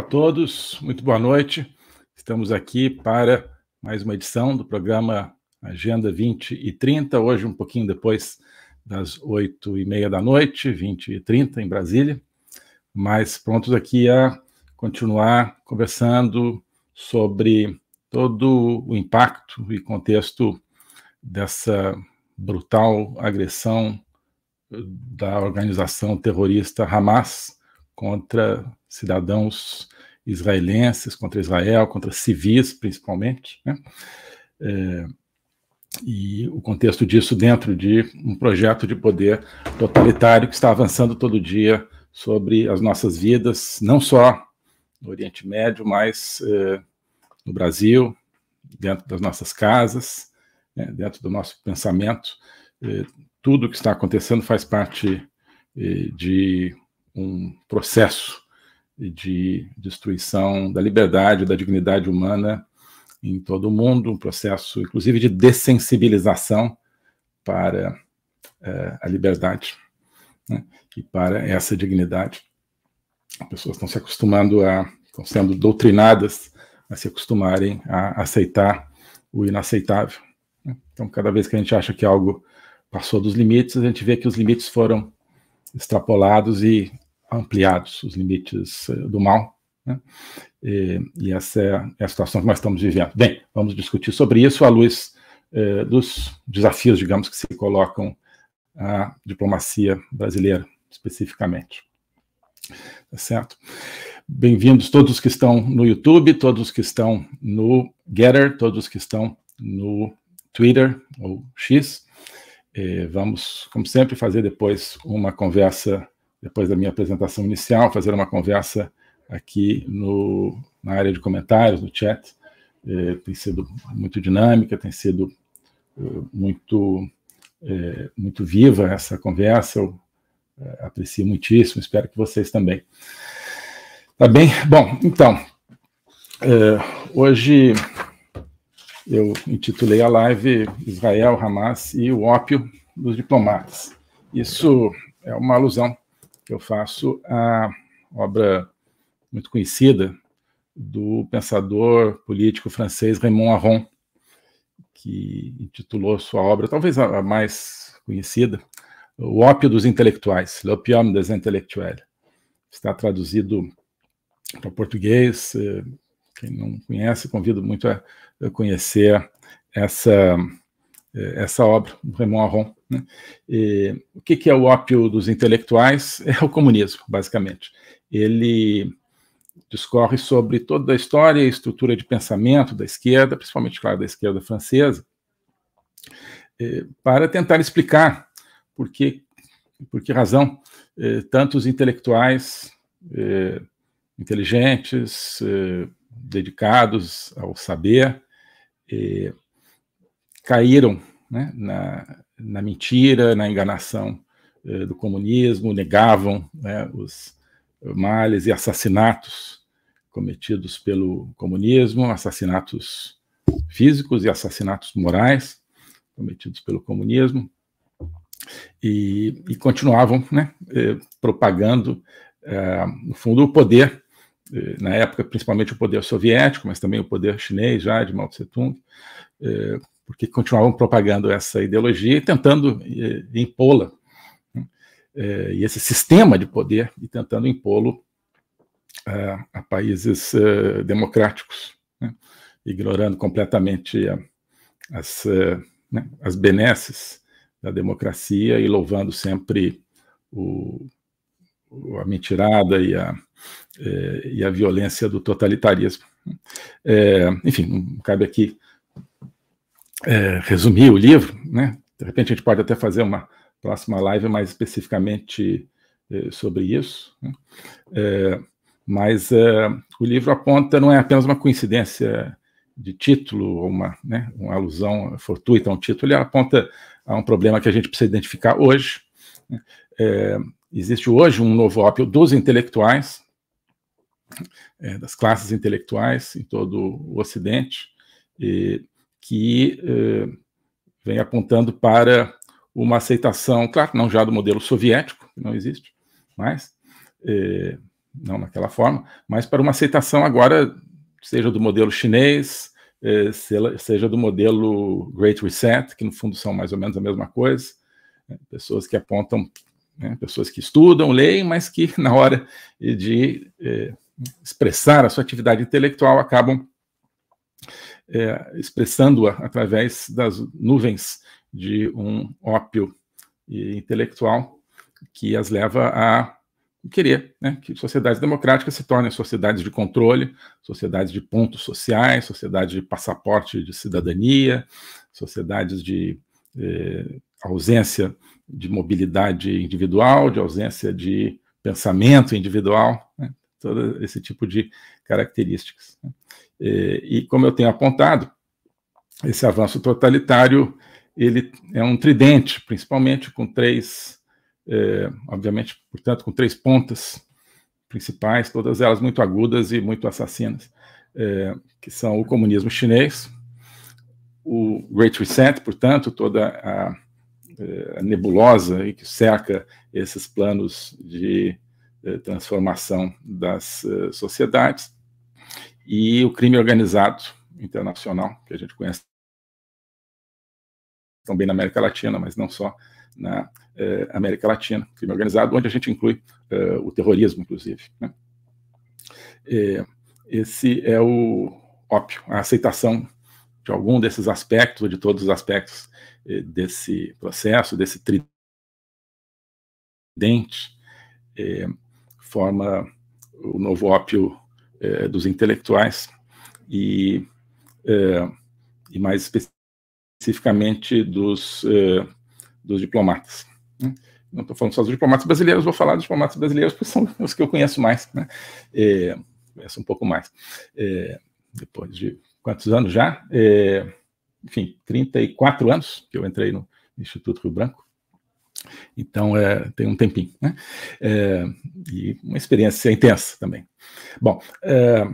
a todos, muito boa noite. Estamos aqui para mais uma edição do programa Agenda 20 e 30, hoje um pouquinho depois das 8 e meia da noite, 20 e 30 em Brasília, mas prontos aqui a continuar conversando sobre todo o impacto e contexto dessa brutal agressão da organização terrorista Hamas contra cidadãos israelenses contra Israel, contra civis principalmente, né? é, e o contexto disso dentro de um projeto de poder totalitário que está avançando todo dia sobre as nossas vidas, não só no Oriente Médio, mas é, no Brasil, dentro das nossas casas, né, dentro do nosso pensamento. É, tudo o que está acontecendo faz parte é, de um processo e de destruição da liberdade, da dignidade humana em todo o mundo, um processo, inclusive, de dessensibilização para uh, a liberdade né, e para essa dignidade. As pessoas estão se acostumando a, estão sendo doutrinadas a se acostumarem a aceitar o inaceitável. Né. Então, cada vez que a gente acha que algo passou dos limites, a gente vê que os limites foram extrapolados e ampliados os limites eh, do mal. Né? E, e, essa é, é a, situação que nós estamos vivendo. Bem, vamos discutir sobre isso à luz eh, dos desafios, digamos, que se colocam à diplomacia brasileira, especificamente. Tá certo? Bem-vindos todos que estão no YouTube, todos que estão no Getter, todos que estão no Twitter ou X. Eh, vamos, como sempre, fazer depois uma conversa depois da minha apresentação inicial, fazer uma conversa aqui no, na área de comentários, no chat. É, tem sido muito dinâmica, tem sido é, muito, é, muito viva essa conversa. Eu é, aprecio muitíssimo, espero que vocês também. Tá bem? Bom, então, é, hoje eu intitulei a live Israel, Hamas e o ópio dos diplomatas. Isso é uma alusão eu faço a obra muito conhecida do pensador político francês Raymond Aron, que intitulou sua obra, talvez a mais conhecida, O Ópio dos Intelectuais, L'Opium des Intellectuels. Está traduzido para português. Eh, quem não conhece, convido muito a conhecer essa, eh, essa obra, Raymond Aron. Né? E, o que, que, é o ópio dos intelectuais? É o comunismo, basicamente. Ele discorre sobre toda a história e estrutura de pensamento da esquerda, principalmente, claro, da esquerda francesa, eh, para tentar explicar por que, por que razão eh, tantos intelectuais eh, inteligentes, dedicados ao saber, caíram né, na, na mentira, na enganação eh, do comunismo, negavam né, os males e assassinatos cometidos pelo comunismo, assassinatos físicos e assassinatos morais cometidos pelo comunismo, e, e continuavam né, eh, propagando, eh, no fundo, o poder, eh, na época, principalmente o poder soviético, mas também o poder chinês já de Mao Tse-tung, eh, porque continuavam propagando essa ideologia e tentando eh, impô-la, né? eh, e esse sistema de poder, e tentando impô-lo a países eh, democráticos, né? ignorando completamente as, eh, né? as benesses da democracia e louvando sempre o, a mentirada e a, eh, e a violência do totalitarismo. É, enfim, não cabe aqui é, resumir o livro, né? De repente a gente pode até fazer uma próxima live mais especificamente é, sobre isso. Né? É, mas é, o livro aponta, não é apenas uma coincidência de título ou uma, né, uma alusão fortuita a um título, ele aponta a um problema que a gente precisa identificar hoje. Né? É, existe hoje um novo ópio dos intelectuais, é, das classes intelectuais em todo o Ocidente, e que eh, vem apontando para uma aceitação, claro, não já do modelo soviético, que não existe mais, eh, não naquela forma, mas para uma aceitação agora, seja do modelo chinês, eh, seja do modelo Great Reset, que no fundo são mais ou menos a mesma coisa, né, pessoas que apontam, né, pessoas que estudam, leem, mas que na hora de eh, expressar a sua atividade intelectual acabam é, expressando-a através das nuvens de um ópio intelectual que as leva a querer né, que sociedades democráticas se tornem sociedades de controle, sociedades de pontos sociais, sociedades de passaporte de cidadania, sociedades de eh, ausência de mobilidade individual, de ausência de pensamento individual, né, todo esse tipo de características. Né. E, e como eu tenho apontado, esse avanço totalitário ele é um tridente, principalmente com três, é, obviamente, portanto, com três pontas principais, todas elas muito agudas e muito assassinas, é, que são o comunismo chinês, o Great Reset, portanto, toda a, é, a nebulosa que cerca esses planos de transformação das sociedades, e o crime organizado internacional, que a gente conhece também na América Latina, mas não só na eh, América Latina, crime organizado, onde a gente inclui eh, o terrorismo, inclusive. Né? É, esse é o ópio a aceitação de algum desses aspectos, ou de todos os aspectos eh, desse processo, desse tridente, forma o novo ópio é, dos intelectuais e, é, e mais especificamente dos, é, dos diplomatas. Né? Não estou falando só dos diplomatas brasileiros, vou falar dos diplomatas brasileiros porque são os que eu conheço mais, né? conheço um pouco mais. depois de quantos anos já? enfim, 34 anos que eu entrei no Instituto Rio Branco. Então, é, tem um tempinho, né? É, e uma experiência intensa também. Bom, é,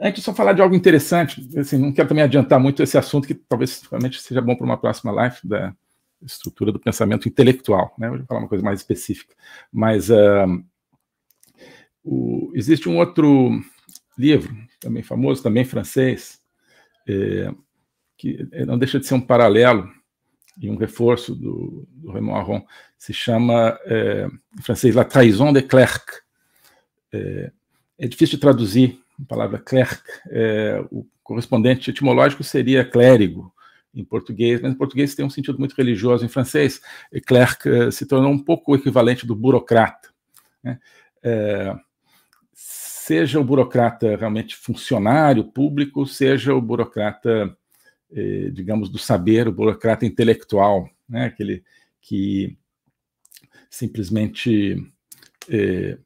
antes só falar de algo interessante, assim, não quero também adiantar muito esse assunto, que talvez realmente seja bom para uma próxima live da estrutura do pensamento intelectual, né? Vou falar uma coisa mais específica. Mas é, o, existe um outro livro, também famoso, também francês, é, que não deixa de ser um paralelo e um reforço do, do Raymond Aron, se chama, é, em francês, La Trahison de Clerc. É, eh, é difícil de traduzir a palavra clerc, é, o correspondente etimológico seria clérigo em português, mas em português tem um sentido muito religioso, em francês, clerc se tornou um pouco o equivalente do burocrata. Né? É, seja o burocrata realmente funcionário público, seja o burocrata eh, digamos, do saber, o burocrata intelectual, né? aquele que simplesmente eh,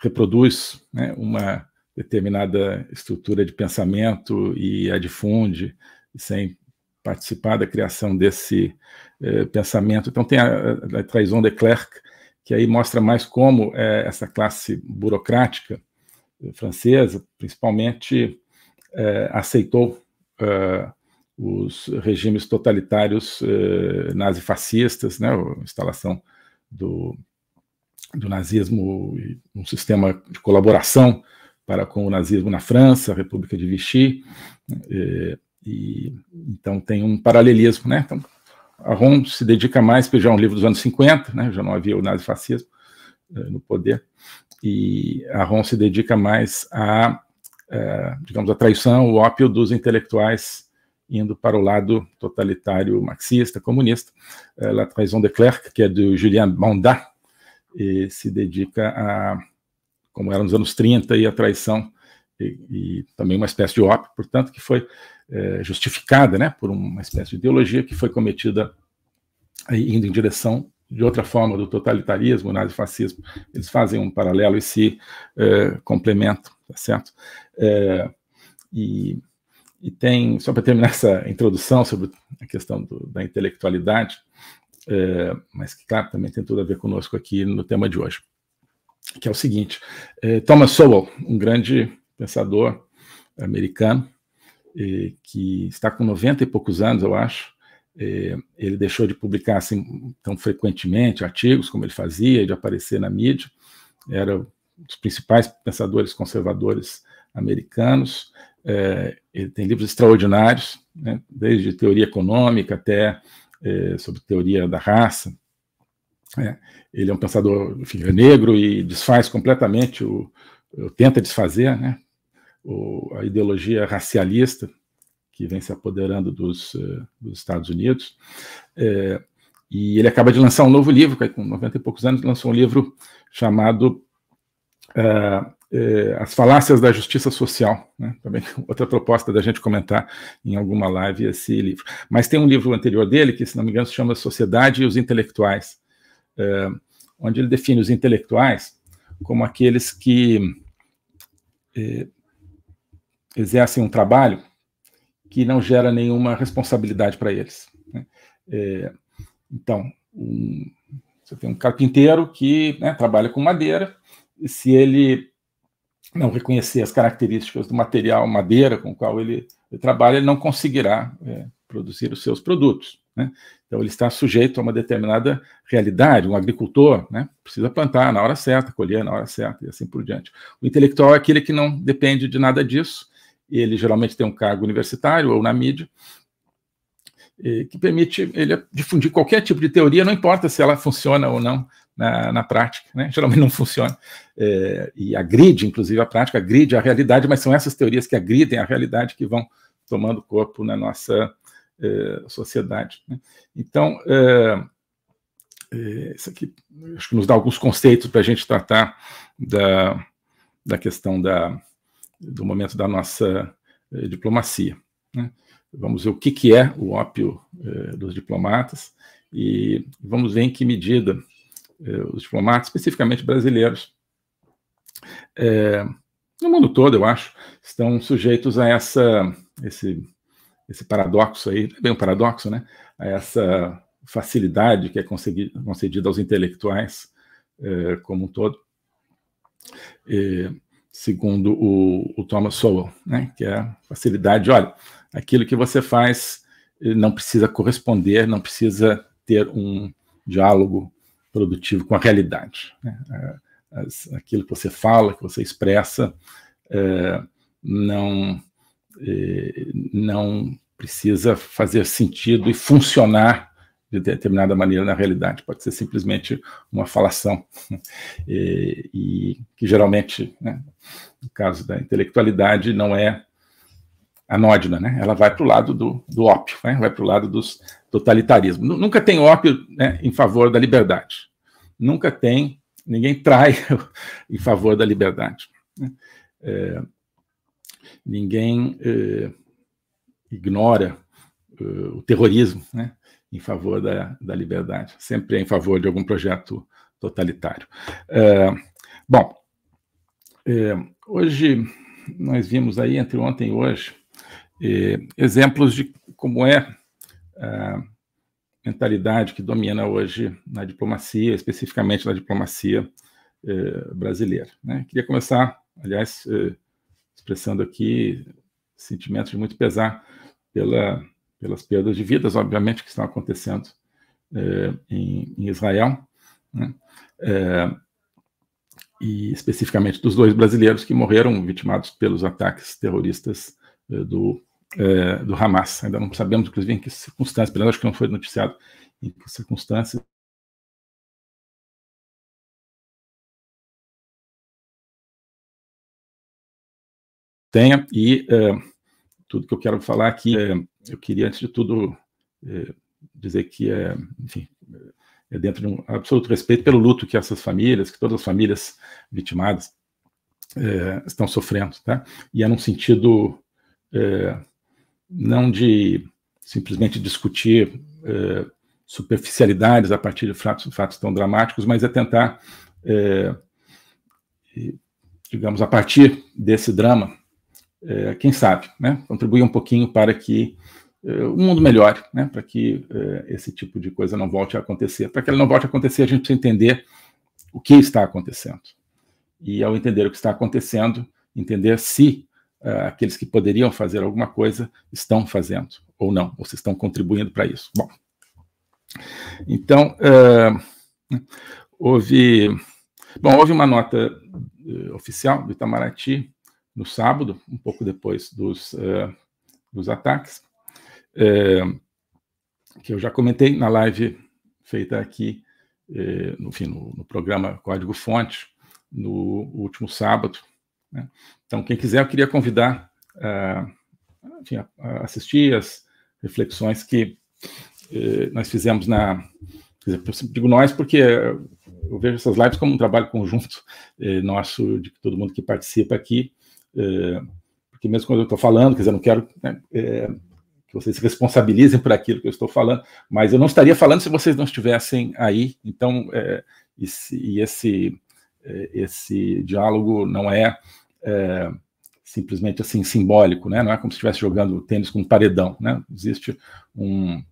reproduz né? uma determinada estrutura de pensamento e a difunde sem participar da criação desse eh, pensamento. Então tem a, a Traison de Clerc, que aí mostra mais como essa classe burocrática francesa, principalmente, aceitou ah, os regimes totalitários eh, nazifascistas, né, a instalação do, do nazismo, um sistema de colaboração para com o nazismo na França, República de Vichy, né, eh, e então tem um paralelismo, né? Então, Aron se dedica mais, porque já é um livro dos anos 50, né? Já não havia o nazifascismo eh, no poder, e Aron se dedica mais a, a, eh, digamos, a traição, o ópio dos intelectuais indo para o lado totalitário marxista, comunista. Eh, La Trahison de Clerc, que é do Julien Bondat, e se dedica a, como era nos anos 30, e a traição, e, e também uma espécie de ópio, portanto, que foi é, justificada né, por uma espécie de ideologia que foi cometida indo em direção de outra forma do totalitarismo, nazifascismo, eles fazem um paralelo e se é, complementam, tá certo? É, e e tem, só para terminar essa introdução sobre a questão do, da intelectualidade, é, mas que, claro, também tem tudo a ver conosco aqui no tema de hoje, que é o seguinte: é, Thomas Sowell, um grande pensador americano, é, que está com 90 e poucos anos, eu acho, é, ele deixou de publicar assim, tão frequentemente artigos como ele fazia, de aparecer na mídia, era um dos principais pensadores conservadores americanos, é, ele tem livros extraordinários, né, desde teoria econômica até é, sobre teoria da raça. Né. Ele é um pensador enfim, negro e desfaz completamente, o, o tenta desfazer né, o, a ideologia racialista que vem se apoderando dos, é, dos Estados Unidos. É, e ele acaba de lançar um novo livro, com 90 e poucos anos, lançou um livro chamado uh, eh, as falácias da justiça social, né? também outra proposta da gente comentar em alguma live esse livro. Mas tem um livro anterior dele, que se não me engano se chama Sociedade e os Intelectuais, eh, onde ele define os intelectuais como aqueles que eh, exercem um trabalho que não gera nenhuma responsabilidade para eles. Né? Eh, então, um, você tem um carpinteiro que né, trabalha com madeira, e se ele não reconhecer as características do material madeira com o qual ele, trabalha, ele não conseguirá é, produzir os seus produtos. Né? Então, ele está sujeito a uma determinada realidade. Um agricultor né, precisa plantar na hora certa, colher na hora certa e assim por diante. O intelectual é aquele que não depende de nada disso. Ele geralmente tem um cargo universitário ou na mídia, que permite ele difundir qualquer tipo de teoria, não importa se ela funciona ou não na, na prática. Né? Geralmente não funciona é, e agride, inclusive, a prática, agride a realidade, mas são essas teorias que agridem a realidade que vão tomando corpo na nossa é, sociedade. Né? Então, é, é, isso aqui acho que nos dá alguns conceitos para a gente tratar da, da questão da, do momento da nossa é, diplomacia. Né? Vamos ver o que, que é o ópio dos diplomatas e vamos ver em que medida os diplomatas, especificamente brasileiros, é, no mundo todo, eu acho, estão sujeitos a essa, esse, esse paradoxo aí, é bem um paradoxo, né? A essa facilidade que é concedida aos intelectuais é, como um todo, segundo o, o, Thomas Sowell, né? Que é a facilidade, olha, aquilo que você faz eh, não precisa corresponder, não precisa ter um diálogo produtivo com a realidade. Né? É, as, aquilo que você fala, que você expressa, é, não, é, não precisa fazer sentido e funcionar de determinada maneira na realidade. Pode ser simplesmente uma falação. E, é, e que geralmente, né, no caso da intelectualidade, não é anódina, né? Ela vai para o lado do, do ópio, né? vai para o lado dos totalitarismo. Nunca tem ópio né, em favor da liberdade. Nunca tem ninguém trai em favor da liberdade. Né? É, ninguém é, ignora é, o terrorismo né, em favor da, da liberdade, sempre é em favor de algum projeto totalitário. É, bom, é, hoje nós vimos aí, entre ontem e hoje, é, exemplos de como é mentalidade que domina hoje na diplomacia, especificamente na diplomacia eh, brasileira. Né? Queria começar, aliás, eh, expressando aqui sentimentos de muito pesar pela, pelas perdas de vidas, obviamente, que estão acontecendo eh, em, em, Israel, né? Eh, e especificamente dos dois brasileiros que morreram vitimados pelos ataques terroristas eh, do é, do Hamas. Ainda não sabemos, inclusive, em que circunstâncias, pelo menos acho que não foi noticiado em que circunstâncias. Tenha, e é, tudo que eu quero falar aqui, é, eu queria, antes de tudo, dizer que, é, enfim, é dentro de um absoluto respeito pelo luto que essas famílias, que todas as famílias vitimadas é, estão sofrendo, tá? E é num sentido é, não de simplesmente discutir eh, superficialidades a partir de fatos, fatos, tão dramáticos, mas é tentar, eh, digamos, a partir desse drama, eh, quem sabe, né, contribuir um pouquinho para que o mundo melhore, né, para que esse tipo de coisa não volte a acontecer. Para que ela não volte a acontecer, a gente precisa entender o que está acontecendo. E ao entender o que está acontecendo, entender se uh, aqueles que poderiam fazer alguma coisa estão fazendo ou não, ou se estão contribuindo para isso. Bom, então, uh, houve, bom, houve uma nota uh, oficial do Itamaraty no sábado, um pouco depois dos, eh, dos ataques, eh, que eu já comentei na live feita aqui, no, enfim, no, no programa Código Fonte, no último sábado, né? Então, quem quiser, eu queria convidar uh, enfim, a, assistir as reflexões que uh, nós fizemos na. Dizer, eu digo nós porque eu vejo essas lives como um trabalho conjunto uh, nosso, de todo mundo que participa aqui, porque mesmo quando eu estou falando, quer dizer, eu não quero. Né, que vocês se responsabilizem por aquilo que eu estou falando, mas eu não estaria falando se vocês não estivessem aí. Então, é, e esse é, esse diálogo não é, é, simplesmente assim simbólico, né? Não é como se estivesse jogando tênis com um paredão, né? Existe um,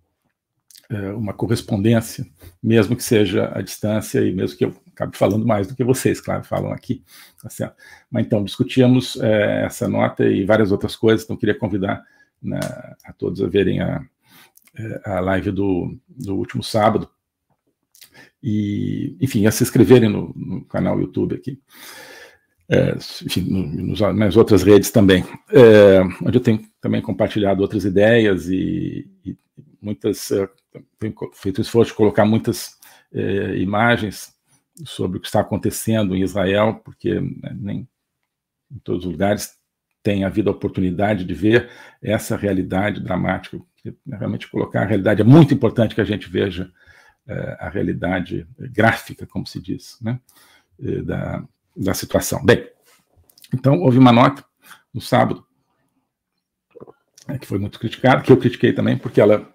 é, uma correspondência, mesmo que seja à distância e mesmo que eu acabe falando mais do que vocês, claro, falam aqui, tá certo? Mas então discutimos é, essa nota e várias outras coisas, então queria convidar né, a todos a verem a, é, a live do, do último sábado, e, enfim, a se inscreverem no, no canal YouTube aqui. É, enfim, nos, nas outras redes também, é, onde eu tenho também compartilhado outras ideias e, e muitas, é, tenho feito esforço de colocar muitas é, imagens sobre o que está acontecendo em Israel, porque né, nem em todos os lugares tem havido a oportunidade de ver essa realidade dramática. Né, realmente colocar a realidade é muito importante que a gente veja é, a realidade gráfica, como se diz, né, é, da, da situação. Bem, então houve uma nota no sábado, é, que foi muito criticada, que eu critiquei também, porque ela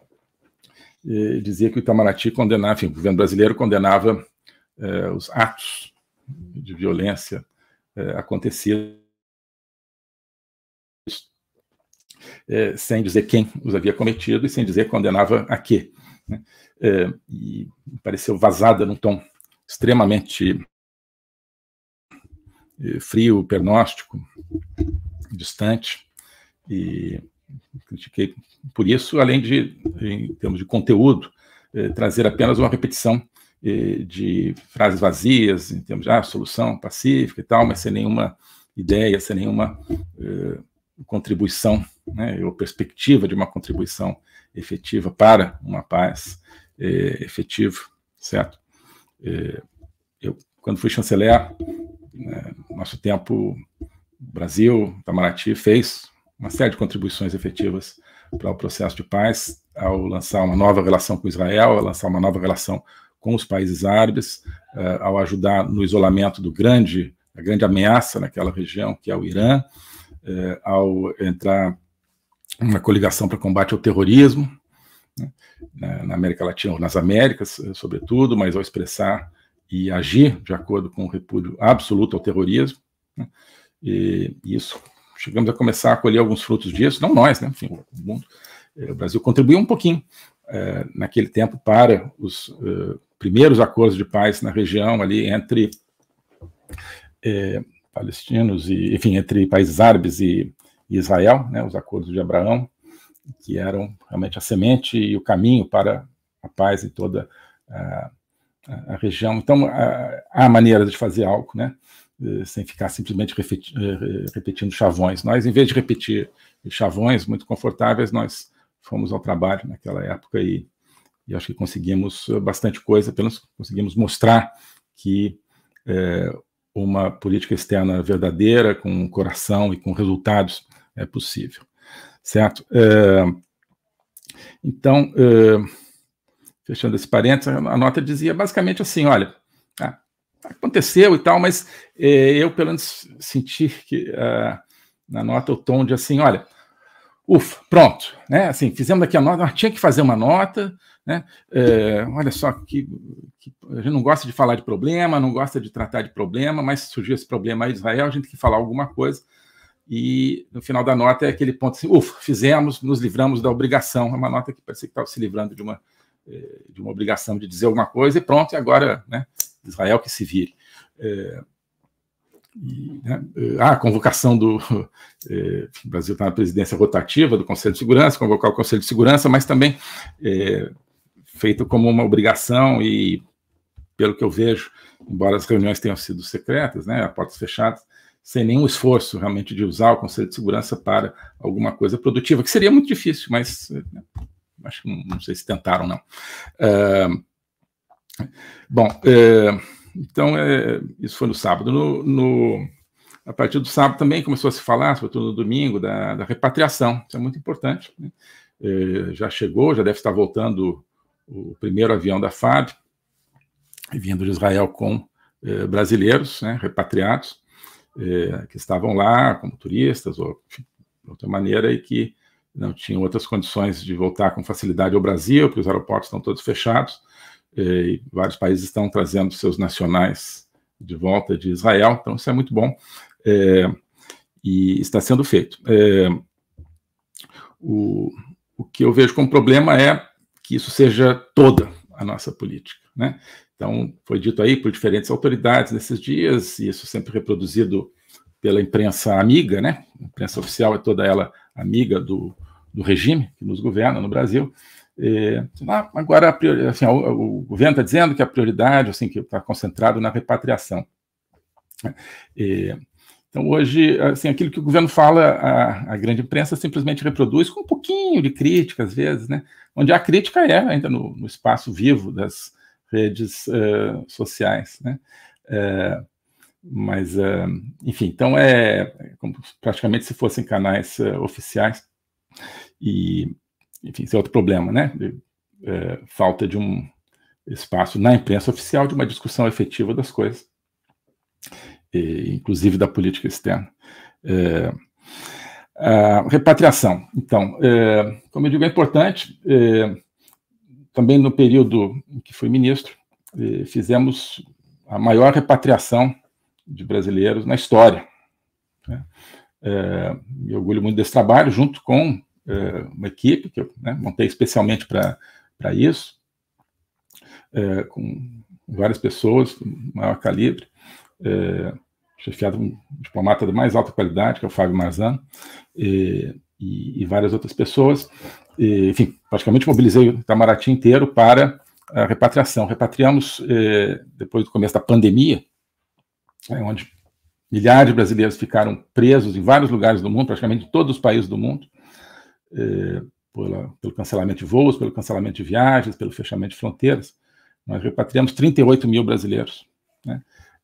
eh, dizia que o Itamaraty condenava, enfim, o governo brasileiro condenava eh, os atos de violência eh, acontecidos, sem dizer quem os havia cometido e sem dizer condenava a quê né? é, e pareceu vazada num tom extremamente é, frio, pernóstico, distante, e critiquei por isso, além de, em termos de conteúdo, é, trazer apenas uma repetição é, de frases vazias, em termos de ah, solução pacífica e tal, mas sem nenhuma ideia, sem nenhuma contribuição, né, ou perspectiva de uma contribuição efetiva para uma paz é, efetiva, certo? É, eu, quando fui chanceler, né, nosso tempo, Brasil, Itamaraty fez uma série de contribuições efetivas para o processo de paz, ao lançar uma nova relação com Israel, ao lançar uma nova relação com os países árabes, é, ao ajudar no isolamento do grande, a grande ameaça naquela região, que é o Irã, é, ao entrar uma coligação para combate ao terrorismo, né, na América Latina, ou nas Américas, eh, sobretudo, mas ao expressar e agir de acordo com o repúdio absoluto ao terrorismo. Né, e isso, chegamos a começar a colher alguns frutos disso, não nós, né, enfim, o, mundo, eh, o Brasil contribuiu um pouquinho eh, naquele tempo para os primeiros acordos de paz na região ali entre palestinos e, enfim, entre países árabes e e Israel, né, os acordos de Abraão, que eram realmente a semente e o caminho para a paz em toda a, a, região. Então, há, há maneiras de fazer algo, né, eh, sem ficar simplesmente repeti, eh, repetindo chavões. Nós, em vez de repetir chavões muito confortáveis, nós fomos ao trabalho naquela época e, e acho que conseguimos eh, bastante coisa, pelo menos conseguimos mostrar que é, uma política externa verdadeira, com coração e com resultados é possível, certo? Eh, então, eh, fechando esse parênteses, a nota dizia basicamente assim: olha, tá, aconteceu e tal, mas eh, eu pelo menos senti que ah, na nota o tom de assim, olha, ufa, pronto, né? Assim, fizemos aqui a nota, nós tinha que fazer uma nota, né? olha só que, que, a gente não gosta de falar de problema, não gosta de tratar de problema, mas surgiu esse problema aí de Israel, a gente tem que falar alguma coisa. E no final da nota é aquele ponto assim: ufa, fizemos, nos livramos da obrigação. É uma nota que parece que estava tá se livrando de uma, eh, de uma obrigação de dizer alguma coisa, e pronto, e agora né, Israel que se vire. É, e, né, eh, ah, a convocação do é, o Brasil está na presidência rotativa do Conselho de Segurança, convocar o Conselho de Segurança, mas também é, feito como uma obrigação e pelo que eu vejo, embora as reuniões tenham sido secretas, né, a portas fechadas, sem nenhum esforço realmente de usar o Conselho de Segurança para alguma coisa produtiva, que seria muito difícil, mas né, acho que não sei se tentaram, não. É, bom, é, então é, isso foi no sábado. No, no, a partir do sábado também começou a se falar, sobretudo no domingo, da, da repatriação, isso é muito importante. Né? É, já chegou, já deve estar voltando o primeiro avião da FAB, vindo de Israel com brasileiros né, repatriados. Eh, que estavam lá como turistas ou de outra maneira e que não tinham outras condições de voltar com facilidade ao Brasil, porque os aeroportos estão todos fechados eh, e vários países estão trazendo seus nacionais de volta de Israel, então isso é muito bom eh, e está sendo feito. o, o que eu vejo como problema é que isso seja toda a nossa política. Né? Então, foi dito aí por diferentes autoridades nesses dias, e isso sempre reproduzido pela imprensa amiga, né? A imprensa oficial é toda ela amiga do, do regime que nos governa no Brasil. É, então, ah, agora, assim, o, o, governo está dizendo que a prioridade assim, que está concentrado na repatriação. É, então, hoje, assim, aquilo que o governo fala, a, a, grande imprensa simplesmente reproduz com um pouquinho de crítica, às vezes, né? Onde a crítica é ainda no, no espaço vivo das, redes uh, sociais, né? Uh, mas, uh, enfim, então é como, praticamente se fossem canais oficiais e, enfim, esse é outro problema, né? De, falta de um espaço na imprensa oficial de uma discussão efetiva das coisas, e, inclusive da política externa. repatriação, então, como eu digo, é importante também no período em que fui ministro, eh, fizemos a maior repatriação de brasileiros na história. Né? É, me orgulho muito desse trabalho, junto com é, uma equipe que eu né, montei especialmente para isso, é, com várias pessoas de maior calibre, é, chefiado um diplomata da mais alta qualidade, que é o Fábio Marzano, e, e várias outras pessoas enfim, praticamente mobilizei o Itamaraty inteiro para a repatriação. Repatriamos, eh, depois do começo da pandemia, né, onde milhares de brasileiros ficaram presos em vários lugares do mundo, praticamente em todos os países do mundo, eh, pelo cancelamento de voos, pelo cancelamento de viagens, pelo fechamento de fronteiras. Nós repatriamos 38 mil brasileiros. Né?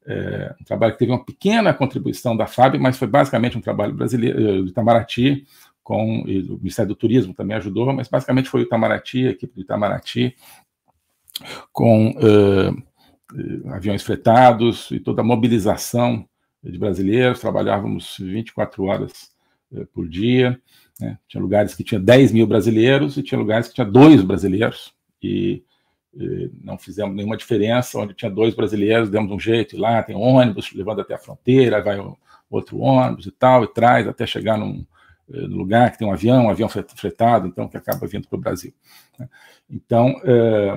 É, um trabalho que teve uma pequena contribuição da FAB, mas foi basicamente um trabalho brasileiro, do Itamaraty, com o Ministério do Turismo também ajudou, mas basicamente foi o Itamaraty, a equipe do Itamaraty, com uh, aviões fretados e toda a mobilização de brasileiros, trabalhávamos 24 horas uh, por dia, né? tinha lugares que tinha 10 mil brasileiros e tinha lugares que tinha dois brasileiros, e eh, não fizemos nenhuma diferença, onde tinha dois brasileiros, demos um jeito, lá tem ônibus levando até a fronteira, vai outro ônibus e tal, e traz até chegar num, eh, no lugar, que tem um avião, um avião fretado, então, que acaba vindo para o Brasil. Né? Então, eh,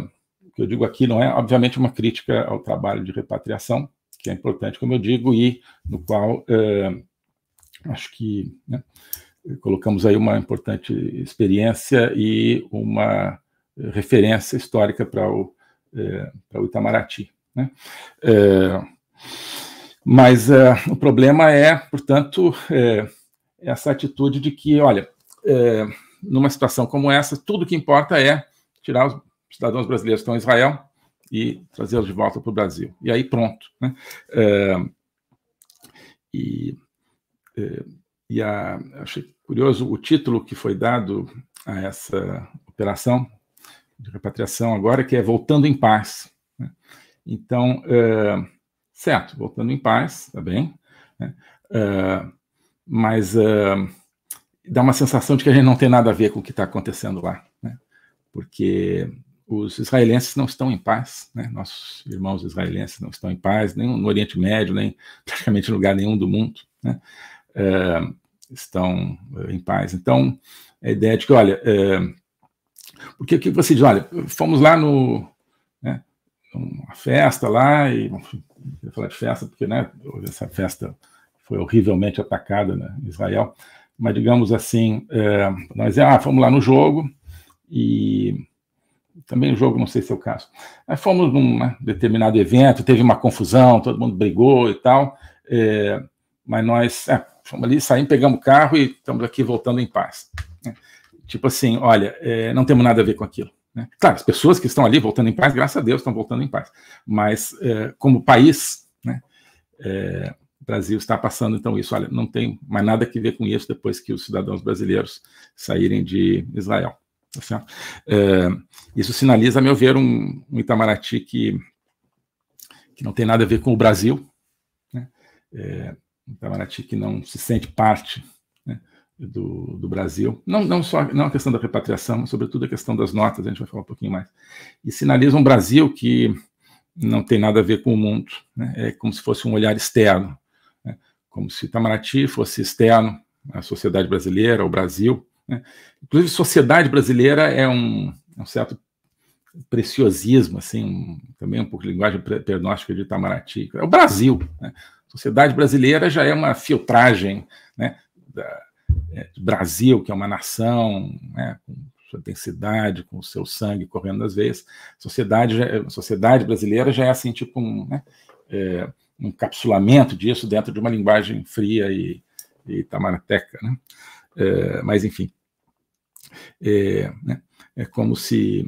o que eu digo aqui não é, obviamente, uma crítica ao trabalho de repatriação, que é importante, como eu digo, e no qual eh, acho que né, colocamos aí uma importante experiência e uma referência histórica para o, para o Itamaraty. Né? mas o problema é, portanto, essa atitude de que, olha, é, numa situação como essa, tudo que importa é tirar os cidadãos brasileiros que estão em Israel e trazê-los de volta para o Brasil. E aí pronto. Né? É, e é, e a, achei curioso o título que foi dado a essa operação de repatriação agora, que é Voltando em Paz. Né? Então, é, certo, voltando em paz, está bem. Né? É, mas uh, dá uma sensação de que a gente não tem nada a ver com o que está acontecendo lá, né? porque os israelenses não estão em paz, né? nossos irmãos israelenses não estão em paz, nem no Oriente Médio, nem praticamente em lugar nenhum do mundo, né? uh, estão ah, em paz. Então, a ideia é de que, olha, uh, porque o que você diz, olha, fomos lá no, né, uma festa lá, e enfim, eu falar de festa, porque né, houve essa festa foi horrivelmente atacada, né, Israel. Mas, digamos assim, é, nós ah, fomos lá no jogo e também o jogo, não sei se é o caso. Mas fomos num né, determinado evento, teve uma confusão, todo mundo brigou e tal, é, mas nós é, fomos ali, saímos, pegamos o carro e estamos aqui voltando em paz. Né. tipo assim, olha, é, não temos nada a ver com aquilo. Né? Claro, as pessoas que estão ali voltando em paz, graças a Deus, estão voltando em paz. Mas, é, como país, né, é, o Brasil está passando então isso. Olha, não tem mais nada que ver com isso depois que os cidadãos brasileiros saírem de Israel. Tá é, isso sinaliza, a meu ver, um, um, Itamaraty que, que não tem nada a ver com o Brasil, né? é, um Itamaraty que não se sente parte né, do, do Brasil, não, não só não a questão da repatriação, mas sobretudo a questão das notas, a gente vai falar um pouquinho mais, e sinaliza um Brasil que não tem nada a ver com o mundo, né? é como se fosse um olhar externo, como se Itamaraty fosse externo à sociedade brasileira, ao Brasil. Né? Inclusive, sociedade brasileira é um, é um certo preciosismo, assim, um, também um pouco de linguagem pernóstica de Itamaraty. É o Brasil. Né? Sociedade brasileira já é uma filtragem né, da, é, do Brasil, que é uma nação né, com sua densidade, com o seu sangue correndo nas veias. Sociedade, já, sociedade brasileira já é assim, tipo um, né, é, encapsulamento disso dentro de uma linguagem fria e, e tamarateca, né? É, mas enfim, é, né? é como se,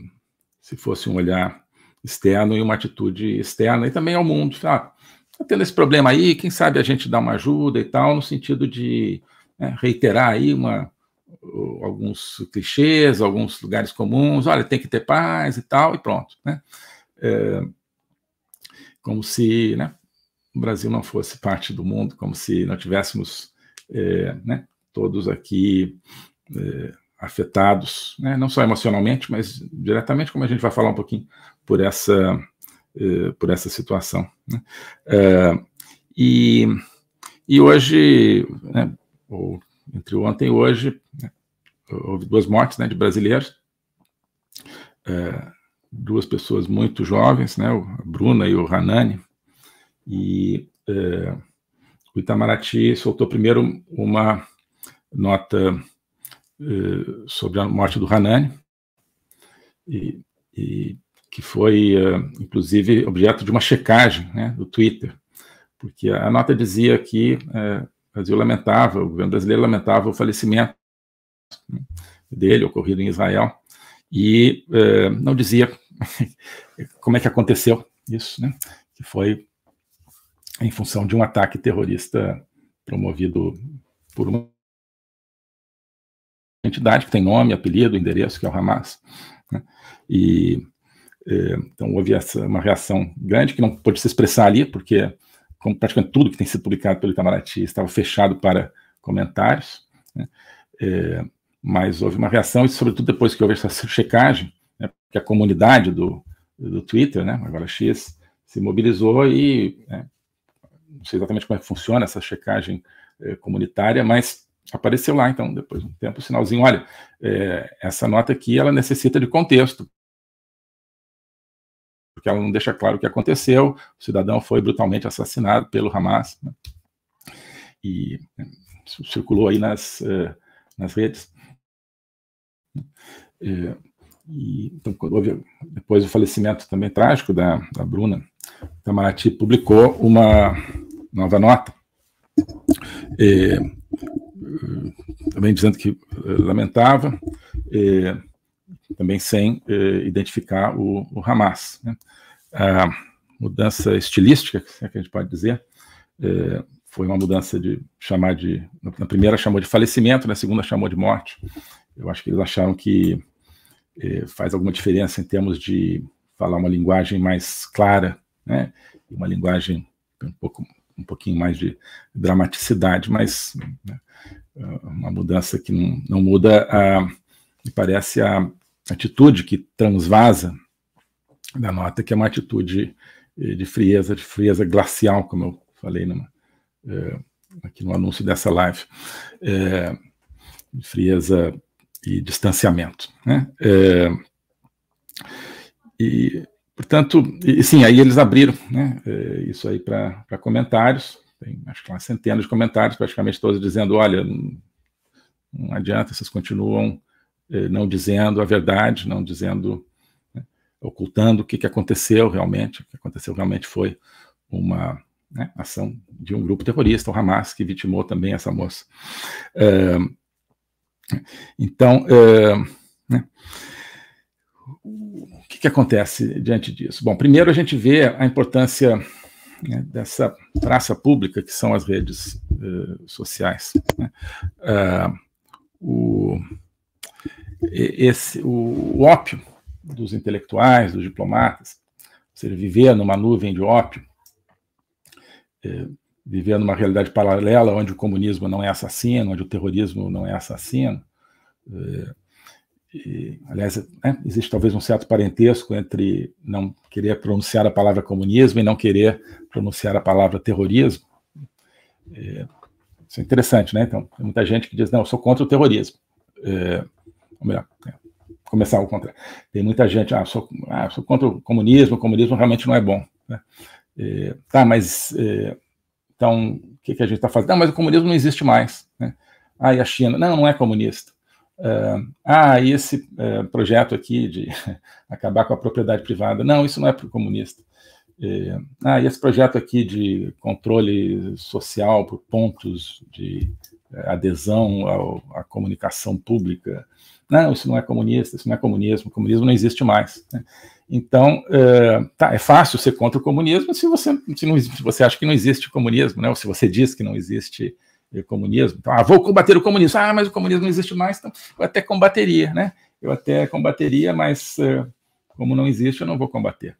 se fosse um olhar externo e uma atitude externa, e também ao mundo. Ah, tá tendo esse problema aí, quem sabe a gente dá uma ajuda e tal, no sentido de né, reiterar aí uma, alguns clichês, alguns lugares comuns, olha, tem que ter paz e tal, e pronto. Né? É, como se né, o Brasil não fosse parte do mundo, como se não tivéssemos é, né, todos aqui é, afetados, né, não só emocionalmente, mas diretamente, como a gente vai falar um pouquinho por essa, é, por essa situação. Né. É, e, e hoje, né, ou entre ontem e hoje, né, houve duas mortes né, de brasileiros, é, duas pessoas muito jovens, né, a Bruna e o Hanani, e é, o Itamaraty soltou primeiro uma nota é, sobre a morte do Hanani, e, e que foi, é, inclusive, objeto de uma checagem né, do Twitter, porque a nota dizia que é, o Brasil lamentava, o governo brasileiro lamentava o falecimento né, dele, ocorrido em Israel, e é, não dizia como é que aconteceu isso, né? Que foi em função de um ataque terrorista promovido por uma entidade que tem nome, apelido, endereço, que é o Hamas. Né? E é, então houve essa, uma reação grande que não pôde se expressar ali, porque como praticamente tudo que tem sido publicado pelo Itamaraty estava fechado para comentários, né? é, mas houve uma reação, e sobretudo depois que houve essa checagem, né? a comunidade do, do Twitter, né, agora X, se mobilizou e né, não sei exatamente como é que funciona essa checagem é, comunitária, mas apareceu lá, então, depois de um tempo, o um sinalzinho, olha, é, essa nota aqui, ela necessita de contexto, porque ela não deixa claro o que aconteceu, o cidadão foi brutalmente assassinado pelo Hamas, né? e né, circulou aí nas, eh, nas redes. E, então, houve, depois o falecimento também trágico da, da Bruna, Itamaraty publicou uma nova nota, eh, também dizendo que eh, lamentava, também sem eh, identificar o, o Hamas. Né? A mudança estilística, é que a gente pode dizer, foi uma mudança de chamar de. Na primeira chamou de falecimento, na segunda chamou de morte. Eu acho que eles acharam que faz alguma diferença em termos de falar uma linguagem mais clara né? uma linguagem um pouco um pouquinho mais de dramaticidade, mas né, ah, uma mudança que não, não muda a, me parece a atitude que transvasa da nota, que é uma atitude eh, de frieza, de frieza glacial, como eu falei numa, é, aqui no anúncio dessa live, é, de frieza e distanciamento. Né? É, e Portanto, e, sim, aí eles abriram né, eh, isso aí para comentários, tem acho que uma centena de comentários, praticamente todos dizendo, olha, não, adianta, vocês continuam eh, não dizendo a verdade, não dizendo, né, ocultando o que, que aconteceu realmente, o que aconteceu realmente foi uma né, ação de um grupo terrorista, o Hamas, que vitimou também essa moça. É, então, é, né, o que, que, acontece diante disso? Bom, primeiro a gente vê a importância né, dessa praça pública que são as redes uh, sociais. Né? Uh, o, esse, o, o, ópio dos intelectuais, dos diplomatas, ou seja, viver numa nuvem de ópio, uh, viver numa realidade paralela onde o comunismo não é assassino, onde o terrorismo não é assassino, uh, e, aliás, né, existe talvez um certo parentesco entre não querer pronunciar a palavra comunismo e não querer pronunciar a palavra terrorismo. É, isso é interessante, né? Então, tem muita gente que diz, não, eu sou contra o terrorismo. É, ou melhor, é, começar ao contrário. Tem muita gente, ah, sou, ah, sou contra o comunismo, o comunismo realmente não é bom. Né? É, tá, mas é, então, o que, que a gente está fazendo? Não, mas o comunismo não existe mais. Né? Ah, e a China? Não, não é comunista. Ah, ah, e esse eh, projeto aqui de acabar com a propriedade privada? Não, isso não é para o comunista. É, ah, e esse projeto aqui de controle social por pontos de eh, adesão ao, à comunicação pública? Não, isso não é comunista, isso não é comunismo, o comunismo não existe mais. Né? Então, uh, tá, é fácil ser contra o comunismo se você, se, não, se você acha que não existe comunismo, né? ou se você diz que não existe e o comunismo. Então, ah, vou combater o comunismo. Ah, mas o comunismo não existe mais, então eu até combateria, né? Eu até combateria, mas eh, como não existe, eu não vou combater.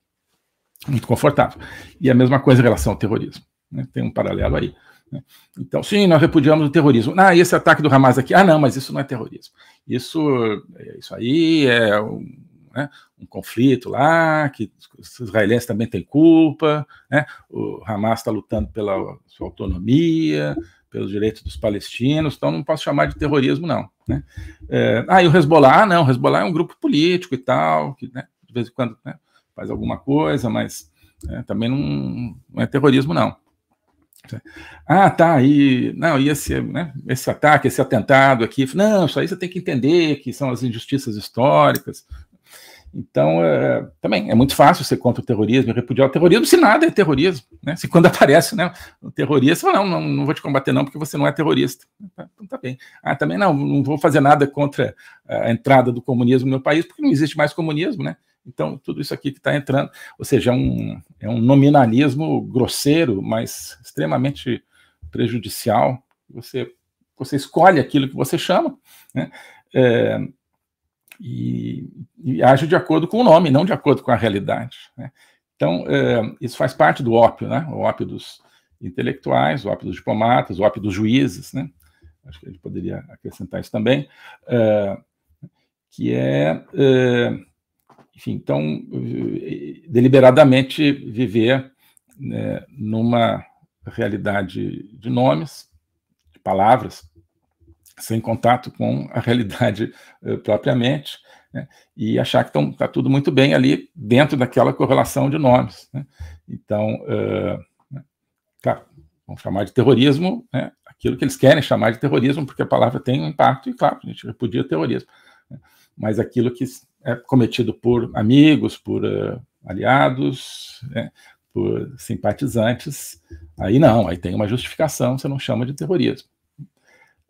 Muito confortável. E a mesma coisa em relação ao terrorismo. Né? Tem um paralelo aí. Né? Então, sim, nós repudiamos o terrorismo. Ah, esse ataque do Hamas aqui. Ah, não, mas isso não é terrorismo. Isso, é, isso aí é um, né, um conflito lá, que os israelenses também têm culpa, né? o Hamas está lutando pela sua autonomia, pelos direitos dos palestinos, então não posso chamar de terrorismo, não. Né? É, ah, e o Hezbollah, ah, não, o Hezbollah é um grupo político e tal, que né, de vez em quando né, faz alguma coisa, mas né, também não, não, é terrorismo, não. Ah, tá, e, não, e esse, né, esse ataque, esse atentado aqui, não, isso aí você tem que entender que são as injustiças históricas, então, é, também, é muito fácil ser contra o terrorismo e repudiar o terrorismo, se nada é terrorismo, né? Se quando aparece né, o terrorista, não, não, não vou te combater não, porque você não é terrorista. Tá, então, tá bem. Ah, também não, não vou fazer nada contra a entrada do comunismo no meu país, porque não existe mais comunismo, né? Então, tudo isso aqui que está entrando, ou seja, é um, é um nominalismo grosseiro, mas extremamente prejudicial. Você, você escolhe aquilo que você chama, né? É, e, e age de acordo com o nome, não de acordo com a realidade. Né? Então, é, isso faz parte do ópio, né? o ópio dos intelectuais, o ópio dos diplomatas, o ópio dos juízes, né? acho que ele poderia acrescentar isso também, é, que é, é, enfim, então, deliberadamente viver né, numa realidade de nomes, de palavras, sem contato com a realidade uh, propriamente, né? e achar que está tudo muito bem ali dentro daquela correlação de nomes. Né? Então, uh, claro, vão chamar de terrorismo né? aquilo que eles querem chamar de terrorismo, porque a palavra tem um impacto, e claro, a gente repudia o terrorismo, né, mas aquilo que é cometido por amigos, por uh, aliados, né, por simpatizantes, aí não, aí tem uma justificação, você não chama de terrorismo.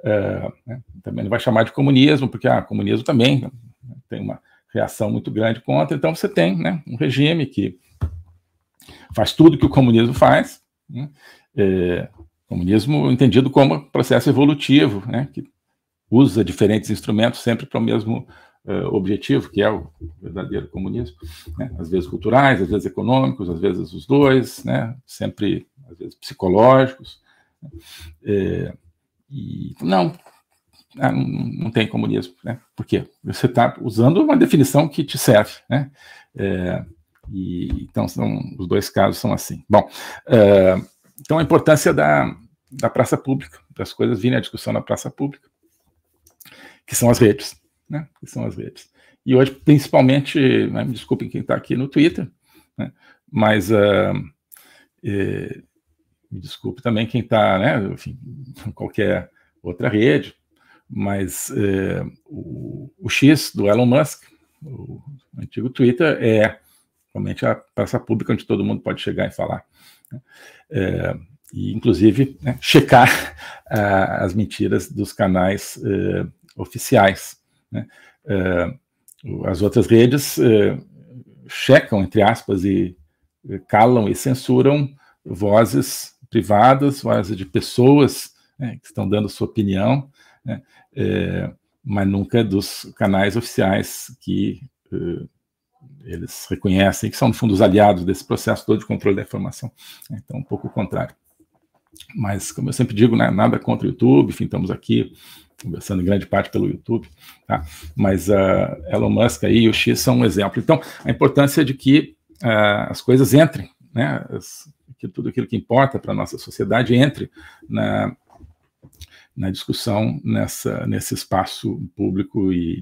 É, né, também não vai chamar de comunismo, porque ah, comunismo também tem uma reação muito grande contra. Então você tem né, um regime que faz tudo que o comunismo faz, né, é, comunismo entendido como processo evolutivo, né, que usa diferentes instrumentos sempre para o mesmo uh, objetivo, que é o verdadeiro comunismo, né, às vezes culturais, às vezes econômicos, às vezes os dois, né, sempre às vezes psicológicos. Né? É, e né, não, não, tem comunismo, né? Por quê? Você está usando uma definição que te serve, né? É, e, então, são, os dois casos são assim. Bom, é, então a importância da, da praça pública, das coisas virem à discussão na praça pública, que são as redes, né? Que são as redes. E hoje, principalmente, né, me desculpem quem está aqui no Twitter, né, mas uh, me desculpe também quem está, né, enfim, qualquer outra rede, mas é, o, o, X do Elon Musk, o antigo Twitter, é realmente a praça pública onde todo mundo pode chegar e falar. Né? É, e, inclusive, né, checar a, as mentiras dos canais é, oficiais. Né? É, as outras redes é, checam, entre aspas, e é, calam e censuram vozes privadas, várias de pessoas né, que estão dando sua opinião, né, é, mas nunca dos canais oficiais que uh, eles reconhecem, que são, no fundo, os aliados desse processo todo de controle da informação. Então, um pouco o contrário. Mas, como eu sempre digo, né, nada contra o YouTube, enfim, estamos aqui conversando em grande parte pelo YouTube, tá? mas uh, Elon Musk aí e o X são um exemplo. Então, a importância de que uh, as coisas entrem né, que tudo aquilo que importa para a nossa sociedade entre na, na discussão nessa, nesse espaço público e,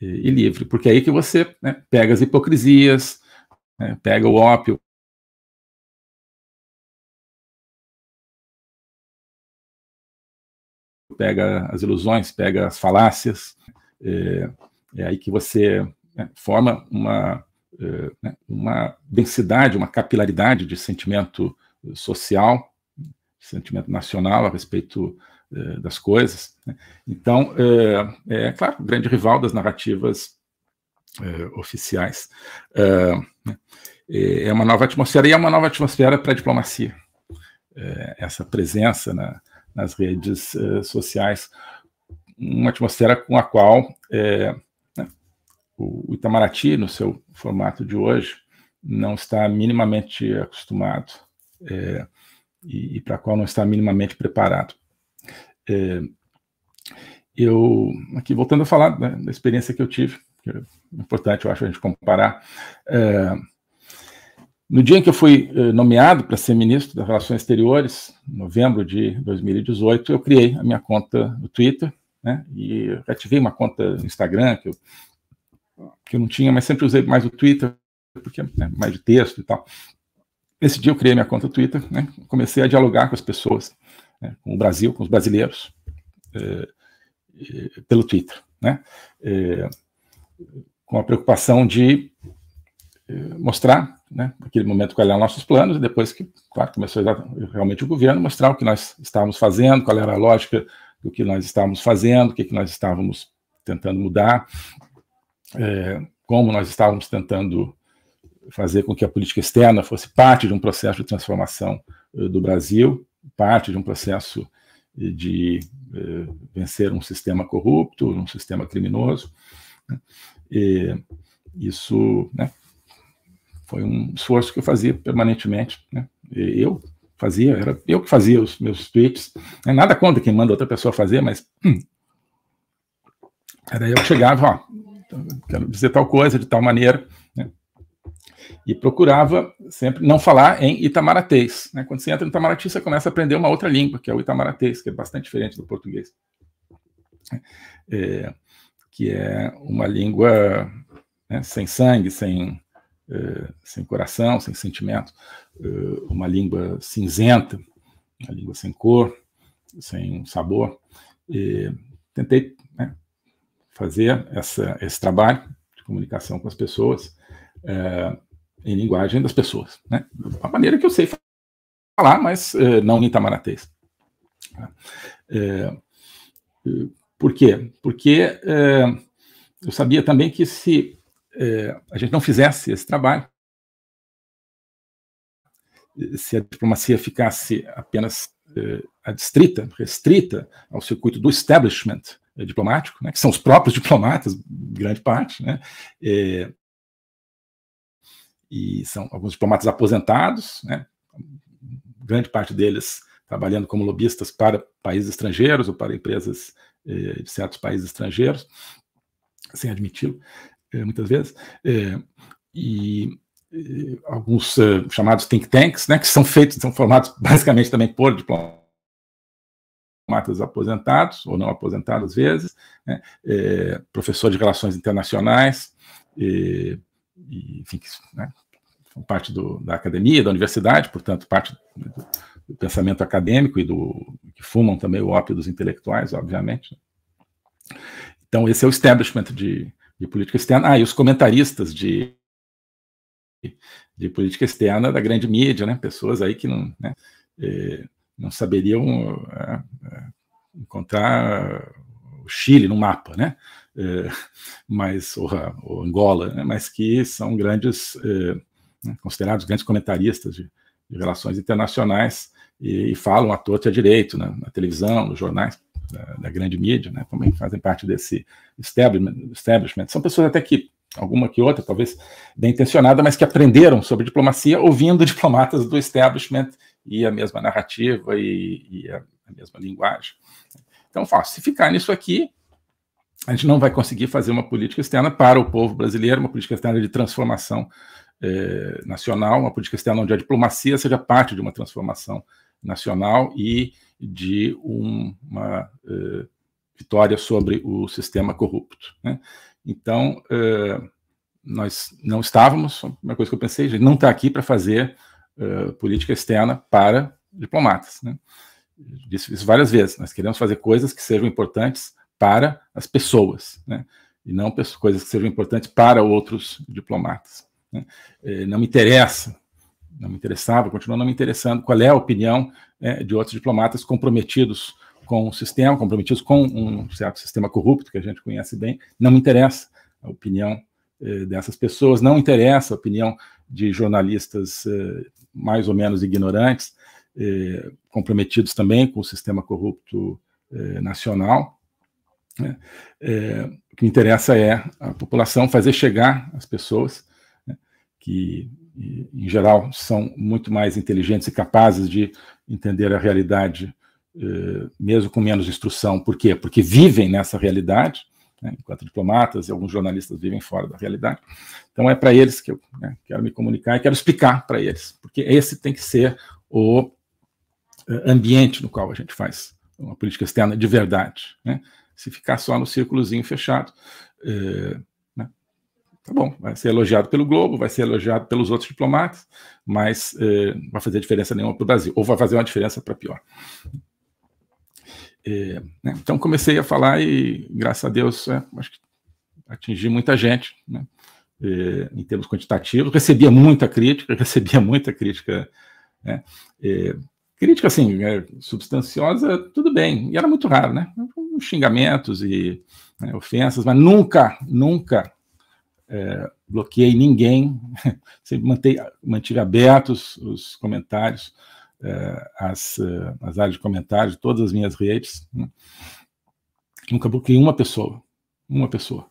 e, e livre. Porque é aí que você né, pega as hipocrisias, né, pega o ópio, pega as ilusões, pega as falácias. É, é aí que você né, forma uma, eh, né, uma densidade, uma capilaridade de sentimento eh, social, sentimento nacional a respeito eh, das coisas. Né. Então, é, é, claro, grande rival das narrativas oficiais. Né. É, uma nova atmosfera, e é uma nova atmosfera para a diplomacia. essa presença na, nas redes sociais, uma atmosfera com a qual o Itamaraty, no seu formato de hoje, não está minimamente acostumado é, e, e para qual não está minimamente preparado. É, eu, aqui voltando a falar né, da experiência que eu tive, que é importante, eu acho, a gente comparar. É, no dia em que eu fui é, nomeado para ser ministro das Relações Exteriores, em novembro de 2018, eu criei a minha conta no Twitter, né, e ativei uma conta no Instagram, que eu que eu não tinha, mas sempre usei mais o Twitter, porque é né, mais de texto e tal. Esse dia eu criei minha conta Twitter, né, comecei a dialogar com as pessoas, né, com o Brasil, com os brasileiros, é, é, pelo Twitter, né, é, com a preocupação de mostrar, né, naquele momento, quais eram nossos planos, e depois que, claro, começou realmente o governo, mostrar o que nós estávamos fazendo, qual era a lógica do que nós estávamos fazendo, o que, que nós estávamos tentando mudar, é, como nós estávamos tentando fazer com que a política externa fosse parte de um processo de transformação eh, do Brasil, parte de um processo eh, de eh, vencer um sistema corrupto, um sistema criminoso. Né? E isso né, foi um esforço que eu fazia permanentemente. Né? Eu fazia, era eu que fazia os meus tweets. Né? Nada contra quem manda outra pessoa fazer, mas hum, era eu que chegava, ó, quero dizer tal coisa de tal maneira. Né? E procurava sempre não falar em itamaratês. Né? Quando você entra no Itamaraty, você começa a aprender uma outra língua, que é o itamaratês, que é bastante diferente do português. É, que é uma língua né, sem sangue, sem, é, sem coração, sem sentimento, é, uma língua cinzenta, uma língua sem cor, sem sabor. tentei né, fazer essa, esse trabalho de comunicação com as pessoas é, em linguagem das pessoas, né? A maneira que eu sei falar, mas é, não em tamaratês. É, é por quê? Porque é, eu sabia também que se é, a gente não fizesse esse trabalho, se a diplomacia ficasse apenas eh, adstrita, restrita ao circuito do establishment eh, diplomático, né, que são os próprios diplomatas, grande parte, né, eh, e são alguns diplomatas aposentados, né, grande parte deles trabalhando como lobistas para países estrangeiros ou para empresas de certos países estrangeiros, sem admiti-lo, muitas vezes, e eh, alguns uh, chamados think tanks, né, que são feitos, são formados basicamente também por diplomatas aposentados, ou não aposentados às vezes, né, é, professor de relações internacionais, e, e, enfim, né, são parte do, da academia, da universidade, portanto, parte do, do, pensamento acadêmico e do que fumam também o ópio dos intelectuais, obviamente. Né. Então, esse é o establishment de, de política externa. Ah, e os comentaristas de de política externa da grande mídia, né? Pessoas aí que não, né? é, não saberiam é, é encontrar o Chile no mapa, né? É, mas ou, ou Angola, né? mas que são grandes é, né? considerados grandes comentaristas de, de relações internacionais e, e, falam à torta e à direito né? na televisão, nos jornais da, da grande mídia, né? Também fazem parte desse establishment, establishment. São pessoas até que alguma que outra, talvez bem intencionada, mas que aprenderam sobre diplomacia ouvindo diplomatas do establishment e a mesma narrativa e, e a, a, mesma linguagem. Então, se ficar nisso aqui, a gente não vai conseguir fazer uma política externa para o povo brasileiro, uma política externa de transformação eh, nacional, uma política externa onde a diplomacia seja parte de uma transformação nacional e de um, uma eh, vitória sobre o sistema corrupto. Né? Então, uh, nós não estávamos, uma coisa que eu pensei, a gente não está aqui para fazer uh, política externa para diplomatas. Né? Disse isso várias vezes, nós queremos fazer coisas que sejam importantes para as pessoas, né? e não coisas que sejam importantes para outros diplomatas. Né? Eh, não me interessa, não me interessava, continua não me interessando qual é a opinião né, de outros diplomatas comprometidos com o sistema, comprometidos com um certo sistema corrupto que a gente conhece bem, não interessa a opinião eh, dessas pessoas, não interessa a opinião de jornalistas eh, mais ou menos ignorantes, eh, comprometidos também com o sistema corrupto eh, nacional. Né? Eh, o que interessa é a população fazer chegar as pessoas né, que em geral, são muito mais inteligentes e capazes de entender a realidade eh, mesmo com menos instrução. Por quê? Porque vivem nessa realidade, né, enquanto diplomatas e alguns jornalistas vivem fora da realidade. Então é para eles que eu né, quero me comunicar e quero explicar para eles, porque esse tem que ser o eh, ambiente no qual a gente faz uma política externa de verdade. Né? Se ficar só no círculozinho fechado, é, tá bom, vai ser elogiado pelo Globo, vai ser elogiado pelos outros diplomatas, mas não vai fazer diferença nenhuma para o Brasil, ou vai fazer uma diferença para pior. É, né, então comecei a falar e, graças a Deus, é, acho que atingi muita gente, né, é, em termos quantitativos. Recebia muita crítica, recebia muita crítica. Né, é, crítica, assim, é, substanciosa, tudo bem. E era muito raro, né? Xingamentos e né, ofensas, mas nunca, nunca é, bloqueei ninguém. Sempre mantei, mantive abertos os comentários. Eh, as, eh, as áreas de comentário de todas as minhas redes. Né? Nunca bloqueei uma pessoa, uma pessoa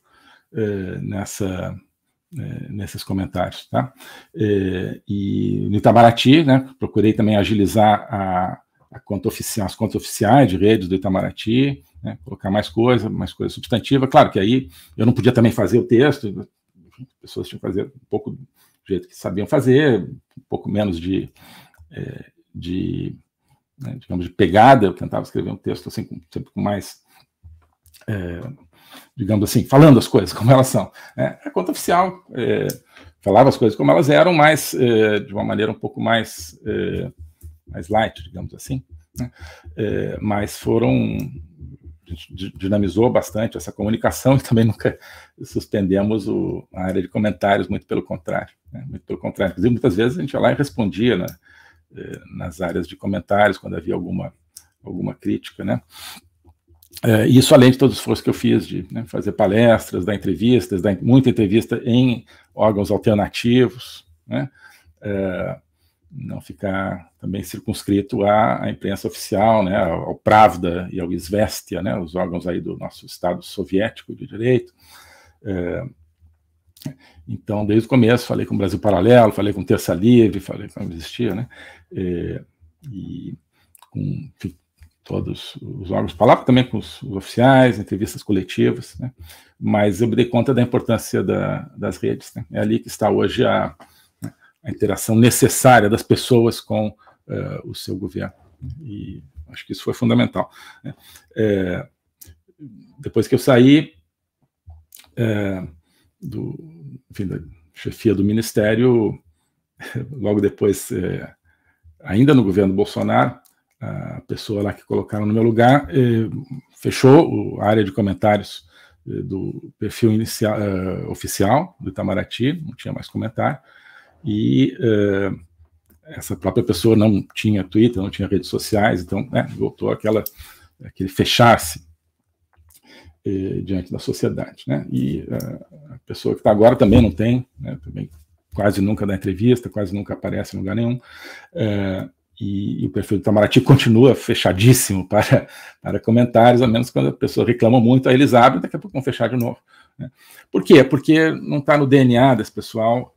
eh, nessa, nesses comentários, tá? e no Itamaraty, né, procurei também agilizar a, a conta oficial, as contas oficiais de redes do Itamaraty, né, colocar mais coisa, mais coisa substantiva. Claro que aí eu não podia também fazer o texto, pessoas tinham que fazer um pouco do jeito que sabiam fazer, um pouco menos de, de né, digamos, de pegada, eu tentava escrever um texto assim, com, sempre com mais, é, digamos assim, falando as coisas como elas são. Né? A conta oficial é, falava as coisas como elas eram, mas é, de uma maneira um pouco mais, é, mais light, digamos assim. Né? É, mas foram. A gente dinamizou bastante essa comunicação e também nunca suspendemos o, a área de comentários, muito pelo contrário. Né? Muito pelo contrário. Inclusive, muitas vezes a gente ia lá e respondia, né? Eh, nas áreas de comentários, quando havia alguma, alguma crítica, né? É, isso além de todo o esforço que eu fiz de né, fazer palestras, dar entrevistas, dar muita entrevista em órgãos alternativos, né? É, não ficar também circunscrito à, à, imprensa oficial, né, ao Pravda e ao Izvestia, né, os órgãos aí do nosso Estado soviético de direito. É, então, desde o começo, falei com o Brasil Paralelo, falei com Terça Livre, falei com Existia, né? É, e com enfim, todos os órgãos de palavra, também com os, os, oficiais, entrevistas coletivas, né? Mas eu me dei conta da importância da, das redes, né? É ali que está hoje a, a interação necessária das pessoas com uh, o seu governo. E acho que isso foi fundamental. Né? É, depois que eu saí, é, do, enfim, da chefia do ministério, logo depois, é, ainda no governo Bolsonaro, a pessoa lá que colocaram no meu lugar é, fechou a área de comentários é, do perfil inicial, é, oficial do Itamaraty, não tinha mais comentário, e é, essa própria pessoa não tinha Twitter, não tinha redes sociais, então né, voltou aquela, aquele fechar-se eh, diante da sociedade. Né? E a, eh, a pessoa que está agora também não tem, né? também quase nunca dá entrevista, quase nunca aparece em lugar nenhum. Eh, e, e, o perfil do Itamaraty continua fechadíssimo para, para comentários, a menos quando a pessoa reclama muito, aí eles abrem, daqui a pouco vão fechar de novo. Né? Por quê? Porque não está no DNA desse pessoal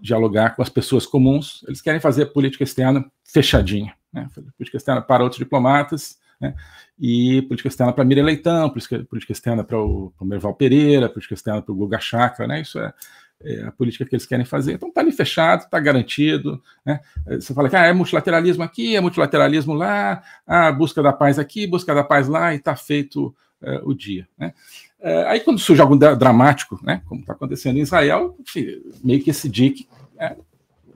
dialogar com as pessoas comuns, eles querem fazer política externa fechadinha. Né? Política externa para outros diplomatas, né? e política externa para Mira Leitão, política, externa para o, o Merval Pereira, política externa para o Guga Chakra, né? Isso é, é, a política que eles querem fazer. Então está ali fechado, está garantido. Né? Você fala que ah, é multilateralismo aqui, é multilateralismo lá, ah, busca da paz aqui, busca da paz lá, e está feito é, o dia. Né? É, aí quando surge algo dramático, né, como está acontecendo em Israel, enfim, meio que esse DIC eh,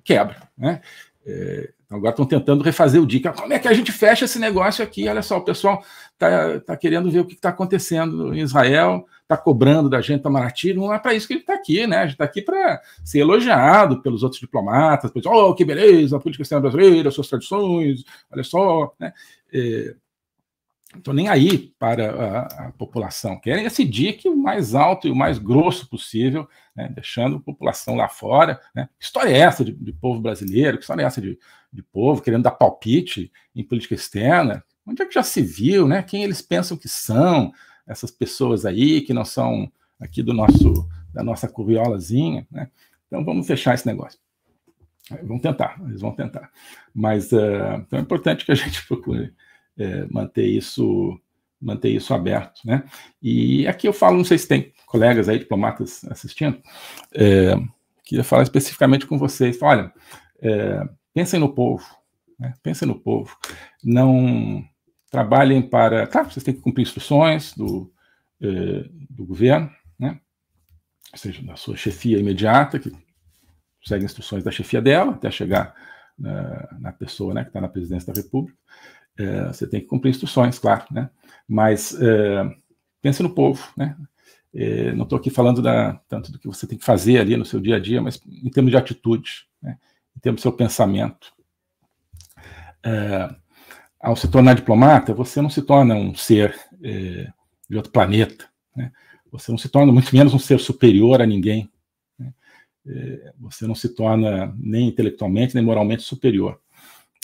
quebra. Né? Agora estão tentando refazer o dica. Como é que a gente fecha esse negócio aqui? Olha só, o pessoal está tá querendo ver o que está acontecendo em Israel, está cobrando da gente Itamaraty. Não é para isso que ele está aqui, né? A gente está aqui para ser elogiado pelos outros diplomatas. pessoal, oh, que beleza, a política externa brasileira, suas tradições, olha só. Né? É, estão nem aí para a, a, população, querem esse que o mais alto e o mais grosso possível, né, deixando a população lá fora. Né. história é essa de, de, povo brasileiro? Que história é essa de, de povo querendo dar palpite em política externa? Onde é que já se viu? Né? Quem eles pensam que são? Essas pessoas aí que não são aqui do nosso da nossa curviolazinha, né? Então vamos fechar esse negócio. Vão tentar, eles vão tentar. Mas uh, então é importante que a gente procure é, manter isso manter isso aberto, né? E aqui eu falo, não sei se tem colegas aí diplomatas assistindo, é, queria falar especificamente com vocês. Olha, é, pensem no povo, né? pensem no povo. Não trabalhem para, claro, vocês têm que cumprir instruções do é, do governo, né? Ou seja, da sua chefia imediata que segue instruções da chefia dela até chegar na, na pessoa né, que está na presidência da República. É, você tem que cumprir instruções, claro, né? Mas é, no povo, né? É, não estou aqui falando da, tanto do que você tem que fazer ali no seu dia a dia, mas em termos de atitude, né? em termos do seu pensamento. É, ao se tornar diplomata, você não se torna um ser é, de outro planeta, né? Você não se torna muito menos um ser superior a ninguém. Né? É, você não se torna nem intelectualmente nem moralmente superior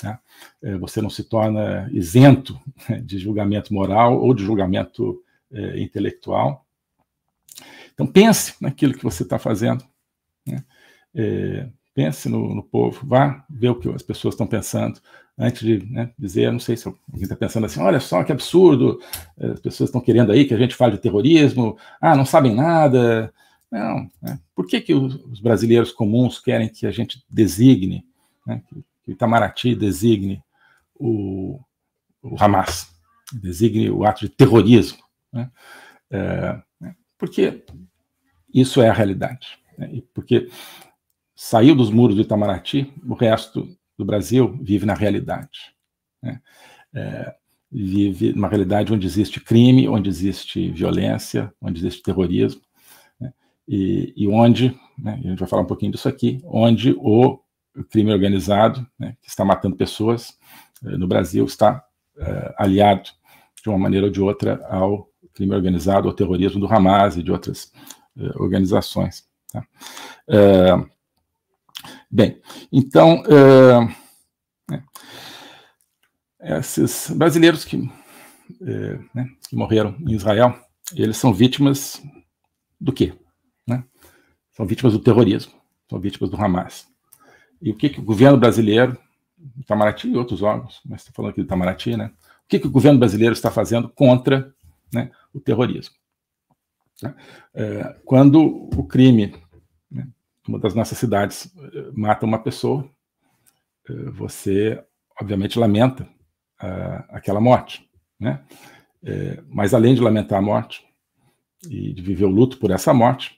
né? É, você não se torna isento né, de julgamento moral ou de julgamento é, intelectual. Então, pense naquilo que você está fazendo. Né? É, pense no, no, povo, vá ver o que as pessoas estão pensando antes de né, dizer, não sei se alguém está pensando assim, olha só que absurdo, é, as pessoas estão querendo aí que a gente fale de terrorismo, ah, não sabem nada. Não, né? por que, que os brasileiros comuns querem que a gente designe, né, que o Itamaraty designe o, o Hamas, designe o ato de terrorismo. Né? É, né? porque isso é a realidade. Né? Porque saiu dos muros do Itamaraty, o resto do Brasil vive na realidade. Né? É, vive numa realidade onde existe crime, onde existe violência, onde existe terrorismo, né? e, e, onde, né, a gente vai falar um pouquinho disso aqui, onde o crime organizado, né, que está matando pessoas eh, no Brasil, está eh, aliado de uma maneira ou de outra ao crime organizado, ao terrorismo do Hamas e de outras eh, organizações. Tá? bem, então né, esses brasileiros que, né, que morreram em Israel, eles são vítimas do quê? Né? São vítimas do terrorismo, são vítimas do Hamas. E o que, que o governo brasileiro, Itamaraty e outros órgãos, mas estou falando aqui do Itamaraty, né? O que, que o governo brasileiro está fazendo contra né, o terrorismo? Né? É, quando o crime, né, uma das nossas cidades, eh, mata uma pessoa, eh, você obviamente lamenta ah, aquela morte, né? É, mas além de lamentar a morte e de viver o luto por essa morte,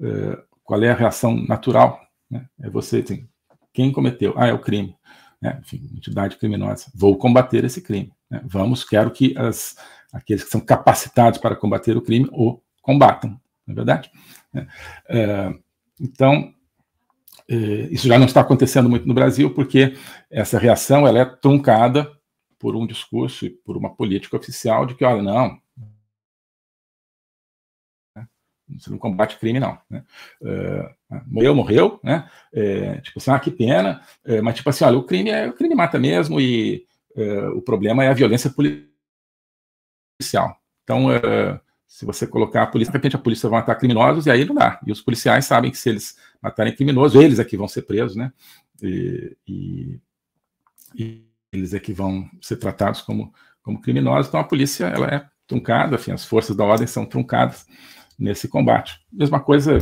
é, qual é a reação natural? Né? É você assim, quem cometeu? Ah, é o crime. É, enfim, entidade criminosa. Vou combater esse crime. Né? Vamos, quero que as, aqueles que são capacitados para combater o crime o combatam. Não é verdade? É, é então, é, isso já não está acontecendo muito no Brasil, porque essa reação ela é truncada por um discurso e por uma política oficial de que, olha, não, você não combate crime, não. Né? É, morreu, morreu, né? É, tipo assim, ah, que pena. É, mas, tipo assim, olha, o crime é o crime mata mesmo, e é, o problema é a violência policial. Então, é, se você colocar a polícia, de repente a polícia vai matar criminosos e aí não dá. E os policiais sabem que se eles matarem criminosos, eles é que vão ser presos, né? E, e, e eles é que vão ser tratados como, como criminosos. Então a polícia ela é truncada, enfim, as forças da ordem são truncadas nesse combate. Mesma coisa,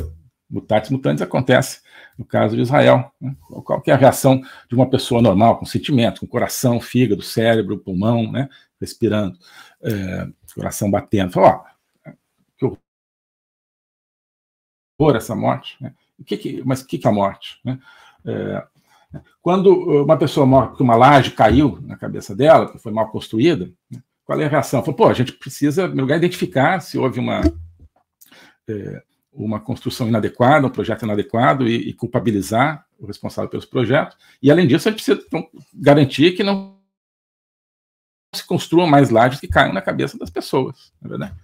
mutatis mutandis, acontece no caso de Israel. Né? Qual é a reação de uma pessoa normal, com sentimento, com coração, fígado, cérebro, pulmão, né? respirando, é, coração batendo? Fala, ó, que horror essa morte. Né? O que que, mas o que, que é a morte? Né? É, quando uma pessoa morre porque uma laje caiu na cabeça dela, que foi mal construída, né? qual é a reação? pô, a gente precisa, em lugar, identificar se houve uma é, uma construção inadequada, um projeto inadequado e, e, culpabilizar o responsável pelos projetos. E, além disso, a é gente precisa então, garantir que não se construam mais lajes que caiam na cabeça das pessoas, na é verdade.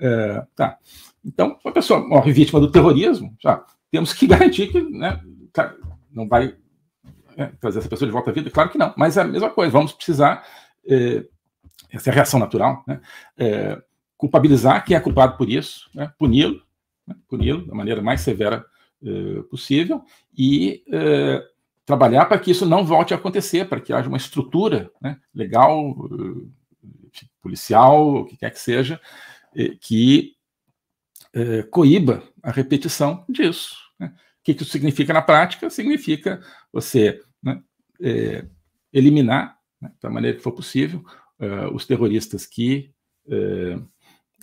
É, tá. Então, uma pessoa morre vítima do terrorismo, já temos que garantir que né, tá, não vai né, trazer essa pessoa de volta à vida, claro que não, mas é a mesma coisa, vamos precisar, é, essa é a reação natural, né, é, culpabilizar quem é culpado por isso, né, puni-lo, né, puni-lo da maneira mais severa uh, possível e uh, trabalhar para que isso não volte a acontecer, para que haja uma estrutura né, legal, uh, policial, o que quer que seja, que coíba a repetição disso. Né. O que, isso significa na prática? Significa você né, é, eliminar, né, da maneira que for possível, os terroristas que Uh,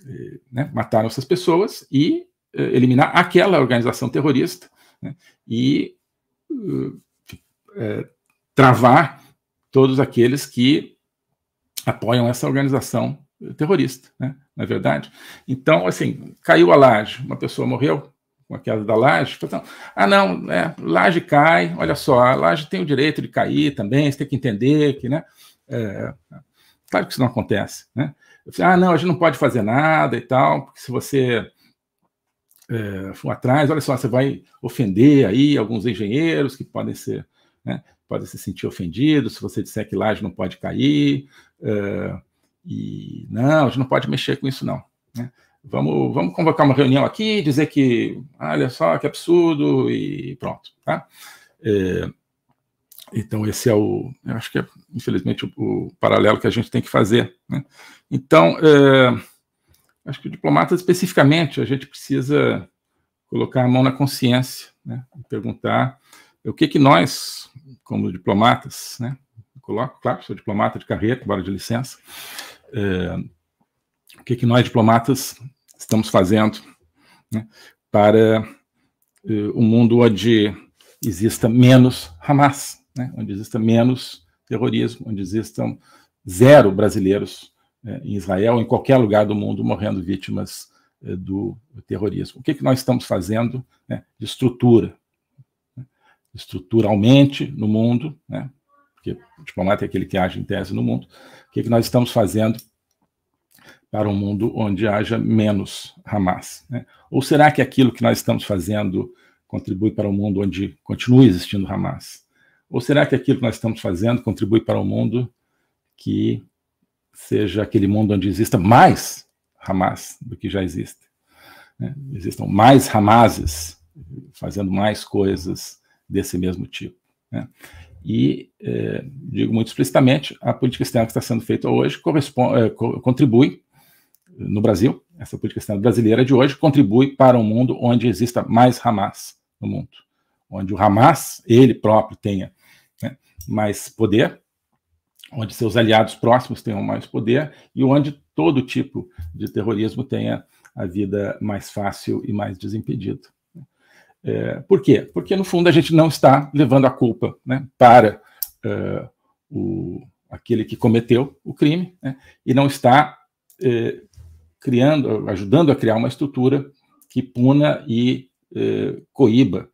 eh, né, mataram essas pessoas e eh, eliminar aquela organização terrorista né, e é, travar todos aqueles que apoiam essa organização terrorista, né, na é verdade. Então, assim, caiu a laje, uma pessoa morreu com a queda da laje, então, ah não, né, laje cai, olha só, a laje tem o direito de cair também, você tem que entender que, né, é, claro que isso não acontece, né, eu falei, ah, não, a gente não pode fazer nada e tal, porque se você é, for atrás, olha só, você vai ofender aí alguns engenheiros que podem ser, né, podem se sentir ofendidos se você disser que laje não pode cair, é, e não, a gente não pode mexer com isso não. Né? Vamos, vamos convocar uma reunião aqui, dizer que, olha só, que absurdo, e pronto, tá? É, então, esse é o, eu acho que é, infelizmente, o, o, paralelo que a gente tem que fazer, né? Então, é, acho que o diplomata especificamente, a gente precisa colocar a mão na consciência, né, e perguntar o que que nós, como diplomatas, né, coloco, claro, sou diplomata de carreira, trabalho de licença, é, o que que nós diplomatas estamos fazendo né, para é, um mundo onde exista menos Hamas, né, onde exista menos terrorismo, onde existam zero brasileiros é, em Israel, em qualquer lugar do mundo, morrendo vítimas é, do terrorismo. O que, que nós estamos fazendo né, de estrutura? Estruturalmente no mundo, né, porque o diplomata é aquele que age em tese no mundo, o que, que nós estamos fazendo para um mundo onde haja menos Hamas? Né? Ou será que aquilo que nós estamos fazendo contribui para um mundo onde continua existindo Hamas? Ou será que aquilo que nós estamos fazendo contribui para um mundo que seja aquele mundo onde exista mais Hamas do que já existe. Né? Existam mais Hamases fazendo mais coisas desse mesmo tipo. Né? E, eh, digo muito explicitamente, a política externa que está sendo feita hoje eh, co contribui eh, no Brasil, essa política externa brasileira de hoje contribui para um mundo onde exista mais Hamas no mundo, onde o Hamas, ele próprio, tenha né, mais poder, onde seus aliados próximos tenham mais poder e onde todo tipo de terrorismo tenha a vida mais fácil e mais desimpedido. É, por quê? Porque, no fundo, a gente não está levando a culpa né, para é, o, aquele que cometeu o crime né, e não está é, criando, ajudando a criar uma estrutura que puna e eh, coíba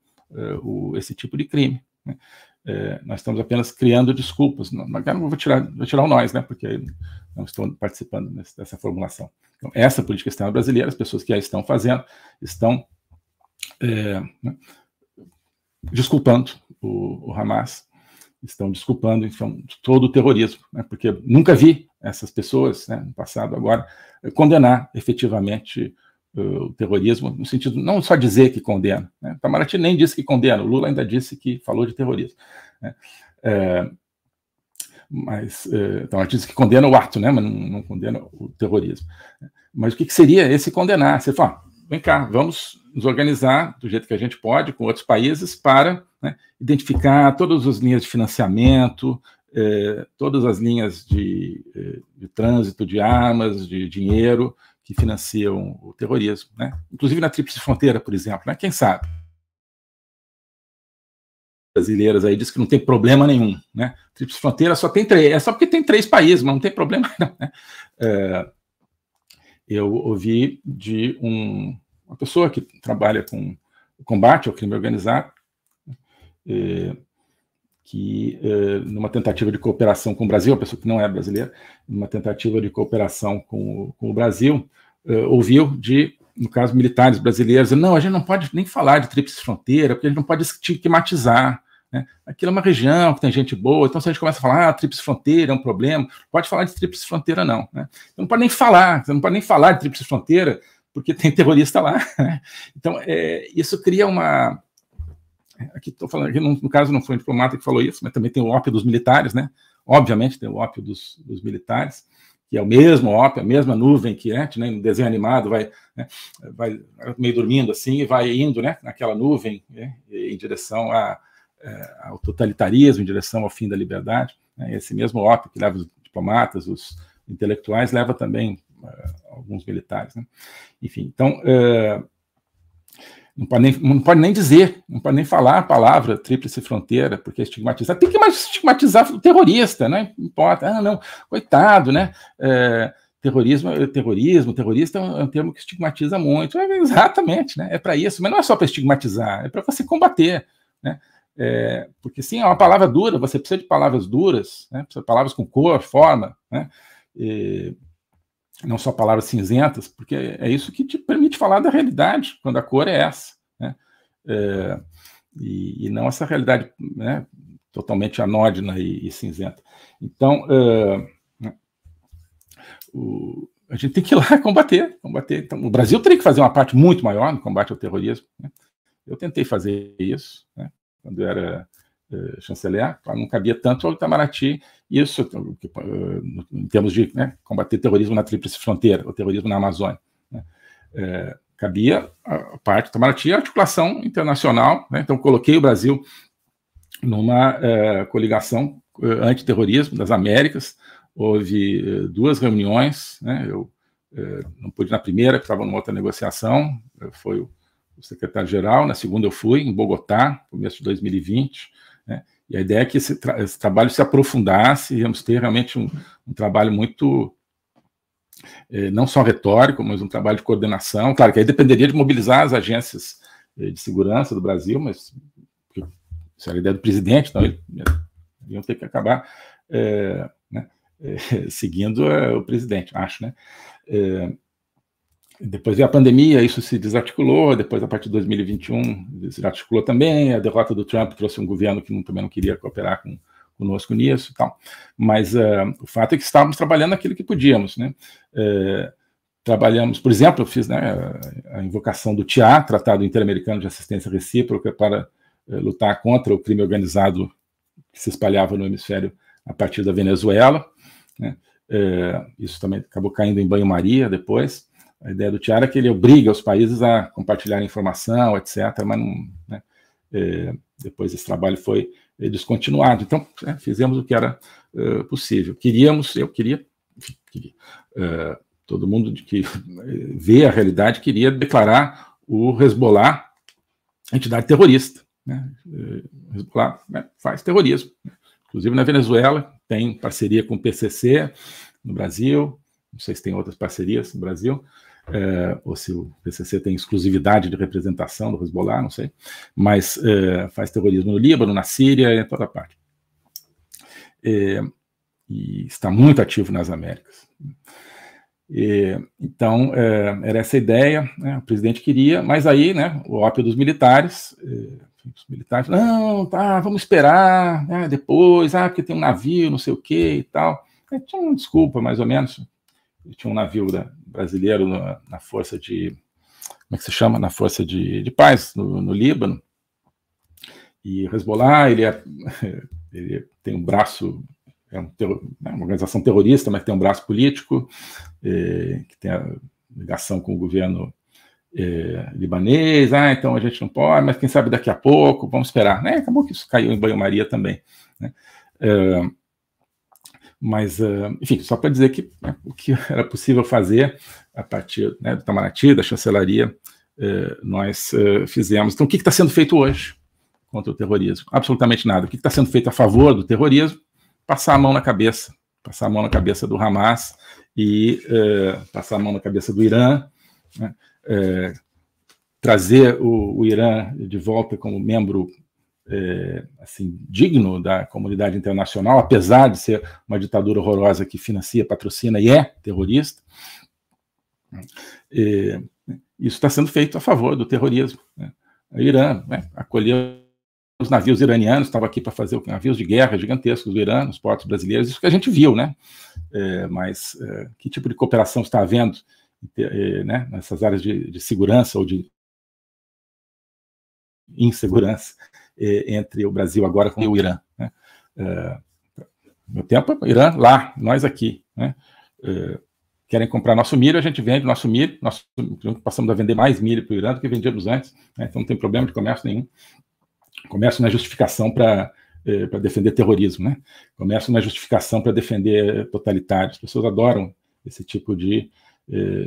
o, esse tipo de crime. Né. É, nós estamos apenas criando desculpas. Não, não vou tirar, vou tirar o nós, né? Porque não estou participando dessa formulação. Então, essa política externa brasileira, as pessoas que a estão fazendo, estão é, né, desculpando o, o, Hamas, estão desculpando então, todo o terrorismo, né? porque nunca vi essas pessoas, né, no passado, agora, condenar efetivamente eh, o terrorismo, no sentido não só dizer que condena. Né? Itamaraty nem disse que condena, o Lula ainda disse que falou de terrorismo. Né? É, mas é, eh, Itamaraty disse que condena o ato, né? mas não, não condena o terrorismo. Né? Mas o que, que seria esse condenar? Você fala, ah, vem cá, vamos nos organizar do jeito que a gente pode com outros países para né, identificar todas as linhas de financiamento, todas as linhas de, de, trânsito de armas, de dinheiro, que financiam o terrorismo, né? inclusive na Tríplice Fronteira, por exemplo, né? quem sabe? Brasileiras aí diz que não tem problema nenhum, né? Tríplice Fronteira só tem três, é só porque tem três países, mas não tem problema não, né? É, eu ouvi de um, uma pessoa que trabalha com o combate ao crime organizado, é, que, eh, numa tentativa de cooperação com o Brasil, a pessoa que não é brasileira, numa tentativa de cooperação com, com o Brasil, eh, ouviu de, no caso, militares brasileiros, não, a gente não pode nem falar de tríplice fronteira, porque a gente não pode estigmatizar. Né? Aquilo é uma região que tem gente boa, então se a gente começa a falar, ah, tríplice fronteira é um problema, pode falar de tríplice fronteira, não. Né? não pode nem falar, não pode nem falar de tríplice fronteira, porque tem terrorista lá. Né? Então, é, isso cria uma, aqui estou falando, aqui no, no, caso não foi um diplomata que falou isso, mas também tem o ópio dos militares, né? Obviamente tem o ópio dos, dos militares, que é o mesmo ópio, a mesma nuvem que antes, é, né? No desenho animado vai, né? vai meio dormindo assim e vai indo, né? Naquela nuvem né? em direção a, é, ao totalitarismo, em direção ao fim da liberdade. Né? Esse mesmo ópio que leva os diplomatas, os intelectuais, leva também uh, alguns militares, né? Enfim, então uh, não pode, nem, não pode nem dizer, não pode nem falar a palavra tríplice fronteira, porque estigmatiza. estigmatizar. Tem que mais estigmatizar o terrorista, né? não importa. Ah, não, coitado, né? É, terrorismo, é, terrorismo, terrorista é, é um, termo que estigmatiza muito. É, exatamente, né? É para isso, mas não é só para estigmatizar, é para você combater, né? É, porque sim, é uma palavra dura, você precisa de palavras duras, né? precisa de palavras com cor, forma, né? E, não só palavras cinzentas, porque é isso que te permite falar da realidade, quando a cor é essa. Né? É, e, e, não essa realidade né, totalmente anódina e, e cinzenta. Então, é, né, o, a gente tem que ir lá combater. combater. Então, o Brasil teria que fazer uma parte muito maior no combate ao terrorismo. Né? Eu tentei fazer isso né, quando era eh, chanceler, não cabia tanto ao Itamaraty isso, eh, eh, em termos de né, combater terrorismo na Tríplice Fronteira, o terrorismo na Amazônia. Né? É, cabia a parte do Itamaraty e a articulação internacional, né? então coloquei o Brasil numa é, coligação anti antiterrorismo das Américas, houve duas reuniões, né, eu não pude na primeira, que estava numa outra negociação, foi o secretário-geral, na segunda eu fui, em Bogotá, começo de 2020, e a ideia é que esse, tra esse trabalho se aprofundasse, íamos ter realmente um, um trabalho muito, é, não só retórico, mas um trabalho de coordenação. Claro que aí dependeria de mobilizar as agências é, de segurança do Brasil, mas isso era a ideia do presidente, então ele, iam ter que acabar é, né, seguindo o presidente, acho, né? Depois veio a pandemia, isso se desarticulou. Depois, a partir de 2021, desarticulou também. A derrota do Trump trouxe um governo que não, também não queria cooperar com, conosco nisso e tal. Mas uh, o fato é que estávamos trabalhando aquilo que podíamos, né? Uh, trabalhamos, por exemplo, eu fiz né, a invocação do TIA, Tratado Interamericano de Assistência Recíproca, para uh, lutar contra o crime organizado que se espalhava no hemisfério a partir da Venezuela. Né? isso também acabou caindo em banho-maria depois. A ideia do tiara é que ele obriga os países a compartilhar informação, etc., mas não, né, é, depois esse trabalho foi é, descontinuado. Então, é, fizemos o que era é, possível. Queríamos, eu queria, queria é, todo mundo que vê a realidade queria declarar o Hezbollah entidade terrorista. Né? Hezbollah né, faz terrorismo. Inclusive na Venezuela, tem parceria com o PCC no Brasil, não sei se tem outras parcerias no Brasil, é, ou se o PCC tem exclusividade de representação do Hezbollah, não sei, mas é, faz terrorismo no Líbano, na Síria, em toda parte. É, e está muito ativo nas Américas. E, é, então, é, era essa a ideia, né, o presidente queria, mas aí, né, o ópio dos militares, é, os militares, não, tá, vamos esperar, né, depois, ah, porque tem um navio, não sei o que e tal. tinha uma desculpa, mais ou menos, tinha um navio da, brasileiro na, na, força de. Como é que se chama? Na força de, de paz no, no Líbano. E Hezbollah, ele, é, ele tem um braço é, um, é, uma organização terrorista, mas tem um braço político, é, que tem ligação com o governo é, libanês. Ah, então a gente não pode, mas quem sabe daqui a pouco, vamos esperar. Né? Acabou que isso caiu em banho-maria também. Né? É, mas, uh, enfim, só para dizer que né, o que era possível fazer a partir né, do Itamaraty, da chancelaria, uh, nós uh, fizemos. Então, o que está sendo feito hoje contra o terrorismo? Absolutamente nada. O que está sendo feito a favor do terrorismo? Passar a mão na cabeça. Passar a mão na cabeça do Hamas e eh, passar a mão na cabeça do Irã. Né, trazer o, o, Irã de volta como membro é, assim, digno da comunidade internacional, apesar de ser uma ditadura horrorosa que financia, patrocina e é terrorista. É, isso está sendo feito a favor do terrorismo. Né? A Irã né, acolheu os navios iranianos, estava aqui para fazer navios de guerra gigantescos do Irã, nos portos brasileiros, isso que a gente viu, né? É, mas é, que tipo de cooperação está havendo é, né, nessas áreas de, de segurança ou de insegurança entre o Brasil agora com o Irã. Né? É, meu tempo, Irã lá, nós aqui. Né? É, querem comprar nosso milho, a gente vende nosso milho, nosso, passamos a vender mais milho para o Irã do que vendíamos antes, né? então não tem problema de comércio nenhum. Comércio não é justificação para é, defender terrorismo, né? Comércio não é justificação para defender totalitários. As pessoas adoram esse tipo de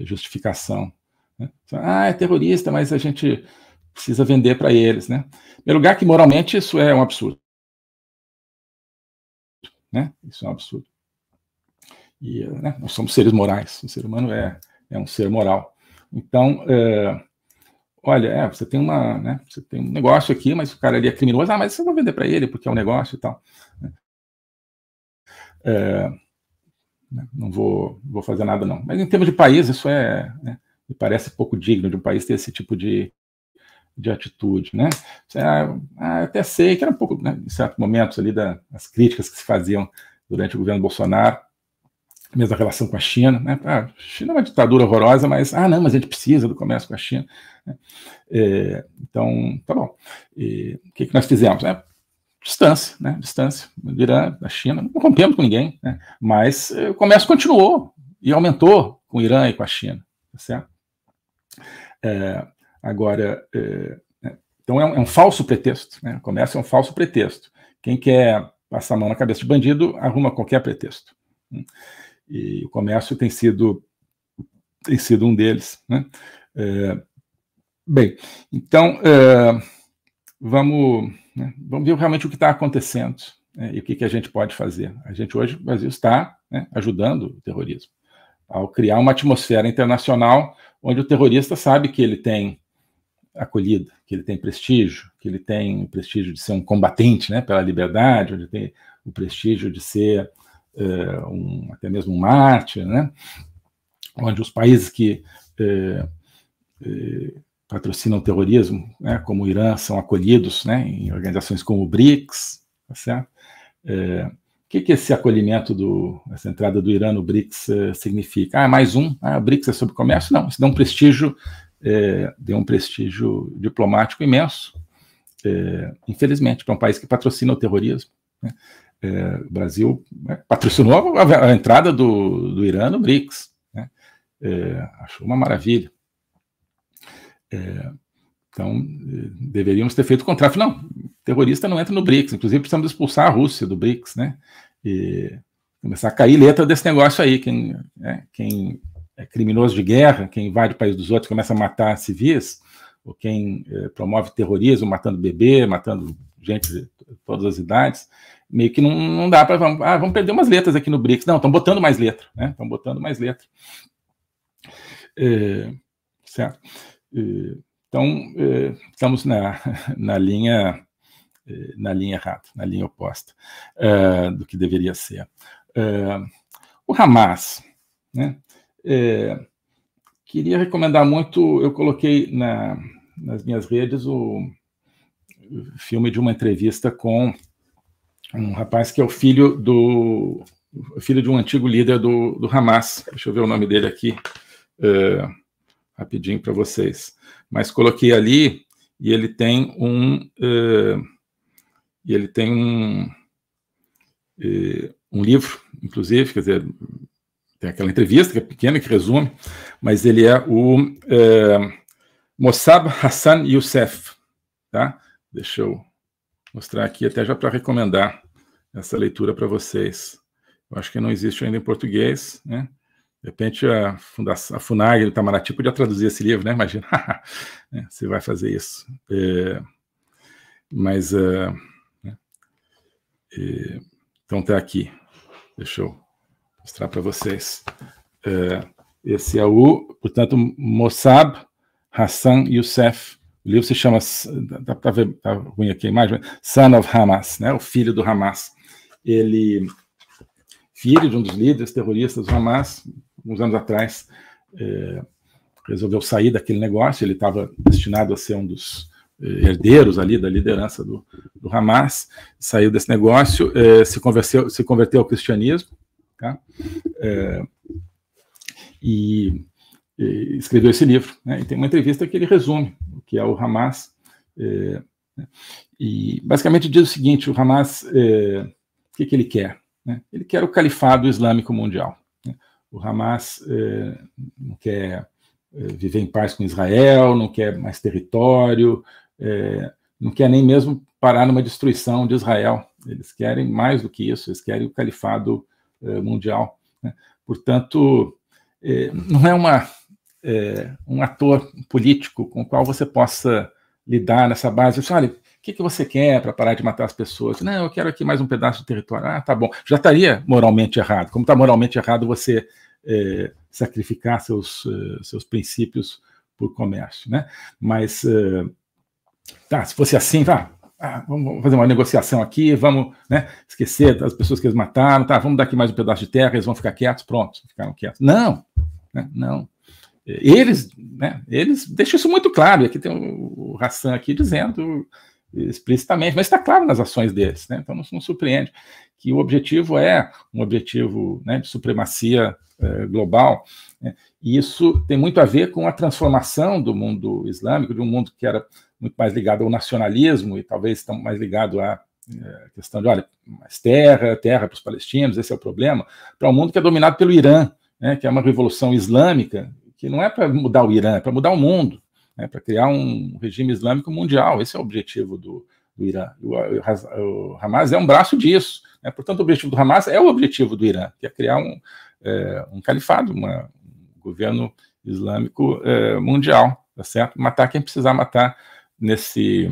justificação. Né? Ah, é terrorista, mas a gente precisa vender para eles, né? Em primeiro lugar, que moralmente isso é um absurdo. Né? Isso é um absurdo. E, né, nós somos seres morais, o ser humano é, é um ser moral. Então, é, olha, é, você tem uma, né, você tem um negócio aqui, mas o cara ali é criminoso, ah, mas você vai vender para ele porque é um negócio e tal. É, né, não vou, vou fazer nada não. Mas em termos de país, isso é, né, me parece pouco digno de um país ter esse tipo de de atitude, né? Ah, ah, eu até sei que era um pouco, né, em certos momentos ali das críticas que se faziam durante o governo Bolsonaro, mesmo a relação com a China, né? A ah, China é uma ditadura horrorosa, mas ah não, mas a gente precisa do comércio com a China. Né? É, então, tá bom. E, o que, que nós fizemos? É, distância, né? Distância do Irã, da China, não rompemos com ninguém, né? Mas é, o comércio continuou e aumentou com o Irã e com a China, tá certo? É, Agora, é, né, então é um, é um, falso pretexto, né? Começa é um falso pretexto. Quem quer passar a mão na cabeça de bandido arruma qualquer pretexto. Né? E o comércio tem sido tem sido um deles, né? É, bem, então é, vamos né, vamos ver realmente o que está acontecendo né, e o que, que a gente pode fazer. A gente hoje, o Brasil está né, ajudando o terrorismo ao criar uma atmosfera internacional onde o terrorista sabe que ele tem acolhida, que ele tem prestígio, que ele tem o prestígio de ser um combatente né, pela liberdade, onde tem o prestígio de ser uh, um, até mesmo um mártir, né, onde os países que uh, uh, patrocinam o terrorismo, né, como o Irã, são acolhidos né, em organizações como o BRICS. Tá certo? o que, que esse acolhimento, do, essa entrada do Irã no BRICS significa? Ah, é mais um? Ah, o BRICS é sobre comércio? Não, isso dá um prestígio é, deu um prestígio diplomático imenso, é, infelizmente, para um país que patrocina o terrorismo. Né? É, o Brasil né, patrocinou a, a, entrada do, do Irã no BRICS. Né? É, achou uma maravilha. É, então, é, deveríamos ter feito o contrário. Não, terrorista não entra no BRICS. Inclusive, precisamos expulsar a Rússia do BRICS, né? E começar a cair letra desse negócio aí. Quem, né? quem é criminoso de guerra, quem invade o país dos outros, começa a matar civis, ou quem eh, promove terrorismo, matando bebê, matando gente de todas as idades, meio que não, não dá para. Vamos, ah, vamos perder umas letras aqui no BRICS. Não, estão botando mais letra, né? Estão botando mais letra. É, certo? É, então, é, estamos na, na linha é, na linha errada, na linha oposta é, do que deveria ser. o Hamas, né? É, queria recomendar muito, eu coloquei na, nas minhas redes o filme de uma entrevista com um rapaz que é o filho do filho de um antigo líder do, do Hamas. Deixa eu ver o nome dele aqui é, rapidinho para vocês. Mas coloquei ali e ele tem um é, e ele tem um é, um livro, inclusive, quer dizer, tem aquela entrevista que é pequena, que resume, mas ele é o é, Mossab Hassan Youssef, tá? Deixa eu mostrar aqui até já para recomendar essa leitura para vocês. Eu acho que não existe ainda em português, né? De repente a, fundação, a FUNAG, do Itamaraty, podia traduzir esse livro, né? Imagina, né? você vai fazer isso. É, mas, é, né? é então está aqui, deixa eu mostrar para vocês. É, esse é o, portanto, Mossab Hassan Youssef. O livro se chama, para tá, tá ver tá ruim aqui a imagem, Son of Hamas, né? o filho do Hamas. Ele, filho de um dos líderes terroristas do Hamas, uns anos atrás, é, resolveu sair daquele negócio, ele estava destinado a ser um dos é, herdeiros ali da liderança do, do Hamas, saiu desse negócio, é, se, converteu, se converteu ao cristianismo, Tá? É, e, e, escreveu esse livro. Né? E tem uma entrevista que ele resume o que é o Hamas. É, né? e basicamente diz o seguinte: o Hamas, é, o que, que ele quer? Né? Ele quer o califado islâmico mundial. Né? O Hamas é, não quer é, viver em paz com Israel, não quer mais território, é, não quer nem mesmo parar numa destruição de Israel. Eles querem mais do que isso, eles querem o califado eh, mundial. Né? Portanto, eh, não é uma, eh, um ator político com o qual você possa lidar nessa base. Olha, o que, que você quer para parar de matar as pessoas? Não, eu quero aqui mais um pedaço de território. Ah, tá bom. Já estaria moralmente errado. Como está moralmente errado você sacrificar seus, seus princípios por comércio, né? Mas, tá, se fosse assim, vá, ah, vamos fazer uma negociação aqui, vamos né, esquecer das pessoas que eles mataram, tá? Vamos dar aqui mais um pedaço de terra, eles vão ficar quietos, pronto, ficaram quietos. Não, né, não. Eles, né, eles deixam isso muito claro, e aqui tem o, Hassan aqui dizendo explicitamente, mas está claro nas ações deles, né? Então não, não, surpreende que o objetivo é um objetivo né, de supremacia eh, global. Né? E isso tem muito a ver com a transformação do mundo islâmico, de um mundo que era muito mais ligado ao nacionalismo e talvez estão mais ligado à é, questão de, olha, mais terra, terra para os palestinos, esse é o problema, para um mundo que é dominado pelo Irã, né, que é uma revolução islâmica, que não é para mudar o Irã, é para mudar o mundo, né, para criar um regime islâmico mundial, esse é o objetivo do, do Irã. O, o, o, Hamas é um braço disso, né, portanto o objetivo do Hamas é o objetivo do Irã, que é criar um, é, um califado, uma, um governo islâmico é, mundial, tá certo? Matar quem precisar matar, nesse,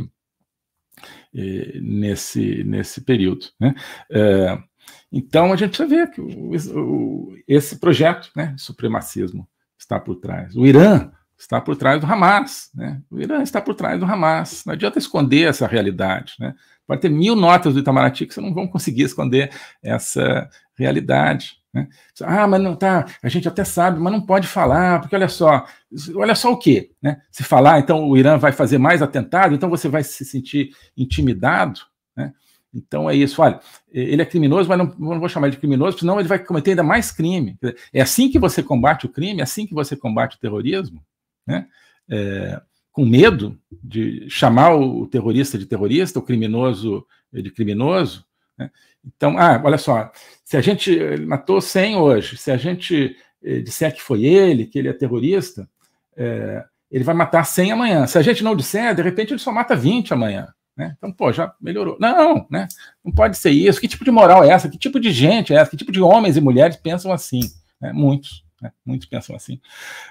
eh, nesse, nesse período. Né? Eh, então, a gente precisa ver que o, o, esse projeto né, de supremacismo está por trás. O Irã está por trás do Hamas. Né? O Irã está por trás do Hamas. Não adianta esconder essa realidade. Né? Pode ter mil notas do Itamaraty que você não vão conseguir esconder essa realidade. Né? Ah, mas não tá, a gente até sabe, mas não pode falar, porque olha só, olha só o quê? Né? Se falar, então o Irã vai fazer mais atentado, então você vai se sentir intimidado. Né? Então é isso, olha, ele é criminoso, mas não, não, vou chamar ele de criminoso, senão ele vai cometer ainda mais crime. É assim que você combate o crime, é assim que você combate o terrorismo, né? É, com medo de chamar o terrorista de terrorista, o criminoso de criminoso, né? Então, ah, olha só, se a gente matou 100 hoje, se a gente eh, disser que foi ele, que ele é terrorista, eh, ele vai matar 100 amanhã. Se a gente não disser, de repente ele só mata 20 amanhã. Né? Então, pô, já melhorou. Não, né? não pode ser isso. Que tipo de moral é essa? Que tipo de gente é essa? Que tipo de homens e mulheres pensam assim? Né? Muitos, né? muitos pensam assim.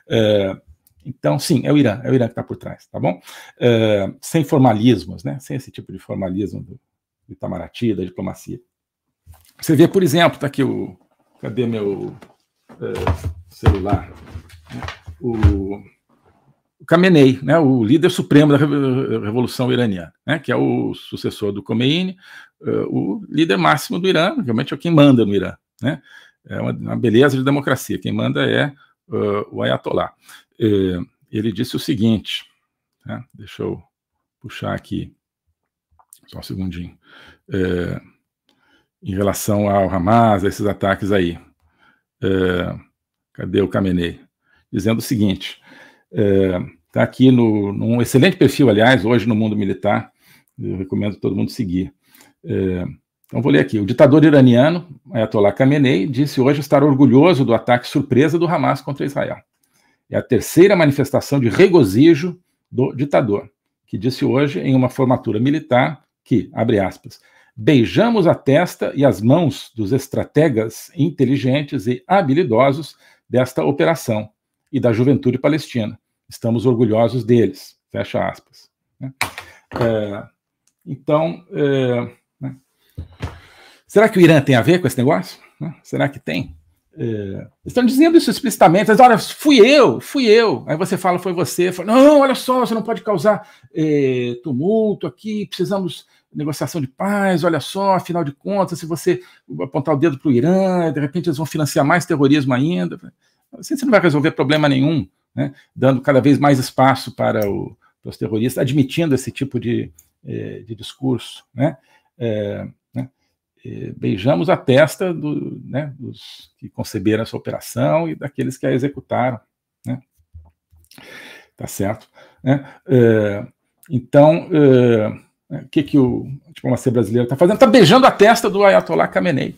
Eh, então, sim, é o Irã, é o Irã que está por trás, tá bom? Eh, sem formalismos, né? Sem esse tipo de formalismo do, Itamaraty, da diplomacia. Você vê, por exemplo, está aqui o. Cadê meu é, celular? O, o Khamenei, né, o líder supremo da Revolução Iraniana, né, que é o sucessor do Khomeini, é, o líder máximo do Irã, realmente é quem manda no Irã. Né, é uma, uma beleza de democracia, quem manda é uh, o Ayatollah. É, ele disse o seguinte: né, deixa eu puxar aqui. Só um segundinho. É, em relação ao Hamas, a esses ataques aí. É, cadê o Kamenei? Dizendo o seguinte: está é, aqui no, num excelente perfil, aliás, hoje no mundo militar, eu recomendo todo mundo seguir. É, então vou ler aqui. O ditador iraniano, Ayatollah Khamenei, disse hoje estar orgulhoso do ataque surpresa do Hamas contra Israel. É a terceira manifestação de regozijo do ditador, que disse hoje em uma formatura militar que, abre aspas, beijamos a testa e as mãos dos estrategas inteligentes e habilidosos desta operação e da juventude palestina. Estamos orgulhosos deles. Fecha aspas. Né? É, então, é, né? será que o Irã tem a ver com esse negócio? Né? Será que tem? É, estão dizendo isso explicitamente. Mas, olha, fui eu, fui eu. Aí você fala, foi você. Fala, não, olha só, você não pode causar é, tumulto aqui, precisamos negociação de paz, olha só, afinal de contas, se você apontar o dedo para o Irã, de repente eles vão financiar mais terrorismo ainda. Assim você não vai resolver problema nenhum, né? dando cada vez mais espaço para, o, para os terroristas, admitindo esse tipo de, é, de discurso. Né? É, beijamos a testa do, né, dos que conceberam essa operação e daqueles que a executaram. Né? Tá certo? Né? É, então, é, né, o que, que o diplomacia brasileira está fazendo? Está beijando a testa do Ayatollah Khamenei.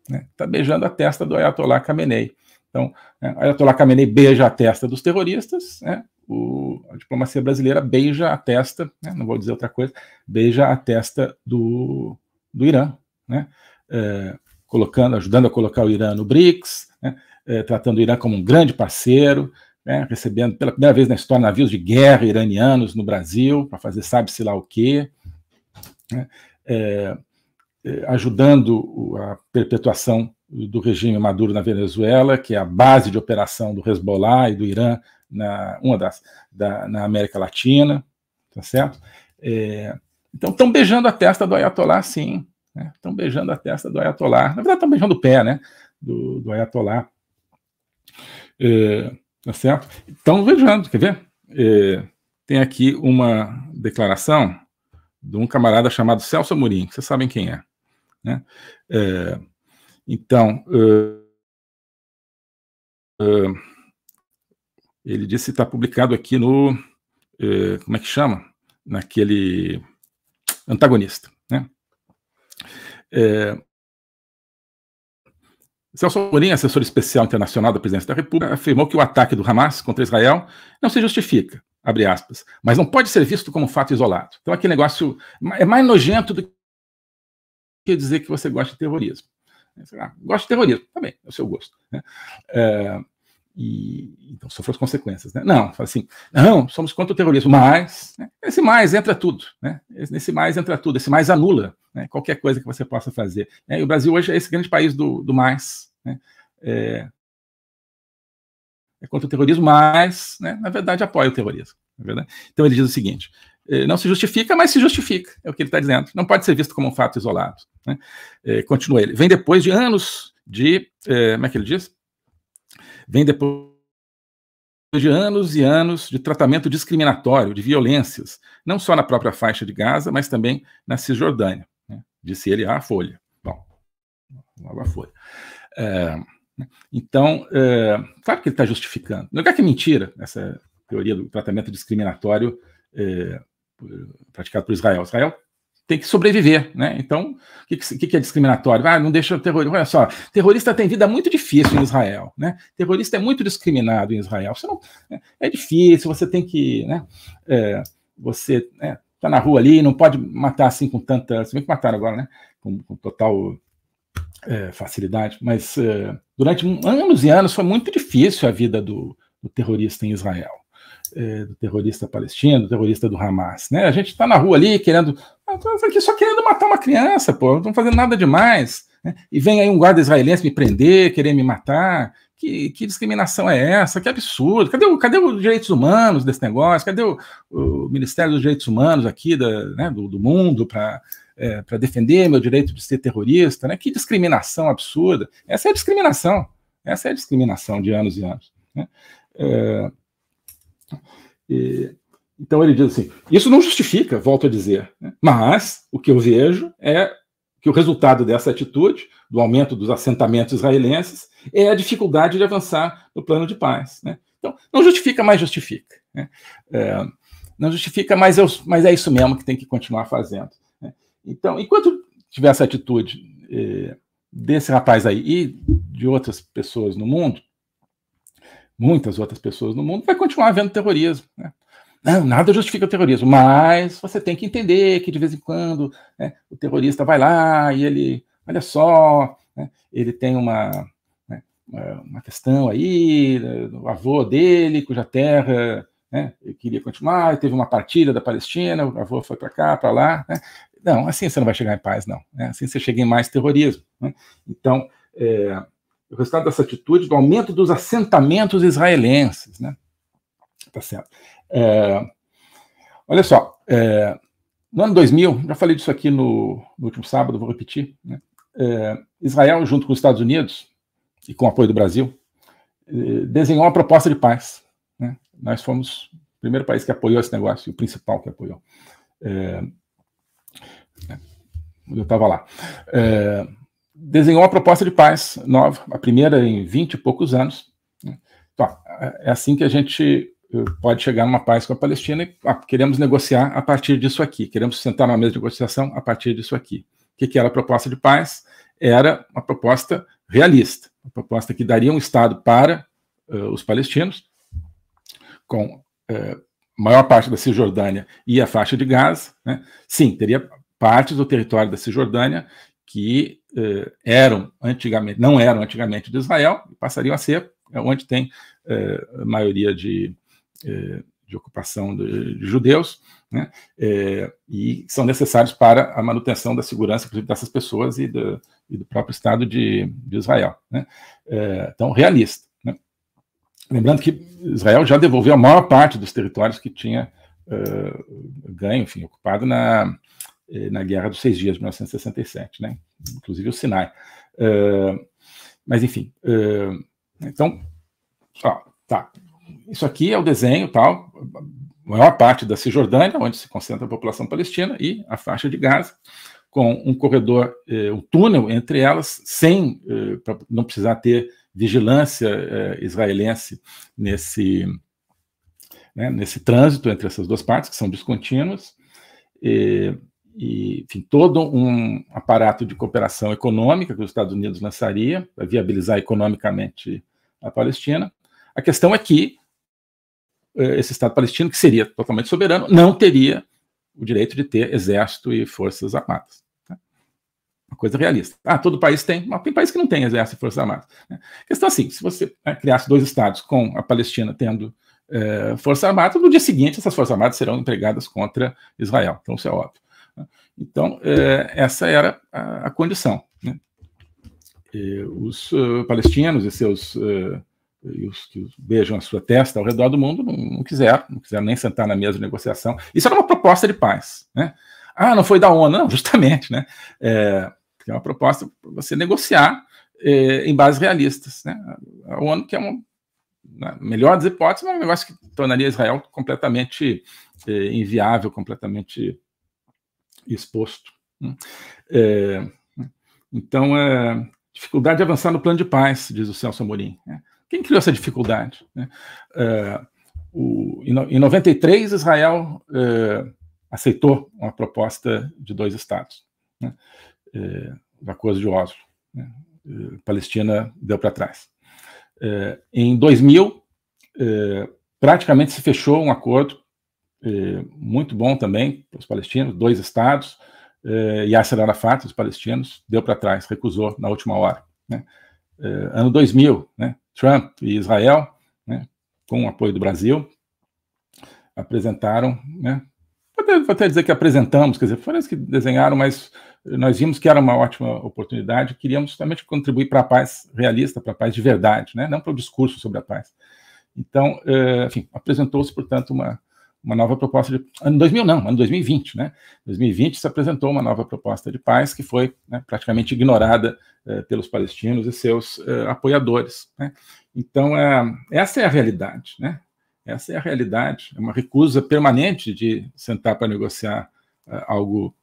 Está né? Tá beijando a testa do Ayatollah Khamenei. Então, né, Ayatollah Khamenei beija a testa dos terroristas, né, o, a diplomacia brasileira beija a testa, né, não vou dizer outra coisa, beija a testa do, do Irã, né? É, colocando, ajudando a colocar o Irã no BRICS, né? é, tratando o Irã como um grande parceiro, né? recebendo pela primeira vez na história navios de guerra iranianos no Brasil para fazer sabe-se lá o quê, né? é, é ajudando a perpetuação do regime Maduro na Venezuela, que é a base de operação do Hezbollah e do Irã na, uma das, da, na América Latina, tá certo? É, então estão beijando a testa do Ayatollah, sim, né? Estão né? beijando a testa do Ayatollah. Na verdade, estão beijando o pé, né? Do, do Ayatollah. É, tá certo? Estão beijando, quer ver? É, tem aqui uma declaração de um camarada chamado Celso Amorim, que vocês sabem quem é. Né? É, então, uh, uh, ele disse está publicado aqui no, uh, como é que chama? Naquele antagonista. É... Celso Amorim, assessor especial internacional da presidência da República, afirmou que o ataque do Hamas contra Israel não se justifica, abre aspas, mas não pode ser visto como um fato isolado. Então, aquele negócio é mais nojento do que dizer que você gosta de terrorismo. Ah, gosto de terrorismo, também, tá é o seu gosto. Né? É e então sofreu as consequências. Né? Não, assim, não, somos contra o terrorismo, mas né? esse mais entra tudo, né? Nesse mais entra tudo, esse mais anula né? qualquer coisa que você possa fazer. Né? E o Brasil hoje é esse grande país do, do mais. Né? É, é, contra o terrorismo, mas né, na verdade apoia o terrorismo. É então ele diz o seguinte: é, não se justifica, mas se justifica, é o que ele está dizendo. Não pode ser visto como um fato isolado. Né? É, continua ele. Vem depois de anos de, é, como é que ele diz? Vem depois de anos e anos de tratamento discriminatório, de violências, não só na própria faixa de Gaza, mas também na Cisjordânia. Né? Disse ele à Folha. Bom, logo à Folha. É, né? então, é, claro que ele está justificando. não é que é mentira, essa teoria do tratamento discriminatório é, praticado por Israel. Israel tem que sobreviver, né? Então, o que, que, que, é discriminatório? Ah, não deixa o terrorista. Olha só, terrorista tem vida muito difícil em Israel, né? Terrorista é muito discriminado em Israel. Você não, né? é difícil, você tem que, né? É, você né, tá na rua ali, não pode matar assim com tanta. você vem que mataram agora, né? Com, com total é, facilidade. Mas é, durante anos e anos foi muito difícil a vida do, do terrorista em Israel é, do terrorista palestino, do terrorista do Hamas. Né? A gente está na rua ali querendo ah, Estamos então aqui só querendo matar uma criança, pô, não estão fazendo nada demais. Né? E vem aí um guarda israelense me prender, querer me matar. Que, que discriminação é essa? Que absurdo. Cadê, o, cadê os direitos humanos desse negócio? Cadê o, o Ministério dos Direitos Humanos aqui da, né, do, do mundo para é, para defender meu direito de ser terrorista, né? Que discriminação absurda! Essa é a discriminação, essa é a discriminação de anos e anos. Né? É, então ele diz assim: isso não justifica, volto a dizer, né? mas o que eu vejo é que o resultado dessa atitude, do aumento dos assentamentos israelenses, é a dificuldade de avançar no plano de paz. Né? Então, não justifica, mas justifica. Né? É, não justifica, mas, eu, mas, é isso mesmo que tem que continuar fazendo. Né. Então, enquanto tiver essa atitude é, desse rapaz aí e de outras pessoas no mundo, muitas outras pessoas no mundo, vai continuar havendo terrorismo. Né? Não, nada justifica o terrorismo, mas você tem que entender que de vez em quando né, o terrorista vai lá e ele, olha só, né, ele tem uma, né, uma questão aí, né, o avô dele, cuja terra né, queria continuar, teve uma partilha da Palestina, o avô foi para cá, para lá. Né. Não, assim você não vai chegar em paz, não. Assim você chega em mais terrorismo. Então, é, o resultado dessa atitude do é aumento dos assentamentos israelenses, né? Tá certo. É, olha só, é, no ano 2000, já falei disso aqui no, no último sábado, vou repetir, né? É, Israel, junto com os Estados Unidos e com o apoio do Brasil, é, desenhou uma proposta de paz. Né? Nós fomos o primeiro país que apoiou esse negócio, o principal que apoiou. É, é eu estava lá. É, desenhou uma proposta de paz nova, a primeira em 20 e poucos anos. Né? Então, é assim que a gente pode chegar numa paz com a Palestina e ah, queremos negociar a partir disso aqui, queremos sentar numa mesa de negociação a partir disso aqui. O que, que era a proposta de paz? Era uma proposta realista, uma proposta que daria um Estado para uh, os palestinos, com uh, maior parte da Cisjordânia e a faixa de Gaza. Né? Sim, teria partes do território da Cisjordânia que uh, eram antigamente, não eram antigamente de Israel, passariam a ser onde tem maioria de eh, de ocupação de, de judeus, né, é, e são necessários para a manutenção da segurança, inclusive, dessas pessoas e do, e do próprio Estado de, de Israel. Né, é, então, realista. Né. Lembrando que Israel já devolveu a maior parte dos territórios que tinha uh, ganho, enfim, ocupado na, na Guerra dos Seis Dias, de 1967, né, inclusive o Sinai. Uh, mas, enfim, uh, então, ó, tá, isso aqui é o desenho tal, maior parte da Cisjordânia, onde se concentra a população palestina, e a faixa de Gaza, com um corredor, eh, um túnel entre elas, sem eh, para não precisar ter vigilância eh, israelense nesse, né, nesse trânsito entre essas duas partes, que são descontínuas. E, e, enfim, todo um aparato de cooperação econômica que os Estados Unidos lançaria para viabilizar economicamente a Palestina. A questão é que eh, esse Estado palestino, que seria totalmente soberano, não teria o direito de ter exército e forças armadas. Né? Uma coisa realista. Ah, todo país tem, mas tem país que não tem exército e forças armadas. Né? A questão é assim: se você né, criasse dois Estados com a Palestina tendo eh, forças armadas, no dia seguinte essas forças armadas serão empregadas contra Israel. Então, isso é óbvio. Né? Então, eh, essa era a, a condição. Né? os uh, palestinos e seus. Uh, e os que beijam a sua testa ao redor do mundo não, não quiseram, não quiseram nem sentar na mesa de negociação. Isso era uma proposta de paz. Né? Ah, não foi da ONU, não, justamente. Né? É, é uma proposta para você negociar é, em bases realistas. Né? A ONU, que é uma, na melhor das hipóteses, é um negócio que tornaria Israel completamente é, inviável, completamente exposto. Né? É, então, é, dificuldade de avançar no plano de paz, diz o Celso Amorim. Né? Quem criou essa dificuldade? Né? Uh, o, em 93, Israel uh, aceitou uma proposta de dois estados, né? uh, o acordo de Oslo. Né? Uh, Palestina deu para trás. Eh, em 2000, praticamente se fechou um acordo muito bom também para os palestinos, dois estados. Yasser Arafat, os palestinos, deu para trás, recusou na última hora. Né? ano 2000, né? Trump e Israel, né, com o apoio do Brasil, apresentaram, né, vou até, dizer que apresentamos, quer dizer, foram eles que desenharam, mas nós vimos que era uma ótima oportunidade, queríamos justamente contribuir para a paz realista, para a paz de verdade, né, não para o discurso sobre a paz. Então, eh, enfim, apresentou-se, portanto, uma, uma nova proposta de. Ano 2000, não, ano 2020, né? 2020 se apresentou uma nova proposta de paz que foi né, praticamente ignorada eh, pelos palestinos e seus eh, apoiadores. Né? Então, é, essa é a realidade, né? Essa é a realidade, é uma recusa permanente de sentar para negociar eh, algo,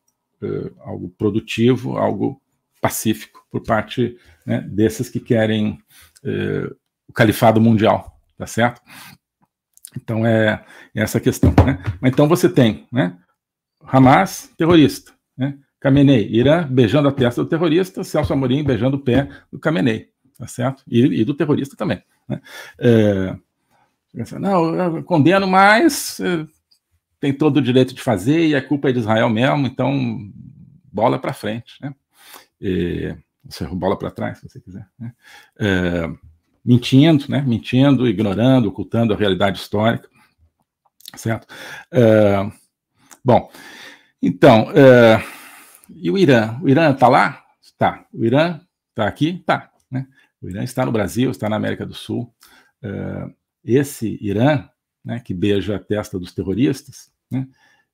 eh, algo produtivo, algo pacífico por parte né, desses que querem eh, o califado mundial, tá certo? Então é, é essa questão. Né? então você tem né, Hamas, terrorista. Né? Khamenei, Irã beijando a testa do terrorista, Celso Amorim beijando o pé do Kamenei, tá certo? E, e do terrorista também. Né? É, não, eu condeno, mas é, tem todo o direito de fazer e a culpa é de Israel mesmo, então bola para frente, né? E, você bola para trás, se você quiser. Né? É, mentindo, né? Mentindo, ignorando, ocultando a realidade histórica, certo? Uh, bom, então, uh, e o Irã? O Irã está lá? Está. O Irã está aqui? Está. Né? O Irã está no Brasil, está na América do Sul. Uh, esse Irã, né, que beija a testa dos terroristas, né?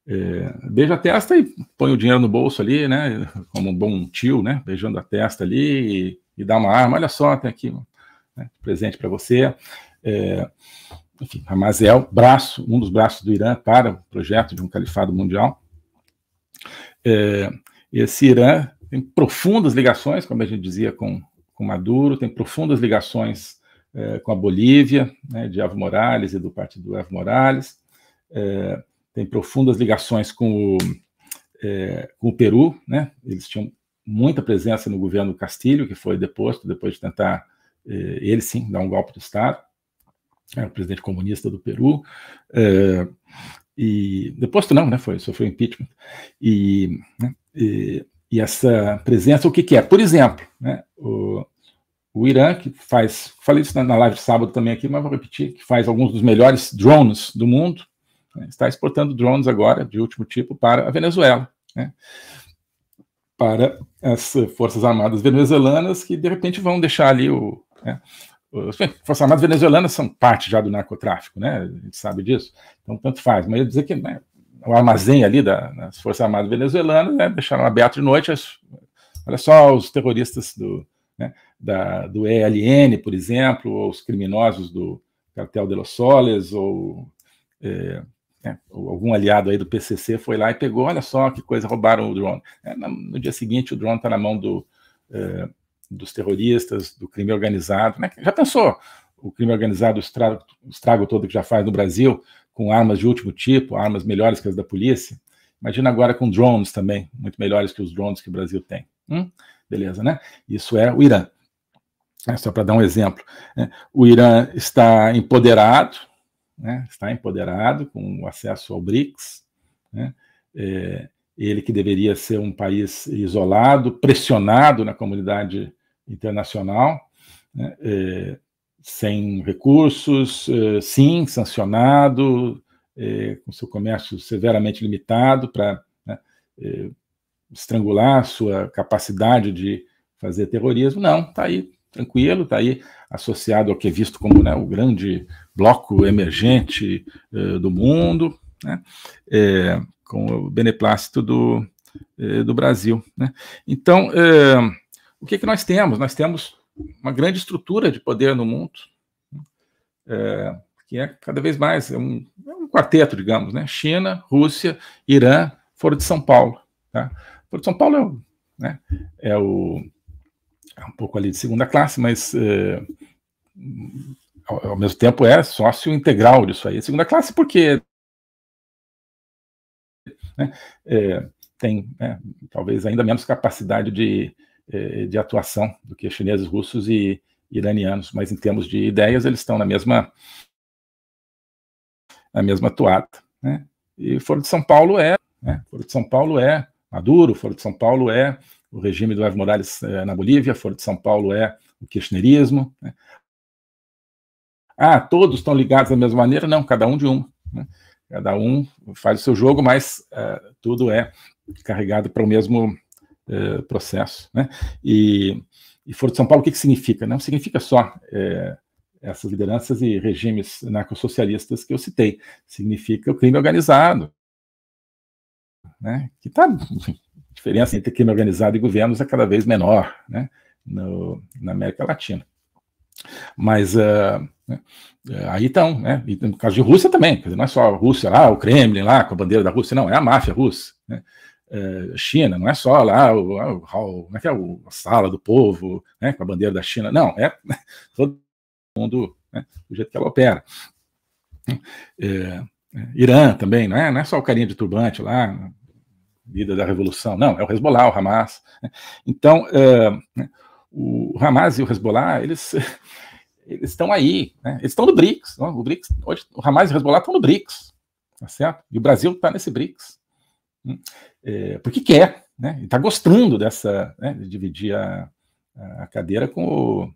É, beija a testa e põe o dinheiro no bolso ali, né? Como um bom tio, né? Beijando a testa ali e, e dá uma arma. Olha só, tem aqui, né, presente para você. É, enfim, braço, um dos braços do Irã para o projeto de um califado mundial. É, esse Irã tem profundas ligações, como a gente dizia, com, com Maduro, tem profundas ligações é, com a Bolívia, né, de Evo Morales e do partido Evo Morales, é, tem profundas ligações com o, é, com o Peru, né, eles tinham muita presença no governo Castilho, que foi deposto depois de tentar eh, ele sim dá um golpe de Estado, é o presidente comunista do Peru, é, e depois não, né, foi, sofreu impeachment, e, né, e, e, essa presença, o que, que é? Por exemplo, né, o, o Irã, que faz, falei isso na, na, live de sábado também aqui, mas vou repetir, que faz alguns dos melhores drones do mundo, né, está exportando drones agora, de último tipo, para a Venezuela, né, para as eh, Forças Armadas venezuelanas, que de repente vão deixar ali o. Né, Forças Armadas venezuelanas são parte já do narcotráfico, né? A gente sabe disso, então tanto faz. Mas eu dizer que né, o armazém ali da, das Forças Armadas venezuelanas né, deixaram aberto de noite. As, olha só, os terroristas do, né, da, do ELN, por exemplo, ou os criminosos do Cartel de los Soles, ou é, né? Algum aliado aí do PCC foi lá e pegou, olha só que coisa, roubaram o drone. É, no dia seguinte, o drone está na mão do, é, dos terroristas, do crime organizado. Né? Já pensou o crime organizado, o estrago, o estrago todo que já faz no Brasil, com armas de último tipo, armas melhores que as da polícia? Imagina agora com drones também, muito melhores que os drones que o Brasil tem. Hum? Beleza, né? Isso é o Irã. É só para dar um exemplo. Né? O Irã está empoderado, né, está empoderado com o acesso ao BRICS, né, é, ele que deveria ser um país isolado, pressionado na comunidade internacional, né, é, sem recursos, é, sim, sancionado, é, com seu comércio severamente limitado para né, é, estrangular sua capacidade de fazer terrorismo. Não, está aí tranquilo, está aí associado ao que é visto como né, o grande bloco emergente eh, do mundo, né, eh, com o beneplácito do, eh, do Brasil. Né. Então, o que, é que nós temos? Nós temos uma grande estrutura de poder no mundo, que é cada vez mais é um, é um quarteto, digamos, né? China, Rússia, Irã, fora de São Paulo. Tá? de São Paulo é o, né, é o é um pouco ali de segunda classe, mas é, ao, mesmo tempo é sócio integral disso aí. É segunda classe porque né, é, tem né, talvez ainda menos capacidade de, eh, de atuação do que chineses, russos e iranianos, mas em termos de ideias eles estão na mesma na mesma toada. Né? E Foro de São Paulo é, né, Foro de São Paulo é Maduro, Foro de São Paulo é o regime do Evo Morales é, na Bolívia, fora de São Paulo é o kirchnerismo. Né? Ah, todos estão ligados da mesma maneira? Não, cada um de um. Né? Cada um faz o seu jogo, mas é, tudo é carregado para o mesmo é, processo. Né? E, e de São Paulo, o que, que significa? Não significa só essas lideranças e regimes narcosocialistas que eu citei. Significa o crime organizado, né? que está diferença entre crime organizado e governos é cada vez menor né, no, na América Latina. Mas uh, aí estão, né? E no caso de Rússia também, não é só a Rússia lá, o Kremlin lá com a bandeira da Rússia, não, é a máfia russa. Né? Uh, China, não é só lá o, o, como é que é, o, a sala do povo né, com a bandeira da China, não, é todo mundo né, do jeito que ela opera. Uh, Irã também, não é, não é só o carinha de turbante lá, vida da revolução. Não, é o Hezbollah, o Hamas. Né? Então, uh, o Hamas e o Hezbollah, eles estão aí, né? eles estão no BRICS. o BRICS hoje, o Hamas e o Hezbollah estão no BRICS, tá certo? E o Brasil está nesse BRICS. É, porque quer, é, né? Está gostando dessa, né? de dividir a, a cadeira com o,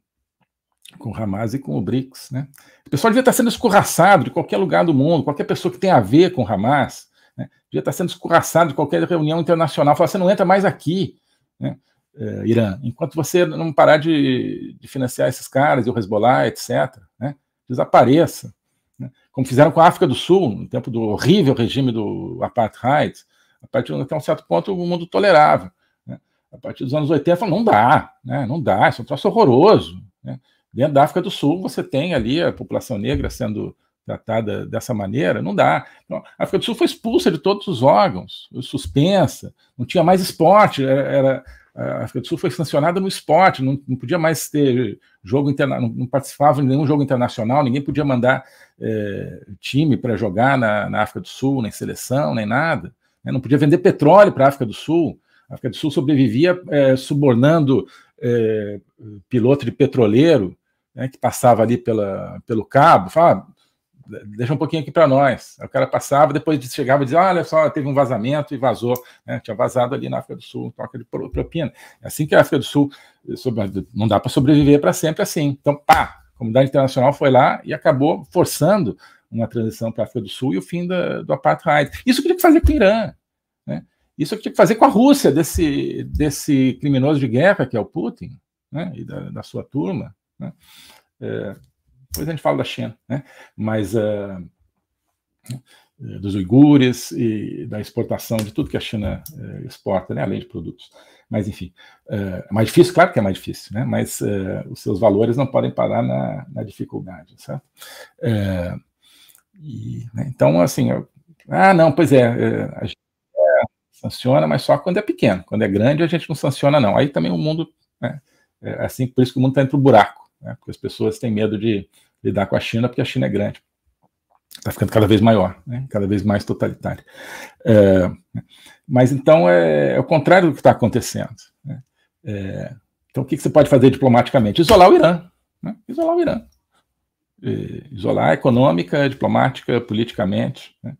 com o Hamas e com o BRICS, né? O pessoal devia estar tá sendo escorraçado de qualquer lugar do mundo, qualquer pessoa que tem a ver com o Hamas, né? Devia estar sendo escorraçado de qualquer reunião internacional. Falar, você não entra mais aqui, né? é, Irã, enquanto você não parar de, de financiar esses caras, o Hezbollah, etc. Né? Desapareça. Né? Como fizeram com a África do Sul, no tempo do horrível regime do apartheid, a partir de um certo ponto o mundo tolerava. Né? A partir dos anos 80, falou, não dá, né? não dá, isso é um troço horroroso. Dentro da África do Sul, você tem ali a população negra sendo tratada dessa maneira, não dá. Então, a África do Sul foi expulsa de todos os órgãos, suspensa, não tinha mais esporte, era, era a África do Sul foi sancionada no esporte, não, não podia mais ter jogo internacional, não participava de nenhum jogo internacional, ninguém podia mandar é, time para jogar na, na, África do Sul, nem seleção, nem nada. Né? Não podia vender petróleo para a África do Sul. A África do Sul sobrevivia é, subornando é, piloto de petroleiro né, que passava ali pela, pelo cabo. Fala, deixa um pouquinho aqui para nós. O cara passava, depois chegava e dizia, olha só, teve um vazamento e vazou, né? tinha vazado ali na África do Sul, toca de propina. É assim que a África do Sul, eh, não dá para sobreviver para sempre assim. Então, pá, a comunidade internacional foi lá e acabou forçando uma transição para a África do Sul e o fim da, do apartheid. Isso que tinha que fazer com o Irã, né? Isso que tinha que fazer com a Rússia, desse, desse criminoso de guerra que é o Putin, né? e da, da sua turma. Né? É, depois a gente fala da China, né? Mas uh, dos uigures e da exportação de tudo que a China uh, exporta, né? Além de produtos. Mas enfim, uh, é mais difícil, claro que é mais difícil, né? Mas ah, os seus valores não podem parar na, na dificuldade, certo? E, né? Então, assim, eu, ah, não, pois é, eh, a gente eh, sanciona, mas só quando é pequeno. Quando é grande, a gente não sanciona, não. Aí também o mundo, né? É assim, por isso que o mundo está entre o buraco né? porque as pessoas têm medo de lidar com a China, porque a China é grande. Está ficando cada vez maior, né? cada vez mais totalitária. É, mas então é, é, o contrário do que está acontecendo. Né? É, então o que, que, você pode fazer diplomaticamente? Isolar o Irã. Né? Isolar o Irã. isolar econômica, diplomática, politicamente. Né?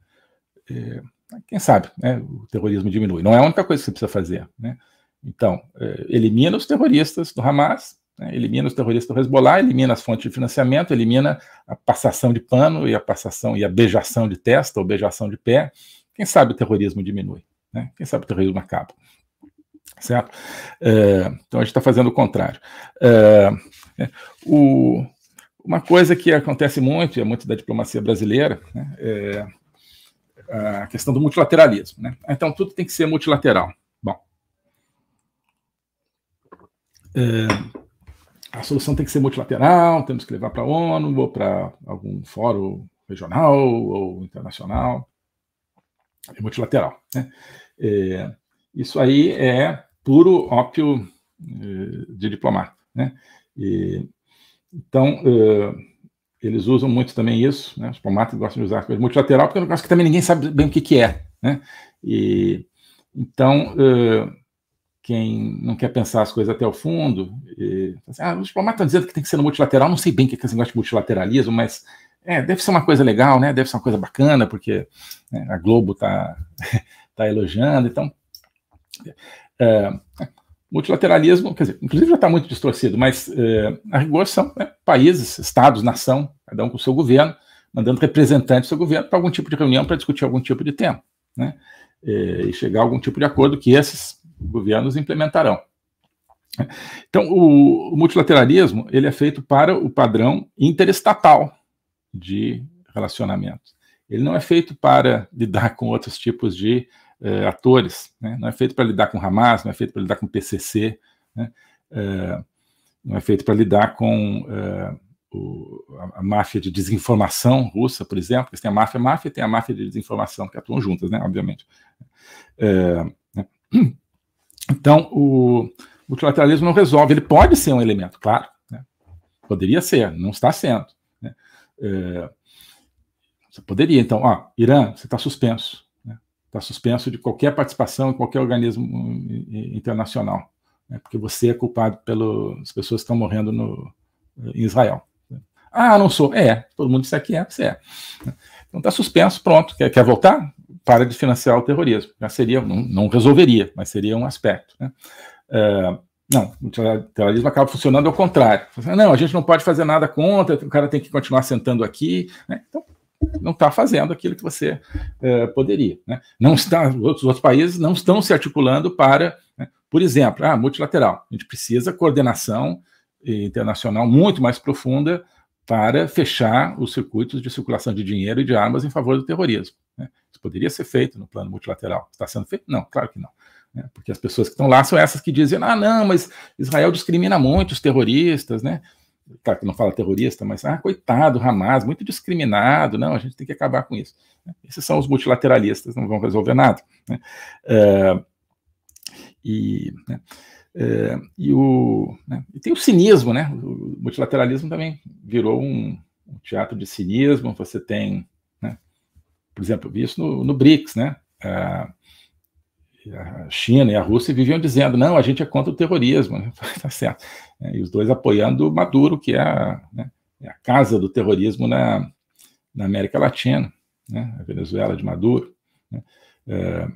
quem sabe né? o terrorismo diminui. Não é a única coisa que você precisa fazer. Né? Então, é, elimina os terroristas do Hamas, né? Elimina os terroristas do Hezbollah, elimina as fontes de financiamento, elimina a passação de pano e a passação e a beijação de testa ou beijação de pé. Quem sabe o terrorismo diminui? Né? Quem sabe o terrorismo acaba? Certo? É, então a gente está fazendo o contrário. É, é, o, uma coisa que acontece muito, e é muito da diplomacia brasileira, né, é a questão do multilateralismo. Né? Então, tudo tem que ser multilateral. Bom. É, a solução tem que ser multilateral, temos que levar para a ONU ou para algum fórum regional ou internacional. É multilateral. Né? É, isso aí é puro ópio é, de diplomata. Né? E, então, é, eles usam muito também isso, né? os diplomatas gostam de usar coisa multilateral, porque é um negócio que também ninguém sabe bem o que, que é. Né? E, então, é, quem não quer pensar as coisas até o fundo, e, assim, ah, os diplomatas estão dizendo que tem que ser no multilateral, não sei bem o que é esse negócio de multilateralismo, mas é, deve ser uma coisa legal, né? Deve ser uma coisa bacana, porque né, a Globo está tá elogiando, então. É, multilateralismo, quer dizer, inclusive já está muito distorcido, mas é, a rigor são né, países, estados, nação, cada um com o seu governo, mandando representantes do seu governo para algum tipo de reunião para discutir algum tipo de tema, né? É, e chegar a algum tipo de acordo que esses governos implementarão. Então, o, multilateralismo ele é feito para o padrão interestatal de relacionamento. Ele não é feito para lidar com outros tipos de eh, atores, né? não é feito para lidar com Hamas, não é feito para lidar com PCC, né? Eh, não é feito para lidar com eh, o, a, a, máfia de desinformação russa, por exemplo, porque tem a máfia a máfia tem a máfia de desinformação, que atuam juntas, né? obviamente. né? Então, o multilateralismo não resolve. Ele pode ser um elemento, claro. Né? Poderia ser, não está sendo. Né? É, você poderia, então, ó, Irã, você está suspenso. Né? Está né? suspenso de qualquer participação em qualquer organismo internacional. Né? Porque você é culpado pelas pessoas que estão morrendo no, em Israel. Né? Ah, não sou. É, todo mundo disse que é, você é. Então está suspenso, pronto. Quer, quer voltar? para de financiar o terrorismo. Já seria, não, não resolveria, mas seria um aspecto. Né? Uh, não, o terrorismo acaba funcionando ao contrário. Não, a gente não pode fazer nada contra, o cara tem que continuar sentando aqui. Né? Então, não está fazendo aquilo que você é, poderia. Né? Não está, os outros, outros, países não estão se articulando para, né? por exemplo, ah, multilateral. A gente precisa coordenação eh, internacional muito mais profunda para fechar os circuitos de circulação de dinheiro e de armas em favor do terrorismo. Né? Isso poderia ser feito no plano multilateral. Está sendo feito? Não, claro que não. Né? Porque as pessoas que estão lá são essas que dizem: ah, não, mas Israel discrimina muito os terroristas, né? Claro que não fala terrorista, mas, ah, coitado, Hamas, muito discriminado, não, a gente tem que acabar com isso. Né? Esses são os multilateralistas, não vão resolver nada. Né? Uh, e. Né? É, e, o, né, e tem o cinismo, né? O multilateralismo também virou um, um teatro de cinismo. Você tem, né, por exemplo, isso no, no BRICS, né? A, a, China e a Rússia viviam dizendo: não, a gente é contra o terrorismo, tá certo. É, e os dois apoiando o Maduro, que é a, né, é a casa do terrorismo na, na América Latina, né? a Venezuela de Maduro. Né? É,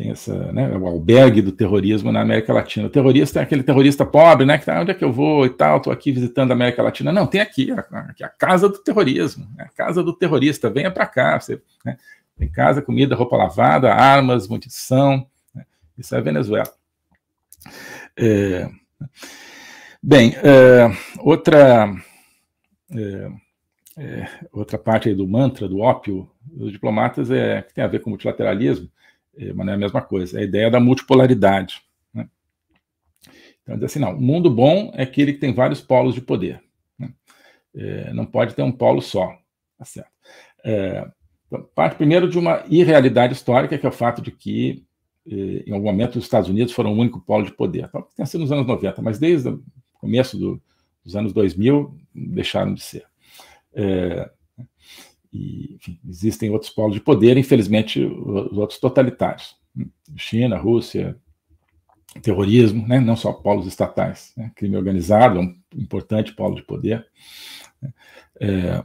tem essa, né, o albergue do terrorismo na América Latina. O terrorista é aquele terrorista pobre, né, que tá, onde é que eu vou e tal, estou aqui visitando a América Latina. Não, tem aqui, aqui a, casa do terrorismo, né, a casa do terrorista, venha para cá. Você, né, tem casa, comida, roupa lavada, armas, munição. Né, isso é a Venezuela. É, bem, é, outra... É, é, outra parte do mantra do ópio dos diplomatas é que tem a ver com multilateralismo. É, mas não é a mesma coisa. É a ideia da multipolaridade. Né? Então, diz assim, não, o mundo bom é aquele que tem vários polos de poder. Né? É, não pode ter um polo só. Tá certo. É, então, parte primeiro de uma irrealidade histórica, que é o fato de que, eh, em algum momento, os Estados Unidos foram o único polo de poder. Então, tem sido nos anos 90, mas desde o começo do, dos anos 2000, deixaram de ser. É, e, enfim, existem outros polos de poder, infelizmente, os outros totalitários. China, Rússia, terrorismo, né? não só polos estatais. Né? Crime organizado é um importante polo de poder. Né, é,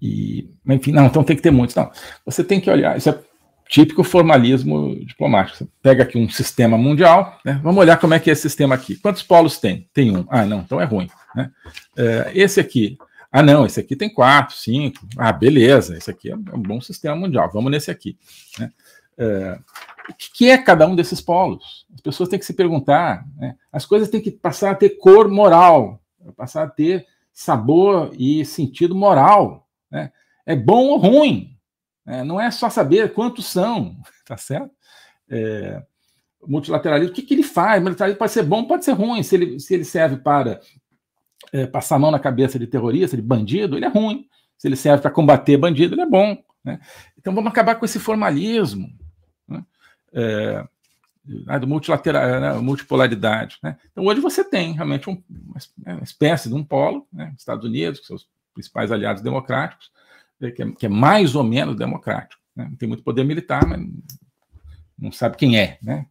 e, enfim, não, então tem que ter muitos. Não, você tem que olhar, isso é típico formalismo diplomático. Você pega aqui um sistema mundial, né? vamos olhar como é que é esse sistema aqui. Quantos polos tem? Tem um. Ah, não, então é ruim. Né? É, esse aqui ah, não, esse aqui tem quatro, cinco. Ah, beleza, esse aqui é um bom sistema mundial, vamos nesse aqui. Né? É, o que é cada um desses polos? As pessoas têm que se perguntar. Né? As coisas têm que passar a ter cor moral, passar a ter sabor e sentido moral. Né? É bom ou ruim. Né? Não é só saber quantos são, tá certo? É, multilateralismo, o que, que ele faz? O multilateralismo pode ser bom, pode ser ruim, se ele, se ele serve para é, passar a mão na cabeça de terrorista, de bandido, ele é ruim. Se ele serve para combater bandido, ele é bom. Né? Então vamos acabar com esse formalismo né? É, né, do multilateral, né? multipolaridade. Né? Então hoje você tem realmente um, uma né, espécie de um polo, né? Estados Unidos, são seus principais aliados democráticos, é, que é, que é mais ou menos democrático. Né? Não tem muito poder militar, mas não sabe quem é. Né?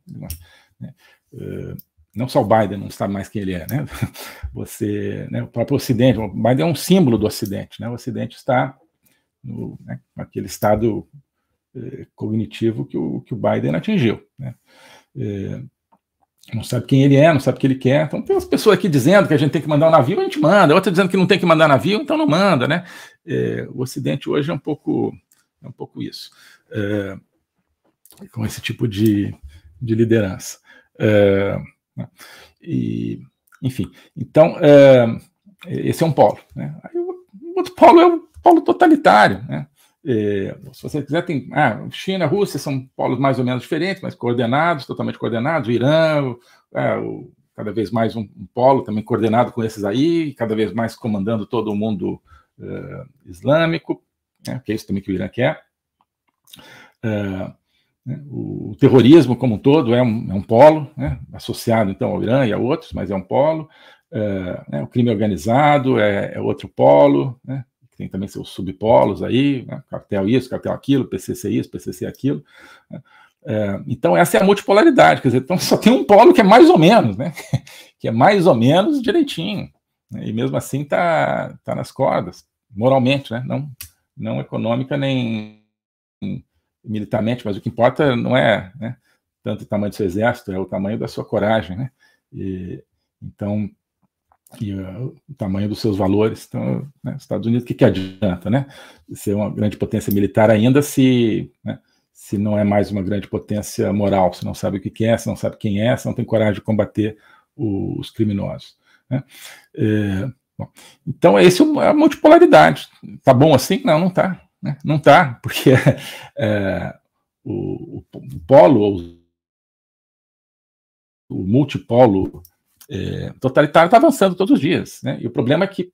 né? É, não só o Biden não sabe mais quem ele é, né? Você, né, o próprio Ocidente, o Biden é um símbolo do Ocidente, né? O Ocidente está no né, aquele estado eh, cognitivo que o, que o Biden atingiu, né? Eh, não sabe quem ele é, não sabe o que ele quer. Então tem umas pessoas aqui dizendo que a gente tem que mandar um navio, a gente manda. Outra dizendo que não tem que mandar navio, então não manda, né? Eh, o Ocidente hoje é um pouco, é um pouco isso, com esse tipo de, de liderança. É, né? E, enfim, então, é, esse é um polo. Né? Aí, o outro polo é o polo totalitário. Né? É, se você quiser, tem ah, China, Rússia são polos mais ou menos diferentes, mas coordenados, totalmente coordenados. O Irã, é, o, cada vez mais um, um, polo também coordenado com esses aí, cada vez mais comandando todo o mundo eh, islâmico, né? que é isso também que o Irã quer. Uh, né? O terrorismo como um todo é um, é um polo, né? associado então ao Irã e a outros, mas é um polo. É, né? O crime organizado é, é outro polo, né? tem também seus subpolos aí, né? cartel isso, cartel aquilo, PCC isso, PCC aquilo. Né? É, então essa é a multipolaridade, quer dizer, então só tem um polo que é mais ou menos, né? que é mais ou menos direitinho, e mesmo assim está tá nas cordas, moralmente, né? não, não econômica nem militarmente, mas o que importa não é né, tanto o tamanho do seu exército, é o tamanho da sua coragem, né? E, então, e, uh, o tamanho dos seus valores. Então, né, Estados Unidos, o que, que adianta, né? Ser uma grande potência militar ainda se, né, se não é mais uma grande potência moral, se não sabe o que, que é, se não sabe quem é, se não tem coragem de combater o, os criminosos. Né? É, bom, então, esse é, é a multipolaridade. Tá bom assim? Não, não tá. Né? Não está, porque é, o, o, polo, o, o multipolo é, totalitário está avançando todos os dias. Né? E o problema é que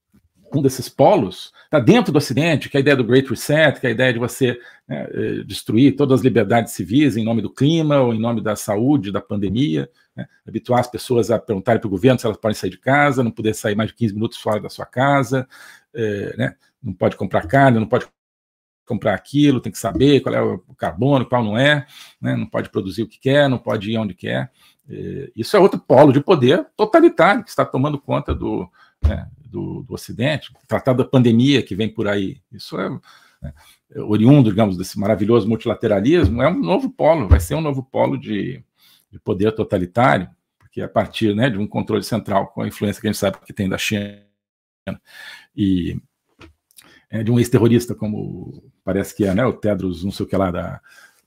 um desses polos está dentro do Ocidente, que é a ideia do Great Reset, que é a ideia de você né, é, destruir todas as liberdades civis em nome do clima ou em nome da saúde, da pandemia, né, habituar as pessoas a perguntarem para o governo se elas podem sair de casa, não poder sair mais de 15 minutos fora da sua casa, é, né, não pode comprar carne, não pode comprar aquilo, tem que saber qual é o carbono, qual não é, né? não pode produzir o que quer, não pode ir onde quer. É, isso é outro polo de poder totalitário que está tomando conta do, né, do, do, Ocidente, tratar da pandemia que vem por aí. Isso é, né, é, oriundo, digamos, desse maravilhoso multilateralismo, é um novo polo, vai ser um novo polo de, de poder totalitário, porque a partir né, de um controle central com a influência que a gente sabe que tem da China e é, de um ex-terrorista como parece que é né, o Tedros, não sei o que lá, da,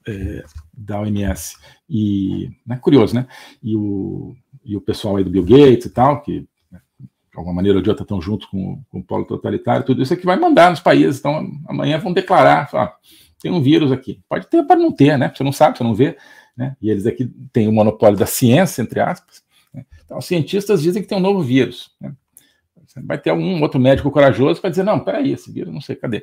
é, da OMS. E né, curioso, né? E o, e o pessoal aí do Bill Gates e tal, que né, de alguma maneira ou de outra estão junto com, com o polo totalitário, tudo isso é que vai mandar nos países. Então, amanhã vão declarar: ah, tem um vírus aqui. Pode ter, pode não ter, né? Você não sabe, você não vê. Né? E eles aqui têm o monopólio da ciência, entre aspas. Né? Então, os cientistas dizem que tem um novo vírus. Né? Vai ter algum outro médico corajoso para dizer, não, peraí, esse vírus, não sei, cadê?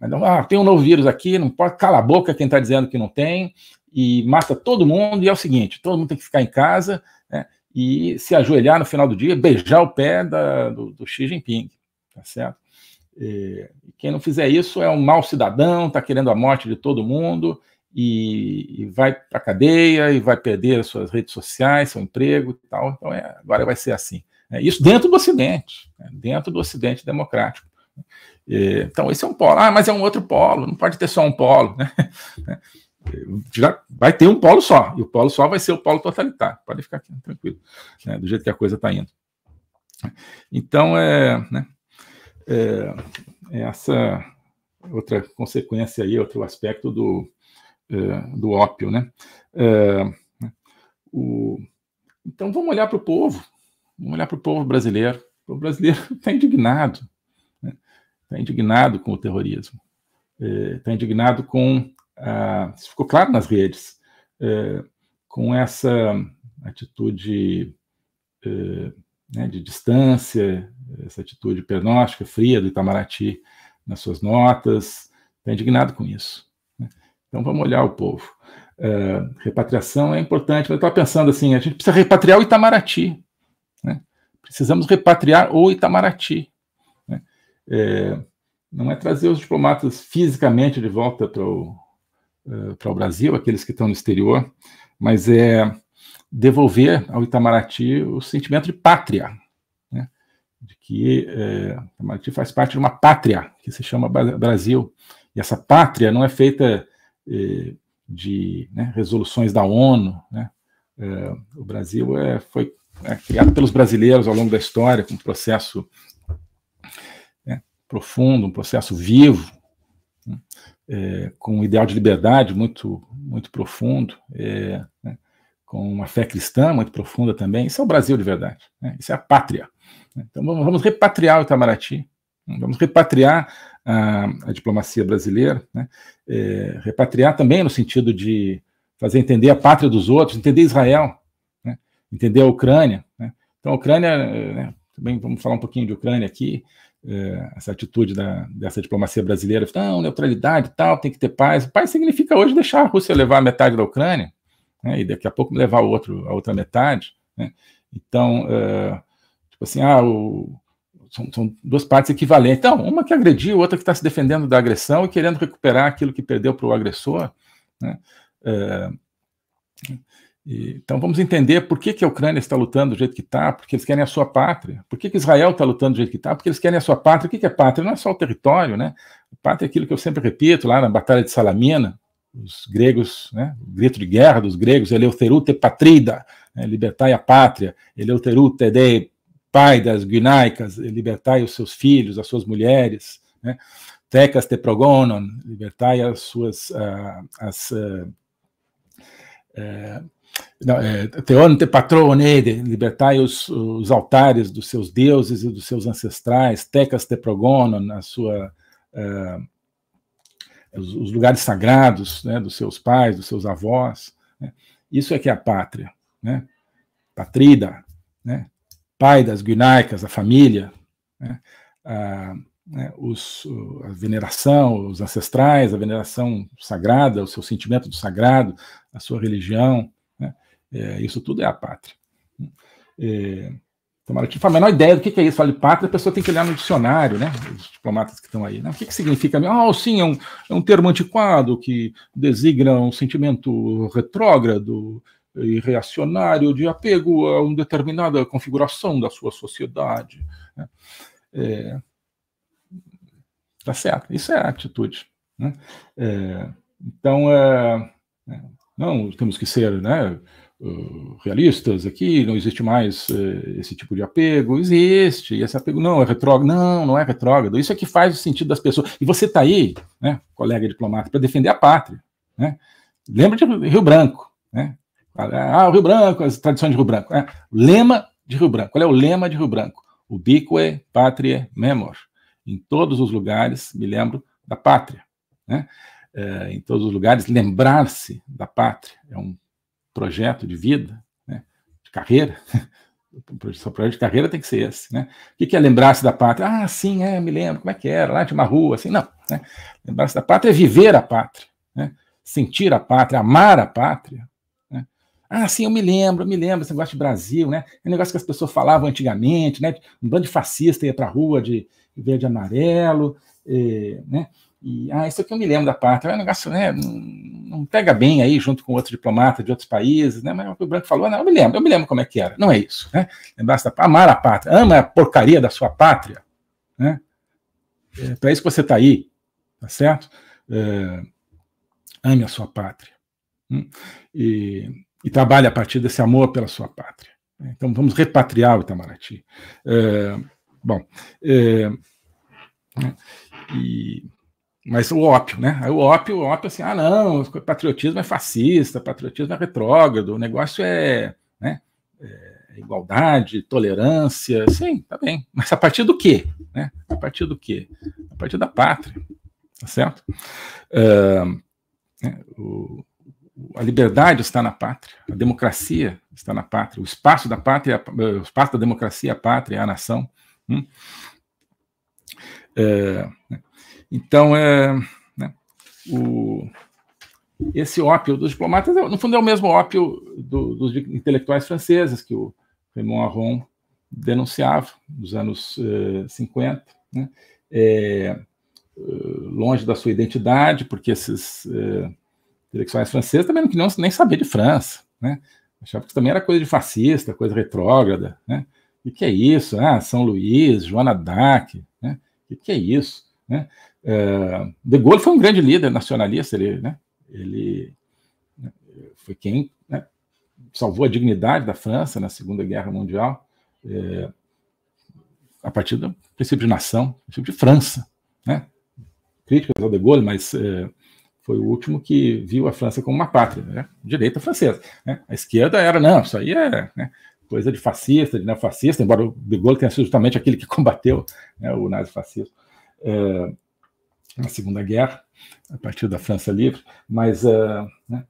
Mas ah, tem um novo vírus aqui, não pode, cala a boca quem está dizendo que não tem, e mata todo mundo, e é o seguinte, todo mundo tem que ficar em casa, né, e se ajoelhar no final do dia, beijar o pé da, do, do Xi Jinping, tá certo? E, quem não fizer isso é um mau cidadão, está querendo a morte de todo mundo, e, e, vai para a cadeia e vai perder suas redes sociais, seu emprego e tal. Então, é, agora vai ser assim. É isso dentro do Ocidente, né, dentro do Ocidente democrático. É, então, esse é um polo. Ah, mas é um outro polo, não pode ter só um polo. Né? Já vai ter um polo só, e o polo só vai ser o polo totalitário. Pode ficar aqui, tranquilo, né? do jeito que a coisa está indo. Então, é, né? É, é, essa outra consequência aí, outro aspecto do, é, do ópio. Né? É, né, o, então, vamos olhar para o povo. Vamos olhar para o povo brasileiro. O povo brasileiro está indignado. Está né? Tá indignado com o terrorismo. Está é, tá indignado com. A, isso ficou claro nas redes. É, com essa atitude é, né, de distância, essa atitude pernóstica, fria do Itamaraty nas suas notas. Está indignado com isso. Né? Então vamos olhar o povo. É, repatriação é importante, mas eu estava pensando assim: a gente precisa repatriar o Itamaraty precisamos repatriar o Itamaraty. Né? É, não é trazer os diplomatas fisicamente de volta é, para o, Brasil, aqueles que estão no exterior, mas é devolver ao Itamaraty o sentimento de pátria, né? de que é, Itamaraty faz parte de uma pátria que se chama Brasil. E essa pátria não é feita é, de né, resoluções da ONU. Né? É, o Brasil é, foi né, criado pelos brasileiros ao longo da história, com um processo né, profundo, um processo vivo, né, é, com um ideal de liberdade muito, muito profundo, é, né, com uma fé cristã muito profunda também. Isso é o Brasil de verdade, né, isso é a pátria. Então vamos, vamos repatriar o Itamaraty, né, vamos repatriar a, a diplomacia brasileira, é, repatriar também no sentido de fazer entender a pátria dos outros, entender Israel, entender a Ucrânia. Né? Então, a Ucrânia, eh, né, também vamos falar um pouquinho de Ucrânia aqui, é, essa atitude da, dessa diplomacia brasileira, não, neutralidade e tal, tem que ter paz. Paz significa hoje deixar a Rússia levar metade da Ucrânia, né, e daqui a pouco levar o outro, a outra metade. Né? Então, é, tipo assim, ah, o, são, são, duas partes equivalentes. Então, uma que agrediu, outra que está se defendendo da agressão e querendo recuperar aquilo que perdeu para o agressor. Né? É, e, então vamos entender por que, que a Ucrânia está lutando do jeito que está, porque eles querem a sua pátria. Por que, que Israel está lutando do jeito que está, porque eles querem a sua pátria. O que, que é pátria? Não é só o território, né? Pátria é aquilo que eu sempre repito lá na Batalha de Salamina, os gregos, né, o grito de guerra dos gregos, Eleuterute patrida, né, libertai a pátria, Eleuterute dei pai das guinaicas, libertai os seus filhos, as suas mulheres, né, tecas te progonon, libertai as suas, uh, as, uh, uh, não, é, Teone né, libertai os, os, altares dos seus deuses e dos seus ancestrais, tecas te progono, na sua, uh, os, lugares sagrados né, dos seus pais, dos seus avós. Né? Isso é que é a pátria, né? patrida, né? pai das guinaicas, a família, né? a, né? Os, a veneração, os ancestrais, a veneração sagrada, o seu sentimento do sagrado, a sua religião, é, isso tudo é a pátria. É, tomara que fale a menor ideia do que, é isso. Fale pátria, a pessoa tem que olhar no dicionário, né? Os diplomatas que estão aí. Né? O que, que significa? Ah, sim, é um, é um termo antiquado que designa um sentimento retrógrado e reacionário de apego a uma determinada configuração da sua sociedade. Né? É, tá certo, isso é atitude. Né? É, então, é, é, não, temos que ser, né? Hum, realistas aqui, não existe mais uh, esse tipo de apego, existe, esse apego não é retrógrado, não, não é retrógrado, isso é que faz o sentido das pessoas. E você está aí, né, colega diplomata, para defender a pátria. Né? Lembra de Rio Branco, né? Ah, o Rio Branco, as tradições de Rio Branco. Né? Lema de Rio Branco. Qual é o lema de Rio Branco? Ubique patrie memor. Em todos os lugares, me lembro da pátria. Né? É, em todos os lugares, lembrar-se da pátria. É um projeto de vida, né? de carreira, o seu projeto de carreira tem que ser esse, né? O que é lembrar-se da pátria? Ah, sim, é, me lembro, como é que era, lá de uma rua, assim, não. Né? Lembrar-se da pátria é viver a pátria, né? sentir a pátria, amar a pátria. Né? Ah, sim, eu me lembro, eu me lembro, esse negócio de Brasil, né? É um negócio que as pessoas falavam antigamente, né? Um bando de fascista ia para a rua de verde e amarelo, eh, né? E, ah, isso aqui eu me lembro da parte, é um negócio, né, não pega bem aí junto com outro diplomata de outros países, né, mas o Branco falou, não, eu me lembro, eu me lembro como é que era, não é isso, né, lembrar amar a pátria, ama a porcaria da sua pátria, né, é para isso que você está aí, tá certo? É, ame a sua pátria hum? e, e, trabalhe a partir desse amor pela sua pátria. Né? Então vamos repatriar o Itamaraty. É, bom, é, né, e mas o ópio, né? O ópio, o ópio é assim, ah, não, patriotismo é fascista, patriotismo é retrógrado, o negócio é, né, é, é igualdade, tolerância, sim, tá bem. Mas a partir do quê? Né? A partir do quê? A partir da pátria, tá certo? Uh, né, o, a liberdade está na pátria, a democracia está na pátria, o espaço da pátria, eh, o espaço da democracia, a pátria, a nação. Hum? Eh, né, então, é, né, o, esse ópio dos diplomatas, é no fundo, é o mesmo ópio do, dos intelectuais franceses que o Raymond Aron denunciava nos anos uh, eh, 50, né? é, eh, longe da sua identidade, porque esses uh, intelectuais franceses também não queriam nem saber de França, né? achavam que também era coisa de fascista, coisa retrógrada, né? E que é isso? Ah, São Luís, Joana Dac, né? E que é isso? Né? É, de Gaulle foi um grande líder nacionalista, ele, né, ele né, foi quem né, salvou a dignidade da França na Segunda Guerra Mundial, é, a partir do princípio de nação, princípio de França. Né? Críticas ao de Gaulle, mas é, foi o último que viu a França como uma pátria, né? direita francesa. Né? A esquerda era, não, isso aí é né, coisa de fascista, de neofascista, embora o de Gaulle tenha sido justamente aquele que combateu né, o nazifascismo. É, na Segunda Guerra, a partir da França Livre, mas uh, né?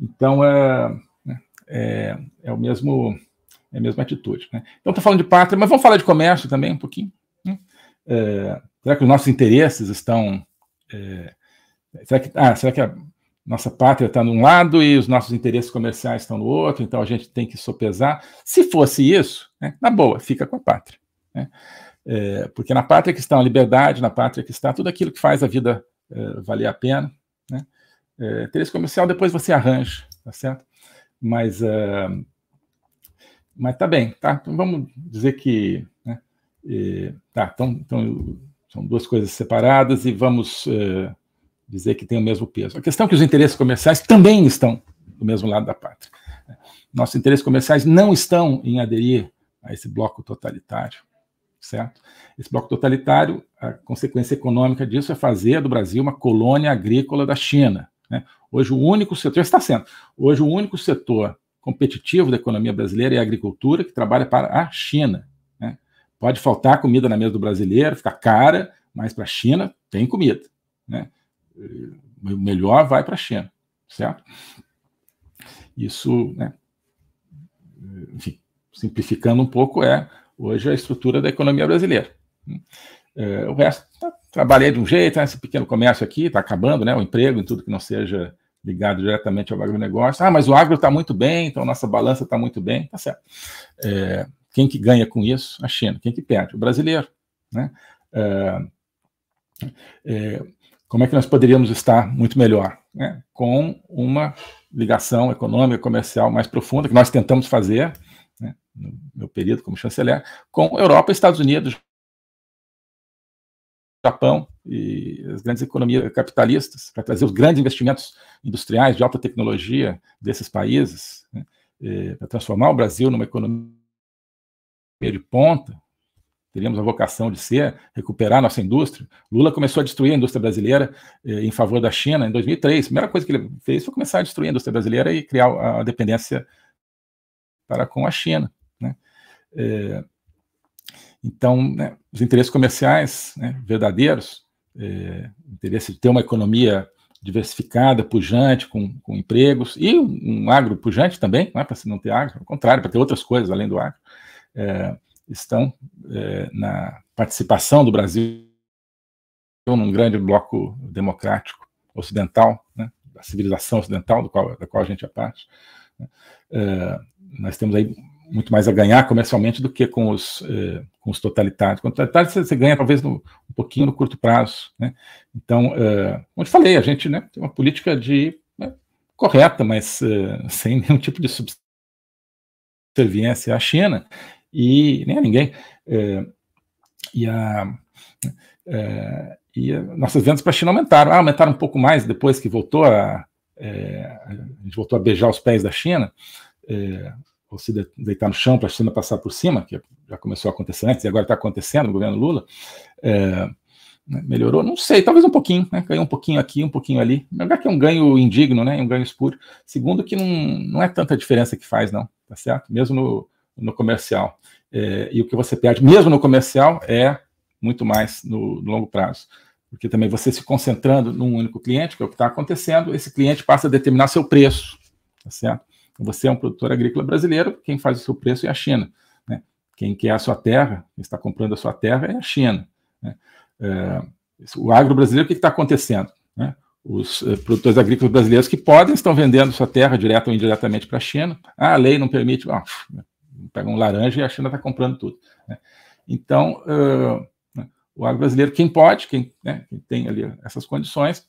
então é, né, é, é, o mesmo é a mesma atitude. Né? Então estou falando de pátria, mas vamos falar de comércio também um pouquinho. Né? É, será que os nossos interesses estão é, será que ah, será que a nossa pátria está num lado e os nossos interesses comerciais estão no outro, então a gente tem que sopesar. Se fosse isso, né, na boa, fica com a pátria. Né? É, porque na pátria que está a liberdade, na pátria que está tudo aquilo que faz a vida é, valer a pena. Né? É, interesse comercial depois você arranja, tá certo? Mas, uh, mas tá bem, tá? Então, vamos dizer que. Né? É, tá, então, então são duas coisas separadas e vamos é, dizer que tem o mesmo peso. A questão é que os interesses comerciais também estão do mesmo lado da pátria. Né? Nossos interesses comerciais não estão em aderir a esse bloco totalitário certo? Esse bloco totalitário, a consequência econômica disso é fazer do Brasil uma colônia agrícola da China. Né? Hoje o único setor está sendo, hoje o único setor competitivo da economia brasileira é a agricultura que trabalha para a China. Né? Pode faltar comida na mesa do brasileiro, ficar cara, mas para a China tem comida. Né? O melhor vai para a China, certo? Isso, né? enfim, simplificando um pouco, é hoje é a estrutura da economia brasileira. É, o resto, tá, trabalhei de um jeito, né, esse pequeno comércio aqui está acabando, né, o emprego em tudo que não seja ligado diretamente ao agronegócio. Ah, mas o agro está muito bem, então nossa balança está muito bem, tá certo. É, quem que ganha com isso? A China. Quem que perde? O brasileiro. Né? É, é, como é que nós poderíamos estar muito melhor? Né? Com uma ligação econômica, comercial mais profunda, que nós tentamos fazer, né, no meu período como chanceler, com Europa, Estados Unidos, Japão e as grandes economias capitalistas, para trazer os grandes investimentos industriais de alta tecnologia desses países, né, é, para transformar o Brasil numa economia de ponta, teríamos a vocação de ser, recuperar nossa indústria. Lula começou a destruir a indústria brasileira eh, em favor da China em 2003. A primeira coisa que ele fez foi começar a destruir a indústria brasileira e criar a dependência para com a China. Né? É, então, né, os interesses comerciais né, verdadeiros, é, interesse de ter uma economia diversificada, pujante, com, com empregos, e um agro pujante também, não é para se não ter agro, ao contrário, para ter outras coisas além do agro, é, estão é, na participação do Brasil num grande bloco democrático ocidental, né, da civilização ocidental, do qual, da qual a gente é parte. Né? É, nós temos aí muito mais a ganhar comercialmente do que com os, eh, com os totalitários. Com os totalitários você, ganha talvez no, um pouquinho no curto prazo. Né? Então, eh, como eu falei, a gente né, tem uma política de né, correta, mas eh, sem nenhum tipo de subserviência à China e nem a ninguém. Eh, e a, e nossas vendas para a China aumentaram. Ah, aumentaram um pouco mais depois que voltou a, a gente voltou a beijar os pés da China, é, ou se deitar no chão para a China passar por cima, que já começou a acontecer antes e agora está acontecendo no governo Lula, é, né, melhorou, não sei, talvez um pouquinho, né? ganhou um pouquinho aqui, um pouquinho ali. Melhor que é um ganho indigno, né? um ganho espúrio. Segundo, que não, não é tanta diferença que faz, não, tá certo? Mesmo no, no comercial. É, e o que você perde, mesmo no comercial, é muito mais no, no longo prazo. Porque também você se concentrando num único cliente, que é o que está acontecendo, esse cliente passa a determinar seu preço, tá certo? Você é um produtor agrícola brasileiro, quem faz o seu preço é a China. Né? Quem quer a sua terra, quem está comprando a sua terra é a China. Né? É, o agro brasileiro, o que está acontecendo? Né? Os eh, produtores agrícolas brasileiros que podem estão vendendo sua terra direto ou indiretamente para a China. Ah, a lei não permite. Ah, pega um laranja e a China está comprando tudo. Né? Então, uh, o agro brasileiro, quem pode, quem, né, quem tem ali essas condições,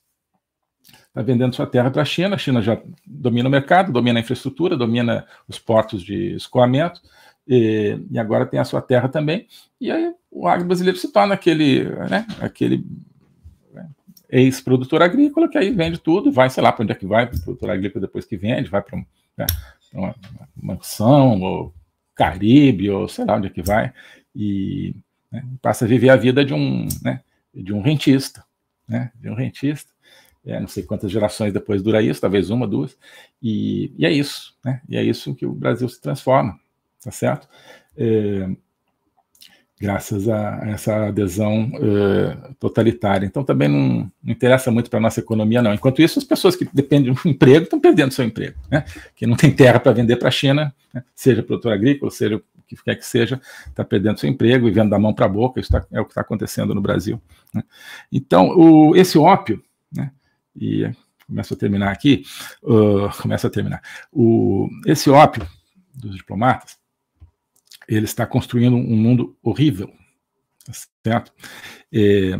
está vendendo sua terra para a China, a China já domina o mercado, domina a infraestrutura, domina os portos de escoamento, e, e agora tem a sua terra também, e aí o agro brasileiro se torna aquele, né, aquele né, ex-produtor agrícola que aí vende tudo, vai, sei lá, para onde é que vai, para o produtor agrícola depois que vende, vai para um, né, uma mansão, ou Caribe, ou sei lá onde é que vai, e né, passa a viver a vida de um, né, de um rentista, né, de um rentista, é, não sei quantas gerações depois dura isso, talvez uma, duas, e, e é isso, né? E é isso que o Brasil se transforma, tá certo? É, graças a essa adesão é, totalitária. Então também não, não interessa muito para a nossa economia, não. Enquanto isso, as pessoas que dependem do emprego estão perdendo seu emprego, né? Que não tem terra para vender para a China, né? seja produtor agrícola, seja o que quer que seja, está perdendo seu emprego e vendo da mão para a boca, isso tá, é o que está acontecendo no Brasil. Né? Então, o, esse ópio, né? e começo a terminar aqui, uh, começa a terminar. O, esse ópio dos diplomatas, ele está construindo um mundo horrível, tá certo? É,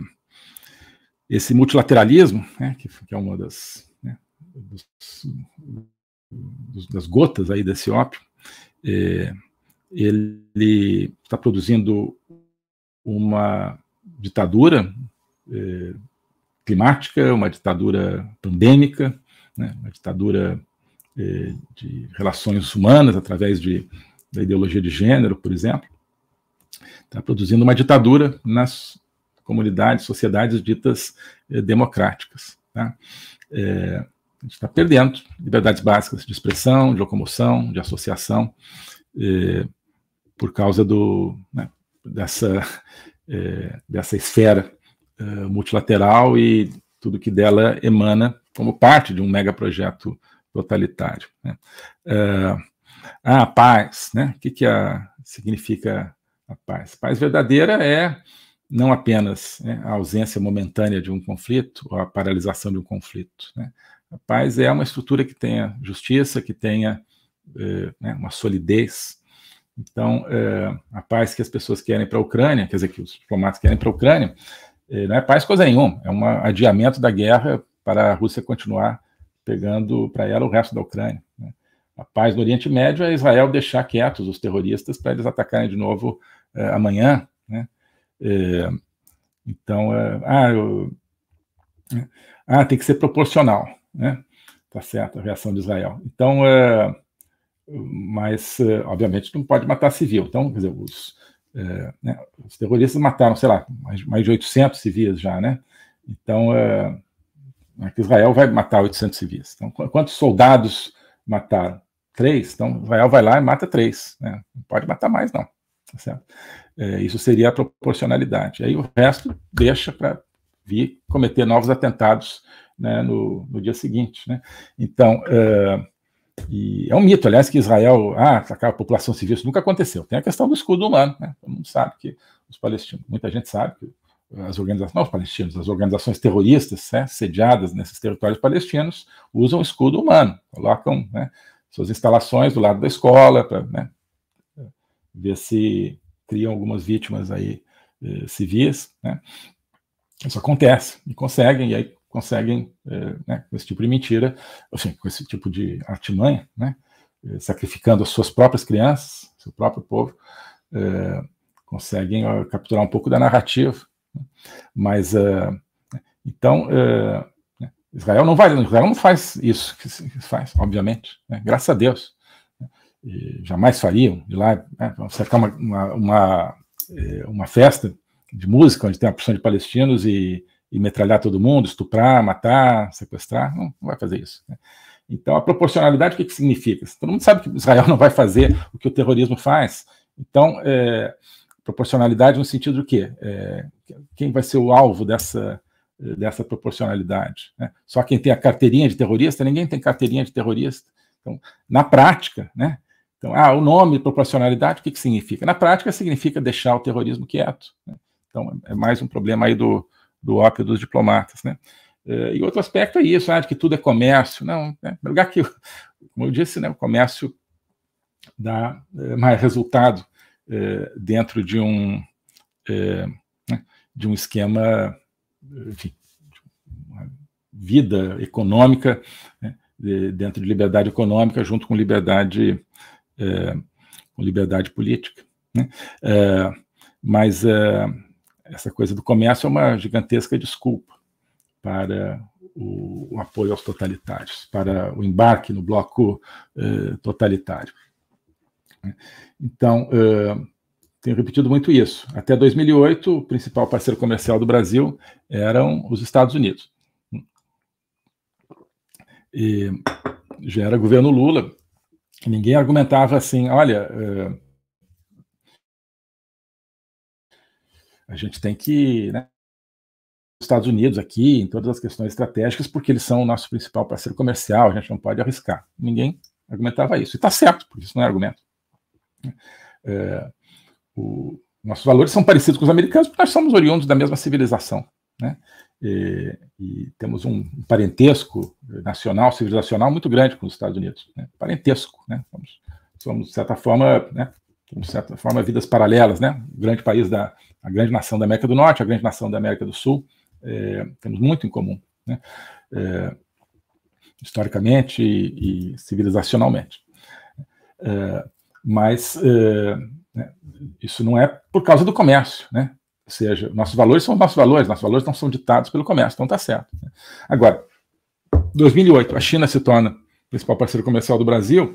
esse multilateralismo, né, que, que, é uma das, né, dos, das gotas aí desse ópio, é, ele está produzindo uma ditadura é, climática, uma ditadura pandêmica, né, uma ditadura eh, de relações humanas através de, da ideologia de gênero, por exemplo, está produzindo uma ditadura nas comunidades, sociedades ditas eh, democráticas. Tá? Eh, a gente está perdendo liberdades básicas de expressão, de locomoção, de associação, eh, por causa do, né, dessa, eh, dessa esfera eh, multilateral e tudo que dela emana como parte de um megaprojeto totalitário. Né? Uh, eh, a ah, paz, né? o que, que a, significa a paz? Paz verdadeira é não apenas né, a ausência momentânea de um conflito ou a paralisação de um conflito. Né? A paz é uma estrutura que tenha justiça, que tenha eh, né, uma solidez. Então, a paz que as pessoas querem para a Ucrânia, quer dizer, que os diplomatas querem para a Ucrânia, é, não é paz coisa nenhuma, é um adiamento da guerra para a Rússia continuar pegando para ela o resto da Ucrânia. Né? A paz no Oriente Médio é Israel deixar quietos os terroristas para eles atacarem de novo é, amanhã. Né? É, então, ah, eu, ah, tem que ser proporcional, né? Tá certo, a reação de Israel. Então, mas obviamente não pode matar civil. Então, quer dizer, os, é, né, os terroristas mataram, sei lá, mais, mais de 800 civis já, né? Então, é, é Israel vai matar 800 civis. Então, quantos soldados mataram? Três. Então, Israel vai lá e mata três. Né? Não pode matar mais, não. Tá é, isso seria a proporcionalidade. Aí o resto deixa para vir cometer novos atentados né, no, no, dia seguinte. Né? Então, é, e é um mito, aliás, que Israel ah, a população civil, isso nunca aconteceu. Tem a questão do escudo humano, né? Todo mundo sabe que os palestinos, muita gente sabe que as organizações, não os palestinos, as organizações terroristas né, sediadas nesses territórios palestinos usam escudo humano, colocam né, suas instalações do lado da escola para né, ver se criam algumas vítimas aí eh, civis, né? Isso acontece e conseguem, e aí conseguem, eh, né, com esse tipo de mentira, com esse tipo de artimanha, né, eh, sacrificando as suas próprias crianças, seu próprio povo, é, conseguem ó, capturar um pouco da narrativa. Né? Mas, então, né, Israel não vai, Israel não faz isso que faz, obviamente, né? graças a Deus. Né, e jamais fariam de lá, né? cercar uma, uma, uma, uma, festa de música onde tem a opção de palestinos e e metralhar todo mundo, estuprar, matar, sequestrar, não, não vai fazer isso. Né? Então, a proporcionalidade, o que, que significa? Todo mundo sabe que Israel não vai fazer o que o terrorismo faz. Então, é, proporcionalidade no sentido do quê? É, quem vai ser o alvo dessa, dessa proporcionalidade? Né? Só quem tem a carteirinha de terrorista? Ninguém tem carteirinha de terrorista. Então, na prática, né? Então, ah, o nome proporcionalidade, o que, que significa? Na prática, significa deixar o terrorismo quieto. Né? Então, é, é mais um problema aí do, do ópio dos diplomatas, né? Eh, e outro aspecto é isso, ah, de que tudo é comércio. Não, né? lugar que, como eu disse, né, o comércio dá eh, mais resultado eh, dentro de um, eh, né, de um esquema de vida econômica, né, dentro de liberdade econômica, junto com liberdade, com liberdade política. Né? mas essa coisa do comércio é uma gigantesca desculpa para o, o apoio aos totalitários, para o embarque no bloco eh, totalitário. Então, eh, tenho repetido muito isso. Até 2008, o principal parceiro comercial do Brasil eram os Estados Unidos. E já era governo Lula, ninguém argumentava assim, olha, eh, a gente tem que. Né, Estados Unidos aqui, em todas as questões estratégicas, porque eles são o nosso principal parceiro comercial, a gente não pode arriscar. Ninguém argumentava isso. E está certo, porque isso não é argumento. É, o, nossos valores são parecidos com os americanos, porque nós somos oriundos da mesma civilização. Né? E, e temos um parentesco nacional, civilizacional muito grande com os Estados Unidos. Né? Parentesco. Né? Somos, somos, de certa forma, né? de certa forma, vidas paralelas, né? O grande país da a grande nação da América do Norte, a grande nação da América do Sul, é, temos muito em comum, né? É, historicamente e, e civilizacionalmente. É, mas é, né? isso não é por causa do comércio, né? Ou seja, nossos valores são nossos valores, nossos valores não são ditados pelo comércio, então está certo. Né? Agora, 2008, a China se torna principal parceiro comercial do Brasil,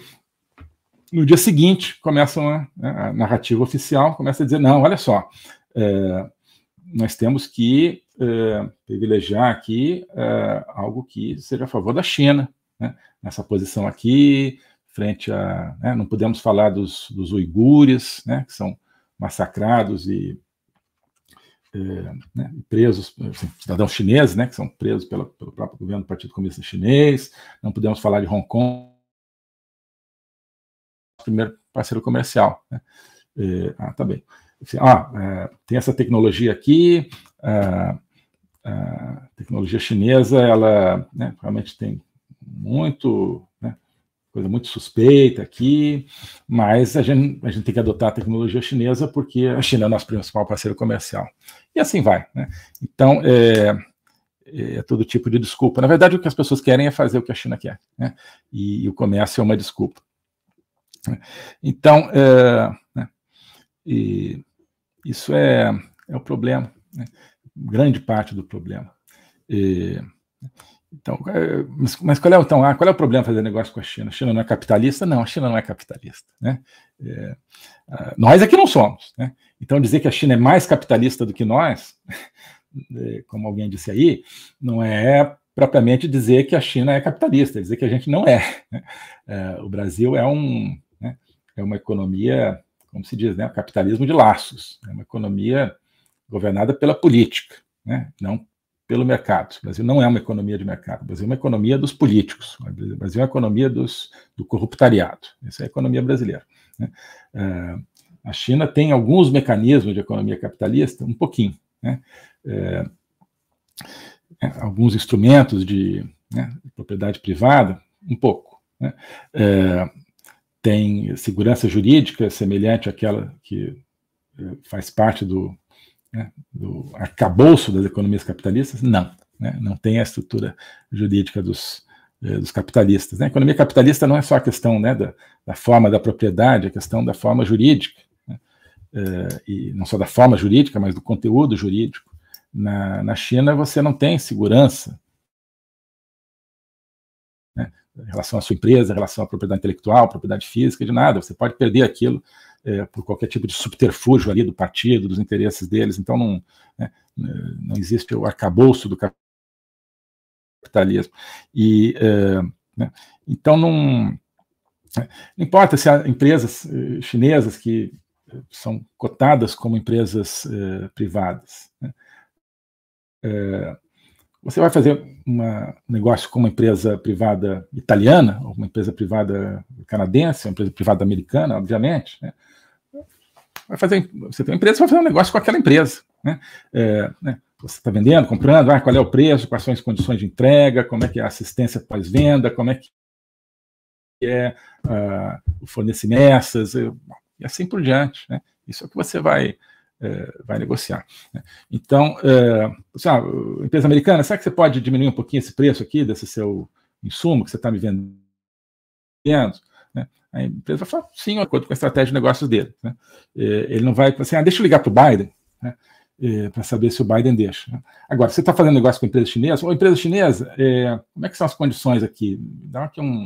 no dia seguinte, começa uma, né, a narrativa oficial, começa a dizer, não, olha só, é, nós temos que é, privilegiar aqui é, algo que seja a favor da China, né? nessa posição aqui, frente a... Né? não podemos falar dos, dos uigures, né? que são massacrados e é, né, presos, cidadãos chineses, né, que são presos pelo próprio governo do Partido Comunista Chinês, não podemos falar de Hong Kong, primeiro parceiro comercial. Né? E, ah, tá bem. Assim, ah, é, tem essa tecnologia aqui, a, é, é, tecnologia chinesa, ela né, realmente tem muito, né, coisa muito suspeita aqui, mas a gente, a gente tem que adotar a tecnologia chinesa porque a China é nosso principal parceiro comercial. E assim vai. Né? Então, é, é, é todo tipo de desculpa. Na verdade, o que as pessoas querem é fazer o que a China quer, né? e, e o comércio é uma desculpa. Né? Então, é, né, isso é, é o problema, né? grande parte do problema. E, então, é, mas, mas, qual é então, ah, qual é o problema fazer negócio com a China? A China não é capitalista? Não, a China não é capitalista, né? É, ah, nós aqui é não somos, né? Então dizer que a China é mais capitalista do que nós, é, como alguém disse aí, não é propriamente dizer que a China é capitalista, é dizer que a gente não é. Né? o Brasil é um é uma economia, como se diz, né, capitalismo de laços, é uma economia governada pela política, né, não pelo mercado. O Brasil não é uma economia de mercado, o Brasil é uma economia dos políticos, o Brasil é uma economia dos, do corruptariado, essa é a economia brasileira. Né. Ah, a China tem alguns mecanismos de economia capitalista, um pouquinho, né, é, é alguns instrumentos de né, propriedade privada, um pouco. Né? É, tem segurança jurídica semelhante àquela que eh, faz parte do, né, do arcabouço das economias capitalistas? Não, né, não tem a estrutura jurídica dos, eh, dos capitalistas. Né? A economia capitalista não é só a questão né, da, da forma da propriedade, a é questão da forma jurídica, né? Eh, e não só da forma jurídica, mas do conteúdo jurídico. Na, na China você não tem segurança em relação à sua empresa, em relação à propriedade intelectual, propriedade física, de nada. Você pode perder aquilo é, por qualquer tipo de subterfúgio ali do partido, dos interesses deles. Então não, né, não existe o arcabouço do capitalismo. E, é, né, então não, né, não importa se há empresas é, chinesas que é, são cotadas como empresas é, privadas. Né? Você vai fazer um negócio com uma empresa privada italiana, ou uma empresa privada canadense, uma empresa privada americana, obviamente. Né? Vai fazer, você tem uma empresa, você vai fazer um negócio com aquela empresa. Né? É, né? Você está vendendo, comprando, ah, qual é o preço, quais são as condições de entrega, como é que é a assistência pós-venda, como é que é ah, o fornecimento, e assim por diante. Né? Isso é o que você vai é, vai negociar. Né? Então, é, assim, ah, empresa americana, será que você pode diminuir um pouquinho esse preço aqui desse seu insumo que você está me vendendo? Né? A empresa fala, sim, de acordo com a estratégia de negócios dele. Né? É, ele não vai assim, ah, deixa eu ligar para o Biden, né? É, para saber se o Biden deixa. Né? Agora, você está fazendo negócio com empresa chinesa, ou empresa chinesa, é, como é que são as condições aqui? dá aqui um,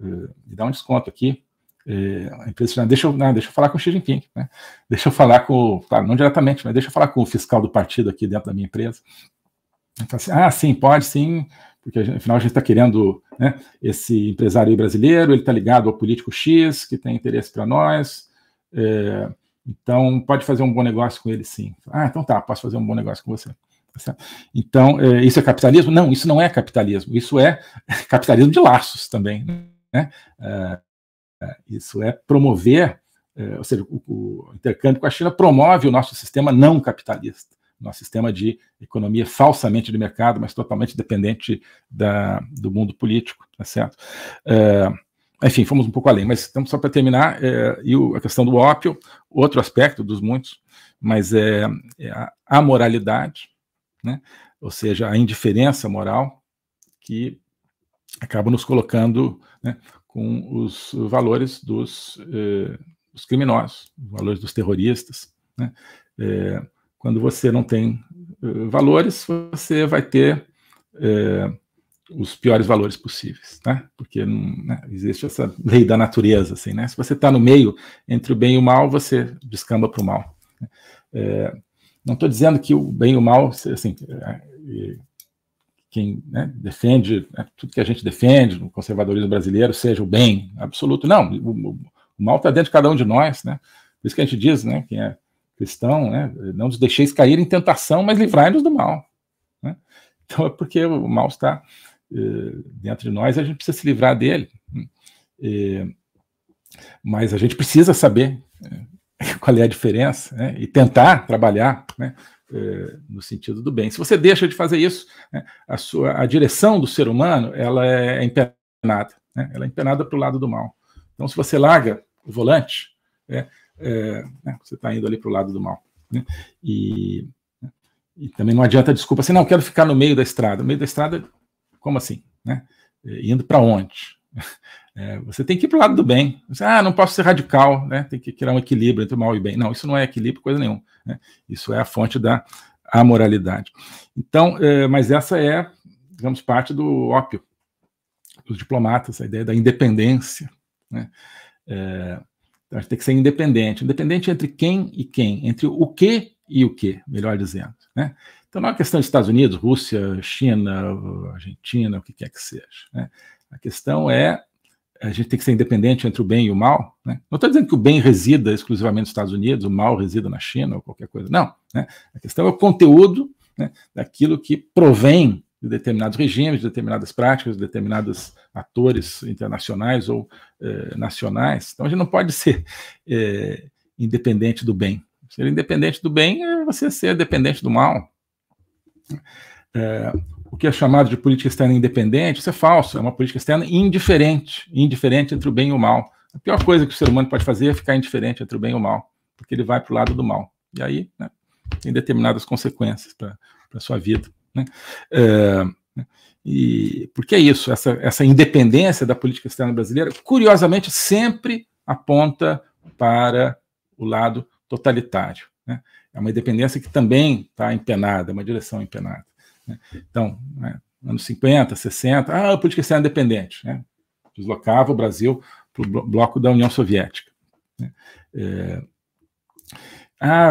é, me dá um desconto aqui, é, a empresa deixa eu, não, deixa eu falar com o Xi Jinping, né? deixa eu falar com, claro, tá, não diretamente, mas deixa eu falar com o fiscal do partido aqui dentro da minha empresa. Então, assim, ah, sim, pode, sim, porque afinal a gente está querendo né, esse empresário brasileiro, ele está ligado ao político X, que tem interesse para nós, é, então pode fazer um bom negócio com ele, sim. Ah, então tá, posso fazer um bom negócio com você. Tá então, é, isso é capitalismo? Não, isso não é capitalismo, isso é capitalismo de laços também. Né? É, é, isso é promover, é, ou seja, o, intercâmbio com a China promove o nosso sistema não capitalista nosso sistema de economia falsamente de mercado, mas totalmente dependente da, do mundo político, tá certo? É, enfim, fomos um pouco além, mas estamos só para terminar, é, e o, a questão do ópio, outro aspecto dos muitos, mas é, é a moralidade, né? ou seja, a indiferença moral que acaba nos colocando né, com os valores dos, eh, dos criminosos, os valores dos terroristas. Né? Eh, quando você não tem eh, valores, você vai ter eh, os piores valores possíveis, né? Porque né, existe essa lei da natureza, assim, né? Se você está no meio entre o bem e o mal, você descamba para o mal. Né? Eh, não estou dizendo que o bem e o mal, assim, eh, quem né, defende né, tudo que a gente defende no conservadorismo brasileiro seja o bem absoluto. Não, o, o mal está dentro de cada um de nós, né? Por isso que a gente diz, né, quem é cristão, né, não nos deixeis cair em tentação, mas livrai-nos do mal. Né? Então é porque o mal está eh, dentro de nós e a gente precisa se livrar dele. Né? mas a gente precisa saber eh, qual é a diferença né, e tentar trabalhar, né? Eh, no sentido do bem. Se você deixa de fazer isso, né, a, sua, a direção do ser humano ela é empenada, é né, ela é empenada para o lado do mal. Então, se você larga o volante, é, é, né, você está indo ali para o lado do mal. Né, e, e, também não adianta desculpa assim, não, quero ficar no meio da estrada. No meio da estrada, como assim? Né, eh, indo para onde? É, você tem que ir para o lado do bem. Você, ah, não posso ser radical, né? tem que criar um equilíbrio entre o mal e o bem. Não, isso não é equilíbrio, coisa nenhuma. Né? Isso é a fonte da amoralidade. Então, é, mas essa é, digamos, parte do ópio dos diplomatas, a ideia da independência. Né? É, então, a gente tem que ser independente. Independente entre quem e quem, entre o que e o que, melhor dizendo. Né? Então não é uma questão dos Estados Unidos, Rússia, China, Argentina, o que quer que seja. Né? A questão é a gente tem que ser independente entre o bem e o mal. Né? Não estou dizendo que o bem resida exclusivamente nos Estados Unidos, o mal resida na China ou qualquer coisa. Não. Né? A questão é o conteúdo né, daquilo que provém de determinados regimes, de determinadas práticas, de determinados atores internacionais ou eh, nacionais. Então a gente não pode ser eh, independente do bem. Ser independente do bem é você ser dependente do mal. É, o que é chamado de política externa independente, isso é falso, é uma política externa indiferente, indiferente entre o bem e o mal. A pior coisa que o ser humano pode fazer é ficar indiferente entre o bem e o mal, porque ele vai para o lado do mal. E aí né, tem determinadas consequências para a sua vida. Né? É, e porque é isso, essa, essa independência da política externa brasileira, curiosamente, sempre aponta para o lado totalitário. Né? É uma independência que também está empenada, é uma direção empenada. Né? Então, né, anos 50, 60, ah, a política externa independente, né? deslocava o Brasil para o bloco da União Soviética. Né? É, ah,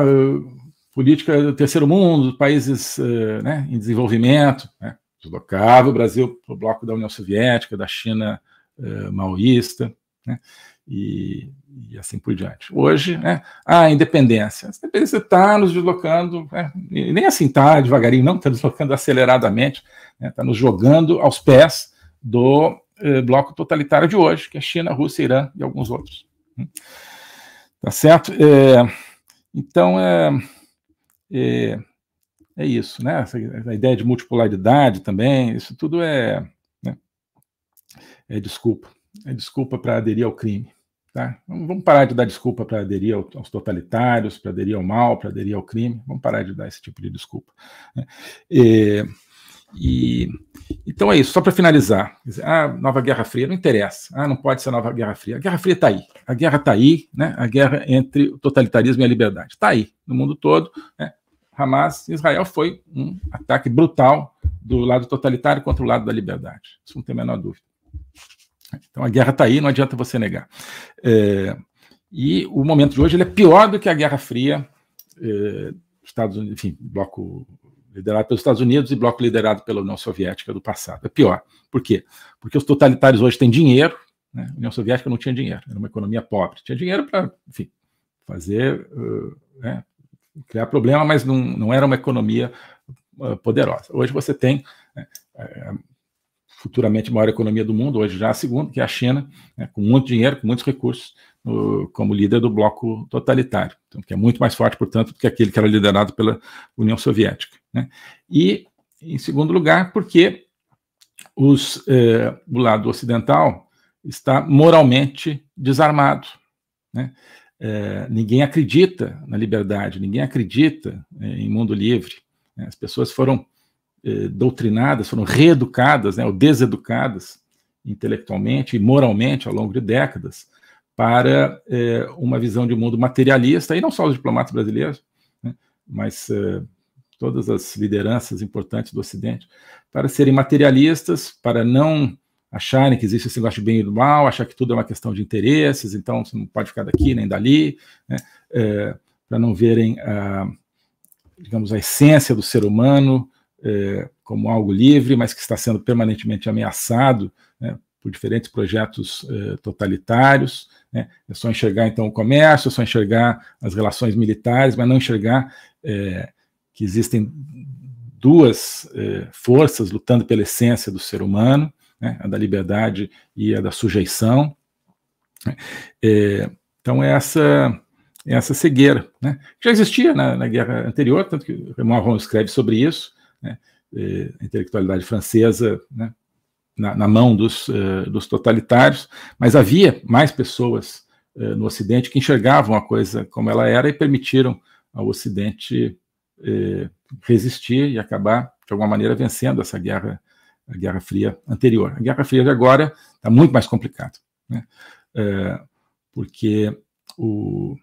política do é terceiro mundo, países eh, né, em desenvolvimento, né, deslocava o Brasil para o bloco da União Soviética, da China uh, maoísta, né, e e assim por diante. Hoje, né, a independência. A independência está nos deslocando, né, nem assim está devagarinho, não, está deslocando aceleradamente, está né, tá nos jogando aos pés do eh, bloco totalitário de hoje, que é China, Rússia, Irã e alguns outros. Tá certo? É, então, é, é, é, isso, né? Essa, a ideia de multipolaridade também, isso tudo é, né, é desculpa. É desculpa para aderir ao crime. Tá? Vamos parar de dar desculpa para aderir aos totalitários, para aderir ao mal, para aderir ao crime. Vamos parar de dar esse tipo de desculpa. Né? E, e então é isso, só para finalizar. Ah, nova Guerra Fria, não interessa. Ah, não pode ser nova Guerra Fria. A Guerra Fria está aí. A guerra está aí, né? a guerra entre o totalitarismo e a liberdade. Está aí, no mundo todo. Né? Hamas e Israel foi um ataque brutal do lado totalitário contra o lado da liberdade. Isso não tem a menor dúvida. Então a guerra está aí, não adianta você negar. É, e o momento de hoje ele é pior do que a Guerra Fria, é, Estados Unidos, enfim, bloco liderado pelos Estados Unidos e bloco liderado pela União Soviética do passado. É pior. Por quê? Porque os totalitários hoje têm dinheiro, né? a União Soviética não tinha dinheiro, era uma economia pobre. Tinha dinheiro para, enfim, fazer, uh, né? criar problema, mas não, não era uma economia uh, poderosa. Hoje você tem né? É, futuramente maior economia do mundo, hoje já a segunda, que é a China, né, com muito dinheiro, com muitos recursos, no, como líder do bloco totalitário, então, que é muito mais forte, portanto, do que aquele que era liderado pela União Soviética. Né? E, em segundo lugar, porque os, eh, o lado ocidental está moralmente desarmado. Né? Eh, ninguém acredita na liberdade, ninguém acredita eh, em mundo livre. Né. As pessoas foram eh, doutrinadas, foram reeducadas, né, ou deseducadas intelectualmente e moralmente ao longo de décadas para eh, uma visão de mundo materialista, e não só os diplomatas brasileiros, né, mas eh, todas as lideranças importantes do Ocidente, para serem materialistas, para não acharem que existe esse negócio de bem e do mal, achar que tudo é uma questão de interesses, então você não pode ficar daqui nem dali, né, eh, para não verem a, digamos, a essência do ser humano, é, como algo livre, mas que está sendo permanentemente ameaçado né, por diferentes projetos é, totalitários. Né? É só enxergar, então, o comércio, é só enxergar as relações militares, mas não enxergar é, que existem duas é, forças lutando pela essência do ser humano, né? a da liberdade e a da sujeição. Né. É, então, essa essa cegueira, né? já existia na, na guerra anterior, tanto que o Marron escreve sobre isso, né, eh, a intelectualidade francesa né, na, na, mão dos, uh, dos, totalitários, mas havia mais pessoas uh, no Ocidente que enxergavam a coisa como ela era e permitiram ao Ocidente uh, resistir e acabar, de alguma maneira, vencendo essa guerra, a Guerra Fria anterior. A Guerra Fria de agora está muito mais complicada, né, porque o,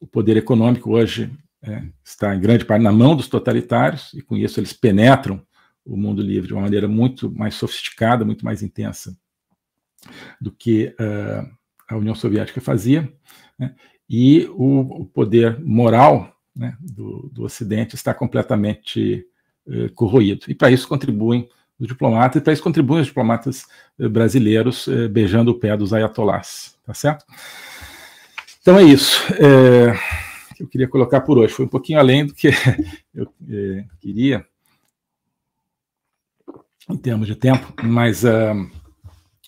o poder econômico hoje é, está em grande parte na mão dos totalitários, e com isso eles penetram o mundo livre de uma maneira muito mais sofisticada, muito mais intensa do que uh, a União Soviética fazia. Né? E o, o, poder moral né, do, do, Ocidente está completamente uh, corroído. E para isso contribuem os diplomatas, e para isso contribuem os diplomatas uh, brasileiros eh, beijando o pé dos ayatolás. Tá certo? Então é isso que eu queria colocar por hoje. Foi um pouquinho além do que eu eh, queria, em termos de tempo, mas uh,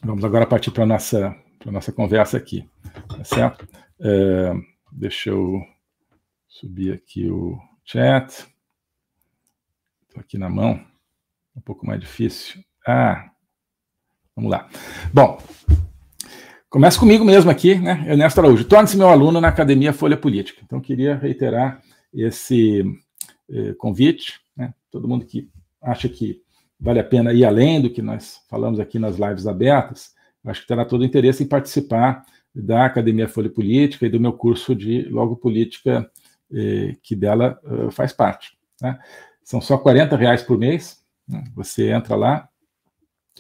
vamos agora partir para a nossa, nossa conversa aqui, tá certo? Uh, deixa eu subir aqui o chat. Estou aqui na mão, um pouco mais difícil. Ah, vamos lá. Bom, Começa comigo mesmo aqui, né? Ernesto Araújo. Torne-se meu aluno na Academia Folha Política. Então, queria reiterar esse eh, convite. Né? Todo mundo que acha que vale a pena ir além do que nós falamos aqui nas lives abertas, acho que terá todo o interesse em participar da Academia Folha Política e do meu curso de Logo Política, eh, que dela eh, faz parte. Né? São só R$ reais por mês. Né? Você entra lá,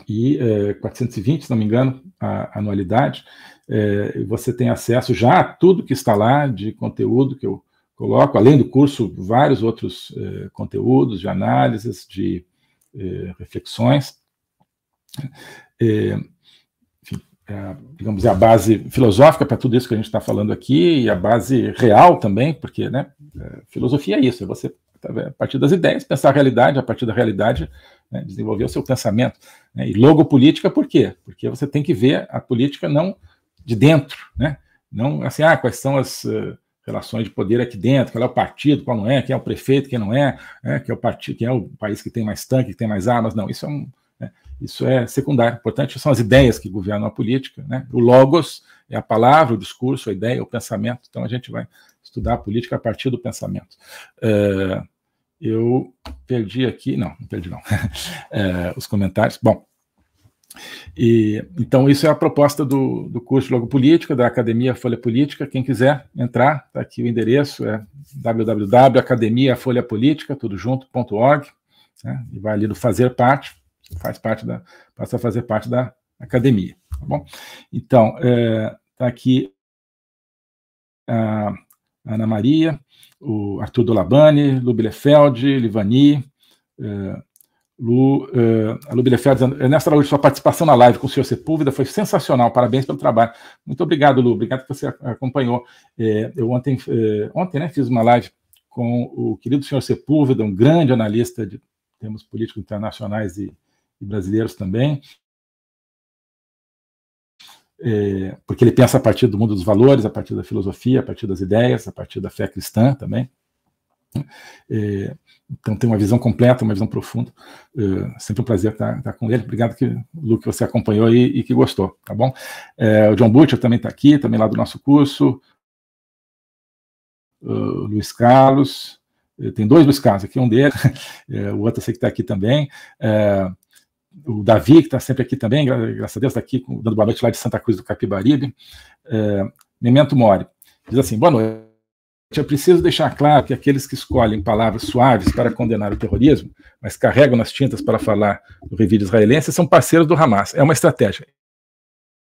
e é, 420, se não me engano, a anualidade, é, você tem acesso já a tudo que está lá de conteúdo que eu coloco, além do curso, vários outros é, conteúdos de análises, de é, reflexões. É, enfim, é digamos, é a base filosófica para tudo isso que a gente está falando aqui, e a base real também, porque né, filosofia é isso, é você tá a partir das ideias, pensar a realidade, a partir da realidade né, desenvolver o seu pensamento. Né, e logopolítica por quê? Porque você tem que ver a política não de dentro, né? Não assim, ah, quais são as uh, relações de poder aqui dentro, qual é o partido, qual não é, quem é o prefeito, quem não é, é que é o partido, quem é o país que tem mais tanque, que tem mais armas, não, isso é um, né, isso é secundário. O importante são as ideias que governam a política, né? O logos é a palavra, o discurso, a ideia, o pensamento. Então a gente vai estudar a política a partir do pensamento. Uh, eu perdi aqui, não, não perdi não, é, os comentários. Bom, e, então isso é a proposta do, do curso de Logopolítica, da Academia Folha Política. Quem quiser entrar, está aqui o endereço, é www.academiafolhapolitica.org, né, e vai ali do fazer parte, faz parte da, passa a fazer parte da academia, tá bom? Então, está é, tá aqui... Uh, Ana Maria, o Arthur Dolabani, Lu Bielefeld, Livani, eh, Lu, eh, a Lu Bielefeld, eh, Ernesto Araújo, sua participação na live com o senhor Sepúlveda foi sensacional, parabéns pelo trabalho. Muito obrigado, Lu, obrigado que você acompanhou. Eh, eu ontem, eh, ontem né, fiz uma live com o querido senhor Sepúlveda, um grande analista de temas políticos internacionais e, e brasileiros também, é, porque ele pensa a partir do mundo dos valores, a partir da filosofia, a partir das ideias, a partir da fé cristã também. É, então tem uma visão completa, uma visão profunda. É, sempre um prazer estar, estar, com ele. Obrigado, que, Lu, que você acompanhou e, e que gostou, tá bom? É, o John Butcher também está aqui, também lá do nosso curso. O Luiz Carlos, é, tem dois Luiz Carlos aqui, um deles, é, o outro sei que está aqui também o Davi, que está sempre aqui também, graças a Deus, está aqui dando boa noite lá de Santa Cruz do Capibaribe. É, Memento Mori. Diz assim: boa noite. Eu preciso deixar claro que aqueles que escolhem palavras suaves para condenar o terrorismo, mas carregam nas tintas para falar do revide israelense, são parceiros do Hamas. É uma estratégia.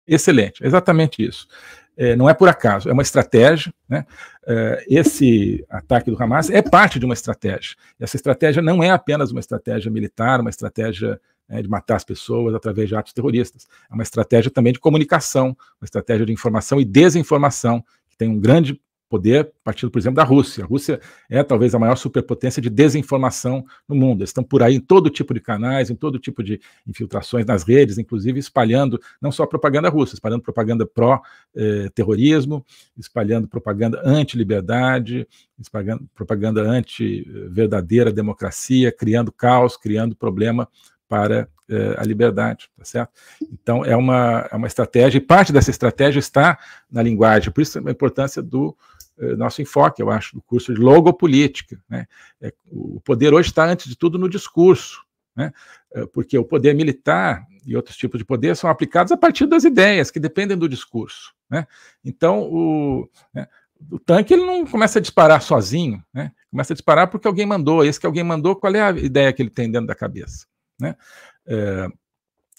Excelente, é exatamente isso. É, não é por acaso, é uma estratégia. Né? É, esse ataque do Hamas é parte de uma estratégia. Essa estratégia não é apenas uma estratégia militar, uma estratégia né, de matar as pessoas através de atos terroristas. É uma estratégia também de comunicação, uma estratégia de informação e desinformação, que tem um grande poder partindo, por exemplo, da Rússia. A Rússia é talvez a maior superpotência de desinformação no mundo. Eles estão por aí em todo tipo de canais, em todo tipo de infiltrações nas redes, inclusive espalhando não só propaganda russa, espalhando propaganda pró-terrorismo, eh, espalhando propaganda anti-liberdade, propaganda anti-verdadeira democracia, criando caos, criando problema para eh, a liberdade, tá certo? Então é uma, é uma estratégia, e parte dessa estratégia está na linguagem, por isso a importância do eh, nosso enfoque, eu acho, do curso de logopolítica. Né? É, o poder hoje está, antes de tudo, no discurso, né? É, porque o poder militar e outros tipos de poder são aplicados a partir das ideias, que dependem do discurso. Né? Então, o, né, o tanque ele não começa a disparar sozinho, né? Começa a disparar porque alguém mandou. Esse que alguém mandou, qual é a ideia que ele tem dentro da cabeça? Né? É,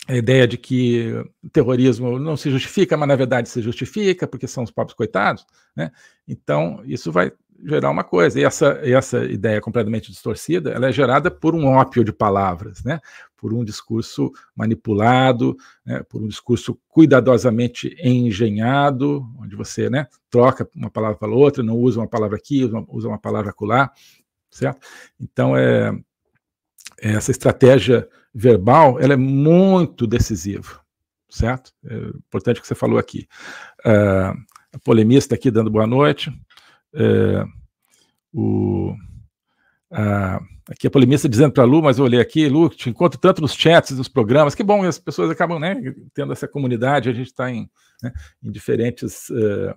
a ideia de que terrorismo não se justifica, mas na verdade se justifica, porque são os pobres coitados. Né? Então, isso vai gerar uma coisa. E essa, essa ideia completamente distorcida, ela é gerada por um ópio de palavras, né? por um discurso manipulado, né? por um discurso cuidadosamente engenhado, onde você né, troca uma palavra pela outra, não usa uma palavra aqui, usa uma palavra acolá, certo? Então, é, essa estratégia verbal ela é muito decisiva, certo? É importante o que você falou aqui. Uh, a polemista aqui dando boa noite. Uh, o, uh, aqui a polemista dizendo para a Lu, mas eu olhei aqui, Lu, te encontro tanto nos chats, nos programas, que bom, as pessoas acabam né, tendo essa comunidade, a gente está em, né, em, diferentes eh,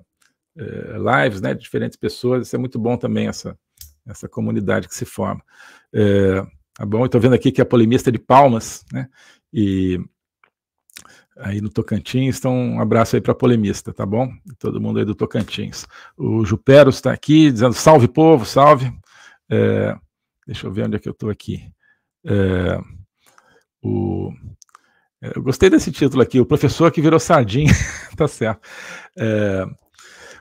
eh, lives, né, diferentes pessoas, isso é muito bom também, essa, essa comunidade que se forma. Uh, Tá bom? Estou vendo aqui que a polemista é de Palmas, né? E aí no Tocantins. Então, um abraço aí para polemista, tá bom? Todo mundo aí do Tocantins. O Juperos está aqui dizendo salve povo, salve. É, deixa eu ver onde é que eu estou aqui. É, o, é, eu gostei desse título aqui, o professor que virou sardinha, tá certo. É,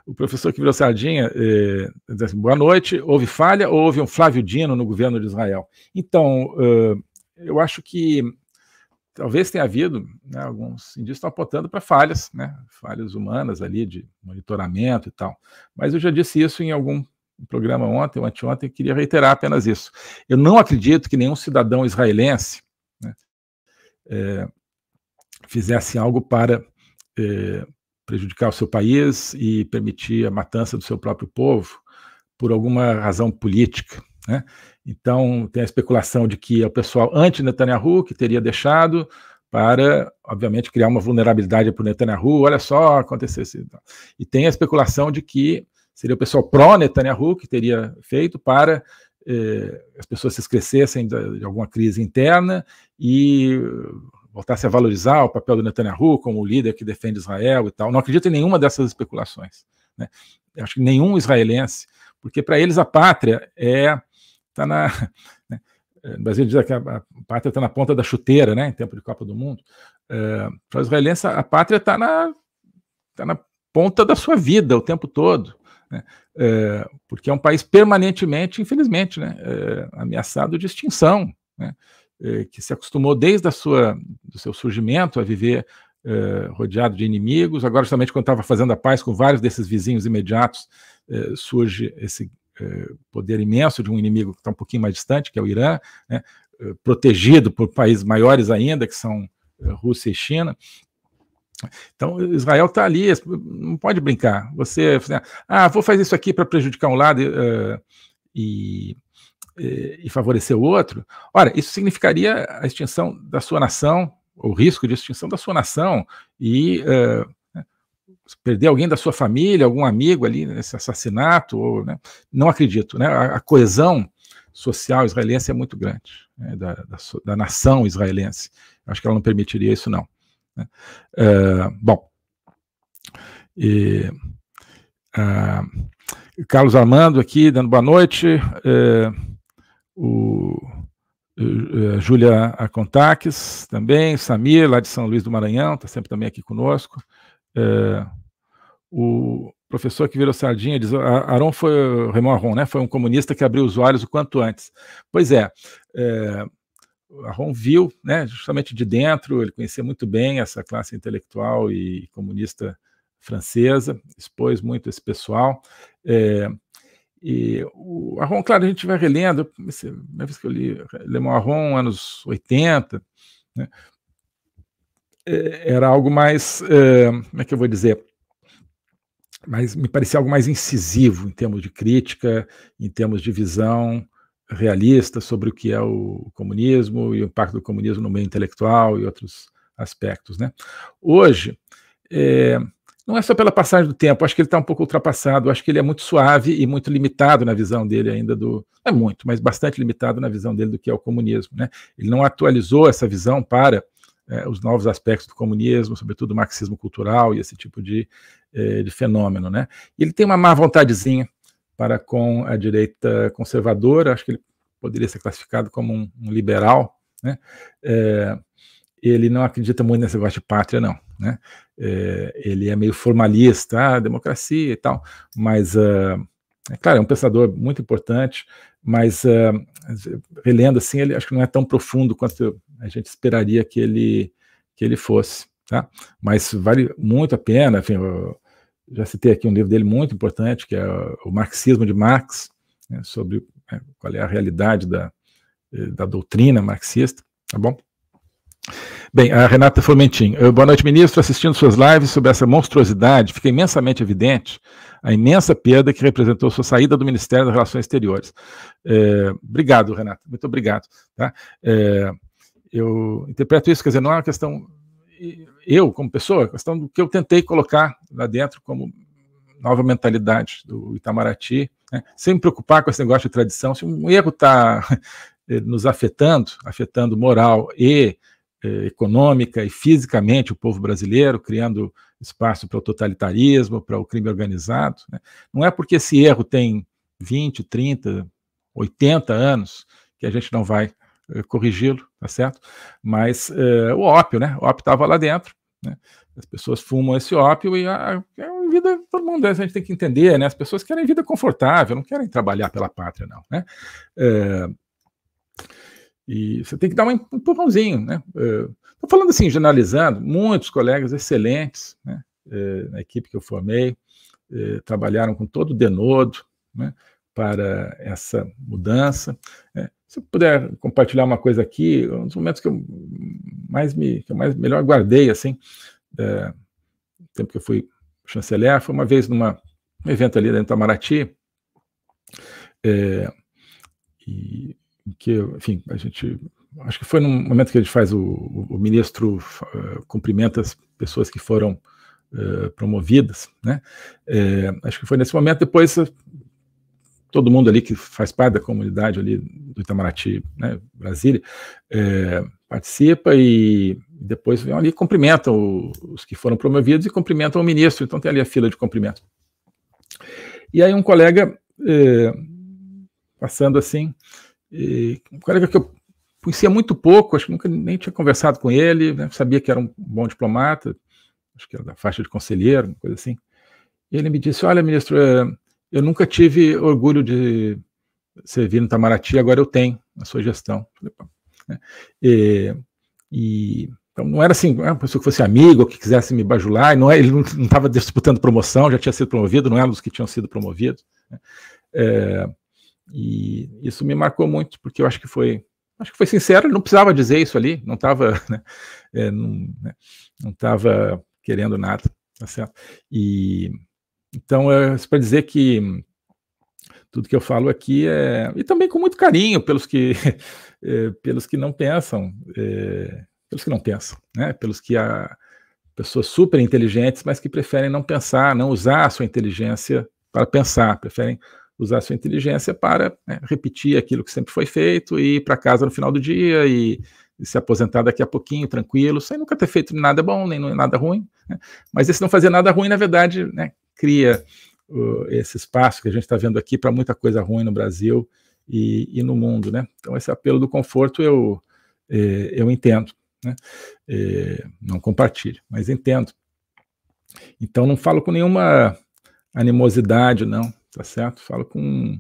o professor que virou sardinha eh, diz assim, boa noite, houve falha ou houve um Flávio Dino no governo de Israel? Então, uh, eu acho que talvez tenha havido, né, alguns indícios estão apontando para falhas, né, falhas humanas ali de monitoramento e tal. Mas eu já disse isso em algum programa ontem ou anteontem, e queria reiterar apenas isso. Eu não acredito que nenhum cidadão israelense né, eh, fizesse algo para prejudicar o seu país e permitir a matança do seu próprio povo por alguma razão política. Né? Então, tem a especulação de que é o pessoal anti-Netanyahu que teria deixado para, obviamente, criar uma vulnerabilidade para o Netanyahu, olha só, aconteceu isso. E tem a especulação de que seria o pessoal pró-Netanyahu que teria feito para eh, as pessoas se esquecessem de, de alguma crise interna e voltasse a valorizar o papel do Netanyahu como líder que defende Israel e tal. Não acredito em nenhuma dessas especulações. Né? Eu acho que nenhum israelense, porque para eles a pátria é tá na né? no Brasil diz que a, a pátria está na ponta da chuteira, né, em tempo de Copa do Mundo. É, para os israelenses a pátria está na tá na ponta da sua vida o tempo todo, né? é, porque é um país permanentemente, infelizmente, né, é, ameaçado de extinção, né? Eh, que se acostumou desde a sua, do seu surgimento a viver eh, rodeado de inimigos. Agora, justamente quando estava fazendo a paz com vários desses vizinhos imediatos, eh, surge esse eh, poder imenso de um inimigo que está um pouquinho mais distante, que é o Irã, né, eh, protegido por países maiores ainda, que são eh, Rússia e China. Então, Israel está ali, não pode brincar. Você, assim, ah, vou fazer isso aqui para prejudicar um lado e e, favorecer o outro, ora, isso significaria a extinção da sua nação, o risco de extinção da sua nação e uh, perder alguém da sua família, algum amigo ali nesse assassinato, ou, né, não acredito. Né, a, a, coesão social israelense é muito grande, né, da, da, da, nação israelense. Acho que ela não permitiria isso, não. Uh, bom, e, uh, Carlos Armando aqui, dando boa noite. Uh, o eh, eh, a Júlia Acontaques também, Samir, lá de São Luís do Maranhão, está sempre também aqui conosco. É, o professor que virou sardinha diz: Aron foi, Raymond Aron, né? Foi um comunista que abriu os olhos o quanto antes. Pois é, é Aron viu, né, justamente de dentro, ele conhecia muito bem essa classe intelectual e comunista francesa, expôs muito esse pessoal. É, e o Aron, claro, a gente vai relendo, eu comecei, primeira vez que eu li Lemão Aron, anos 80, né? É, era algo mais, é, como é que eu vou dizer, mas me parecia algo mais incisivo em termos de crítica, em termos de visão realista sobre o que é o comunismo e o impacto do comunismo no meio intelectual e outros aspectos. Né? Hoje, é, não é só pela passagem do tempo, acho que ele está um pouco ultrapassado, acho que ele é muito suave e muito limitado na visão dele ainda do. Não é muito, mas bastante limitado na visão dele do que é o comunismo. Né? Ele não atualizou essa visão para é, os novos aspectos do comunismo, sobretudo o marxismo cultural e esse tipo de, é, de fenômeno. Né? ele tem uma má vontadezinha para com a direita conservadora, acho que ele poderia ser classificado como um, um liberal. Né? É, ele não acredita muito nesse negócio de pátria, não. Né? É, ele é meio formalista, ah, democracia e tal, mas, uh, é claro, é um pensador muito importante, mas uh, relendo assim, ele acho que não é tão profundo quanto a gente esperaria que ele, que ele fosse. Tá? Mas vale muito a pena, enfim, eu já citei aqui um livro dele muito importante, que é O Marxismo de Marx, né, sobre né, qual é a realidade da, eh, da doutrina marxista, tá bom? Bem, a Renata Fomentin. Eh, boa noite, ministro. Assistindo suas lives sobre essa monstruosidade, fica imensamente evidente a imensa perda que representou sua saída do Ministério das Relações Exteriores. É, obrigado, Renata. Muito obrigado. Tá? É, eu interpreto isso, quer dizer, não é uma questão. Eu, como pessoa, é uma questão do que eu tentei colocar lá dentro como nova mentalidade do Itamaraty, né? sem me preocupar com esse negócio de tradição. Se um erro está nos afetando, afetando moral e é, econômica e fisicamente o povo brasileiro, criando espaço para o totalitarismo, para o crime organizado. Né? Não é porque esse erro tem 20, 30, 80 anos que a gente não vai é, corrigi-lo, tá certo? Mas é, o ópio, né? O ópio estava lá dentro. Né? As pessoas fumam esse ópio e a, a, vida, todo mundo, a gente tem que entender, né? As pessoas querem vida confortável, não querem trabalhar pela pátria, não, né? E você tem que dar um empurrãozinho, né? Estou é, falando assim, generalizando, muitos colegas excelentes, né? É, na equipe que eu formei, é, trabalharam com todo o denodo, né? para essa mudança. É, se eu puder compartilhar uma coisa aqui, um dos momentos que eu mais me, que eu mais melhor guardei assim, é, no tempo que eu fui chanceler, foi uma vez numa um evento ali dentro da Maraty, é, e que, enfim, a gente acho que foi num momento que a gente faz o, o ministro uh, cumprimenta as pessoas que foram uh, promovidas, né? É, acho que foi nesse momento. Depois todo mundo ali que faz parte da comunidade ali do Itamaraty, né, Brasília, é, participa e depois vem ali cumprimentam os que foram promovidos e cumprimenta o ministro. Então tem ali a fila de cumprimento. E aí um colega é, passando assim e, um colega que eu conhecia muito pouco, acho que nunca nem tinha conversado com ele, né? sabia que era um bom diplomata, acho que era da faixa de conselheiro, uma coisa assim. ele me disse: Olha, ministro, eu nunca tive orgulho de servir no Itamaraty, agora eu tenho, a sua gestão. Né? E, e, então não era assim, uma pessoa que fosse amigo, ou que quisesse me bajular, não é, ele não estava disputando promoção, já tinha sido promovido, não era dos que tinham sido promovidos. Né? É, e isso me marcou muito, porque eu acho que foi acho que foi sincero, ele não precisava dizer isso ali, não estava né, é, não, né, não querendo nada, tá certo? E então é para dizer que tudo que eu falo aqui é e também com muito carinho pelos que é, pelos que não pensam, é, pelos que não pensam, né? Pelos que há pessoas super inteligentes, mas que preferem não pensar, não usar a sua inteligência para pensar, preferem usar sua inteligência para né, repetir aquilo que sempre foi feito e ir para casa no final do dia e, e, se aposentar daqui a pouquinho, tranquilo, sem nunca ter feito nada bom nem nada ruim. Né? Mas esse não fazer nada ruim, na verdade, né, cria uh, esse espaço que a gente está vendo aqui para muita coisa ruim no Brasil e, e, no mundo. Né? Então, esse apelo do conforto eu, eh, eu entendo. Né? Eh, não compartilho, mas entendo. Então, não falo com nenhuma animosidade, não tá certo? Falo com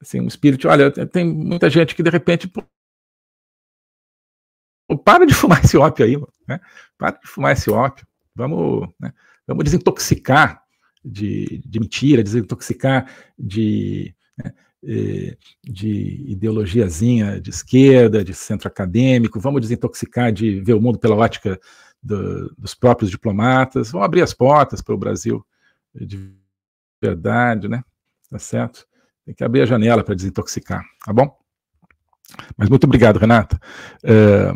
assim, um espírito, olha, tem muita gente que de repente para de fumar esse ópio aí, né? Para de fumar esse ópio. Vamos, né? Vamos desintoxicar de, de mentira, desintoxicar de, né? Eh, de ideologiazinha de esquerda, de centro acadêmico, vamos desintoxicar de ver o mundo pela ótica do, dos próprios diplomatas, vamos abrir as portas para o Brasil de verdade, né? tá certo? Tem que abrir a janela para desintoxicar, tá bom? Mas muito obrigado, Renata. Eh,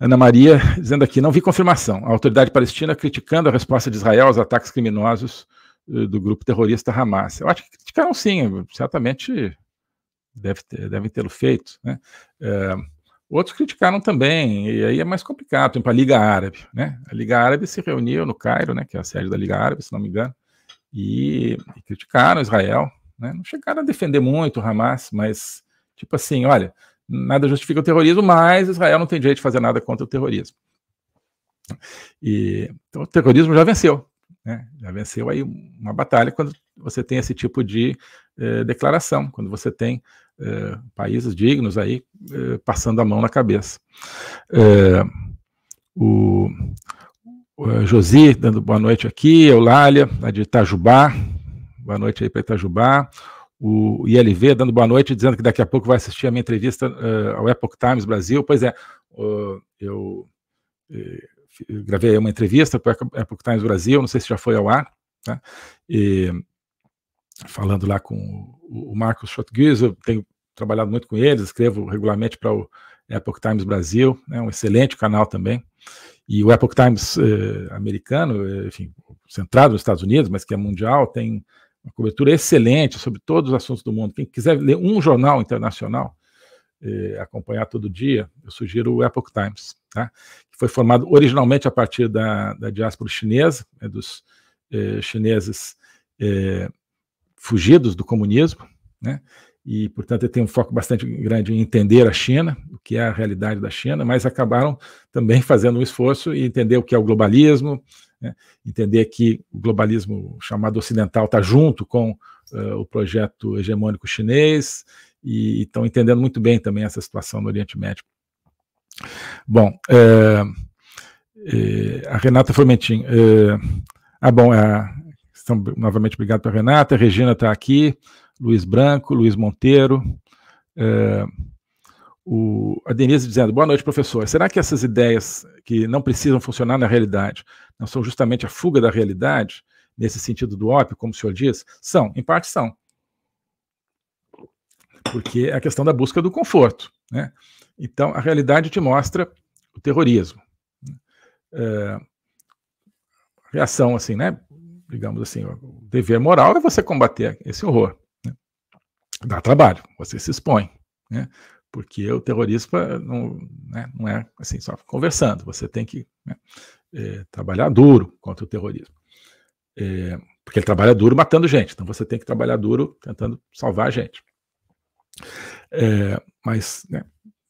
Ana Maria dizendo aqui: não vi confirmação. A autoridade palestina criticando a resposta de Israel aos ataques criminosos eh, do grupo terrorista Hamas. Eu acho que criticaram sim, certamente deve ter, devem tê-lo feito. Né? Eh, outros criticaram também, e aí é mais complicado. Por a Liga Árabe. Né? A Liga Árabe se reuniu no Cairo, né, que é a sede da Liga Árabe, se não me engano, e, e criticaram Israel. Né? Não chegaram a defender muito o Hamas, mas, tipo assim, olha, nada justifica o terrorismo, mas Israel não tem direito de fazer nada contra o terrorismo. E, então o terrorismo já venceu, né? já venceu aí uma batalha quando você tem esse tipo de eh, declaração, quando você tem eh, países dignos aí eh, passando a mão na cabeça. Eh, o, o eh, Josi dando boa noite aqui, Eulália, lá de Itajubá, boa noite aí para Itajubá. O ILV dando boa noite, dizendo que daqui a pouco vai assistir a minha entrevista uh, ao Epoch Times Brasil. Pois é, uh, eu, eh, gravei uma entrevista para o Epoch Times Brasil, não sei se já foi ao ar, tá? e, falando lá com o, o Marcos Schottgues, eu tenho trabalhado muito com eles, escrevo regularmente para o Epoch Times Brasil, é né, um excelente canal também. E o Epoch Times eh, americano, eh, enfim, centrado nos Estados Unidos, mas que é mundial, tem uma cobertura excelente sobre todos os assuntos do mundo. Quem quiser ler um jornal internacional, eh, acompanhar todo dia, eu sugiro o Epoch Times, tá? que foi formado originalmente a partir da, da diáspora chinesa, né, dos eh, chineses eh, fugidos do comunismo, né? e, portanto, tem um foco bastante grande em entender a China, o que é a realidade da China, mas acabaram também fazendo um esforço e entender o que é o globalismo, né? entender que o globalismo chamado ocidental está junto com uh, o projeto hegemônico chinês e estão entendendo muito bem também essa situação no Oriente Médio. Bom, é, é, a Renata Formentin. É, ah, bom, a, é, novamente obrigado para a Renata, a Regina está aqui, Luiz Branco, Luiz Monteiro, é, o, a Denise dizendo: Boa noite, professor. Será que essas ideias que não precisam funcionar na realidade não são justamente a fuga da realidade, nesse sentido do ópio, como o senhor diz? São, em parte são. Porque é a questão da busca do conforto. Né? Então, a realidade te mostra o terrorismo. Né? É, reação, assim, né? Digamos assim, o dever moral é você combater esse horror. Dá trabalho, você se expõe, né? Porque o terrorismo não, né, não é assim, só conversando, você tem que né, é, trabalhar duro contra o terrorismo. É, porque ele trabalha duro matando gente, então você tem que trabalhar duro tentando salvar a gente. É, mas né,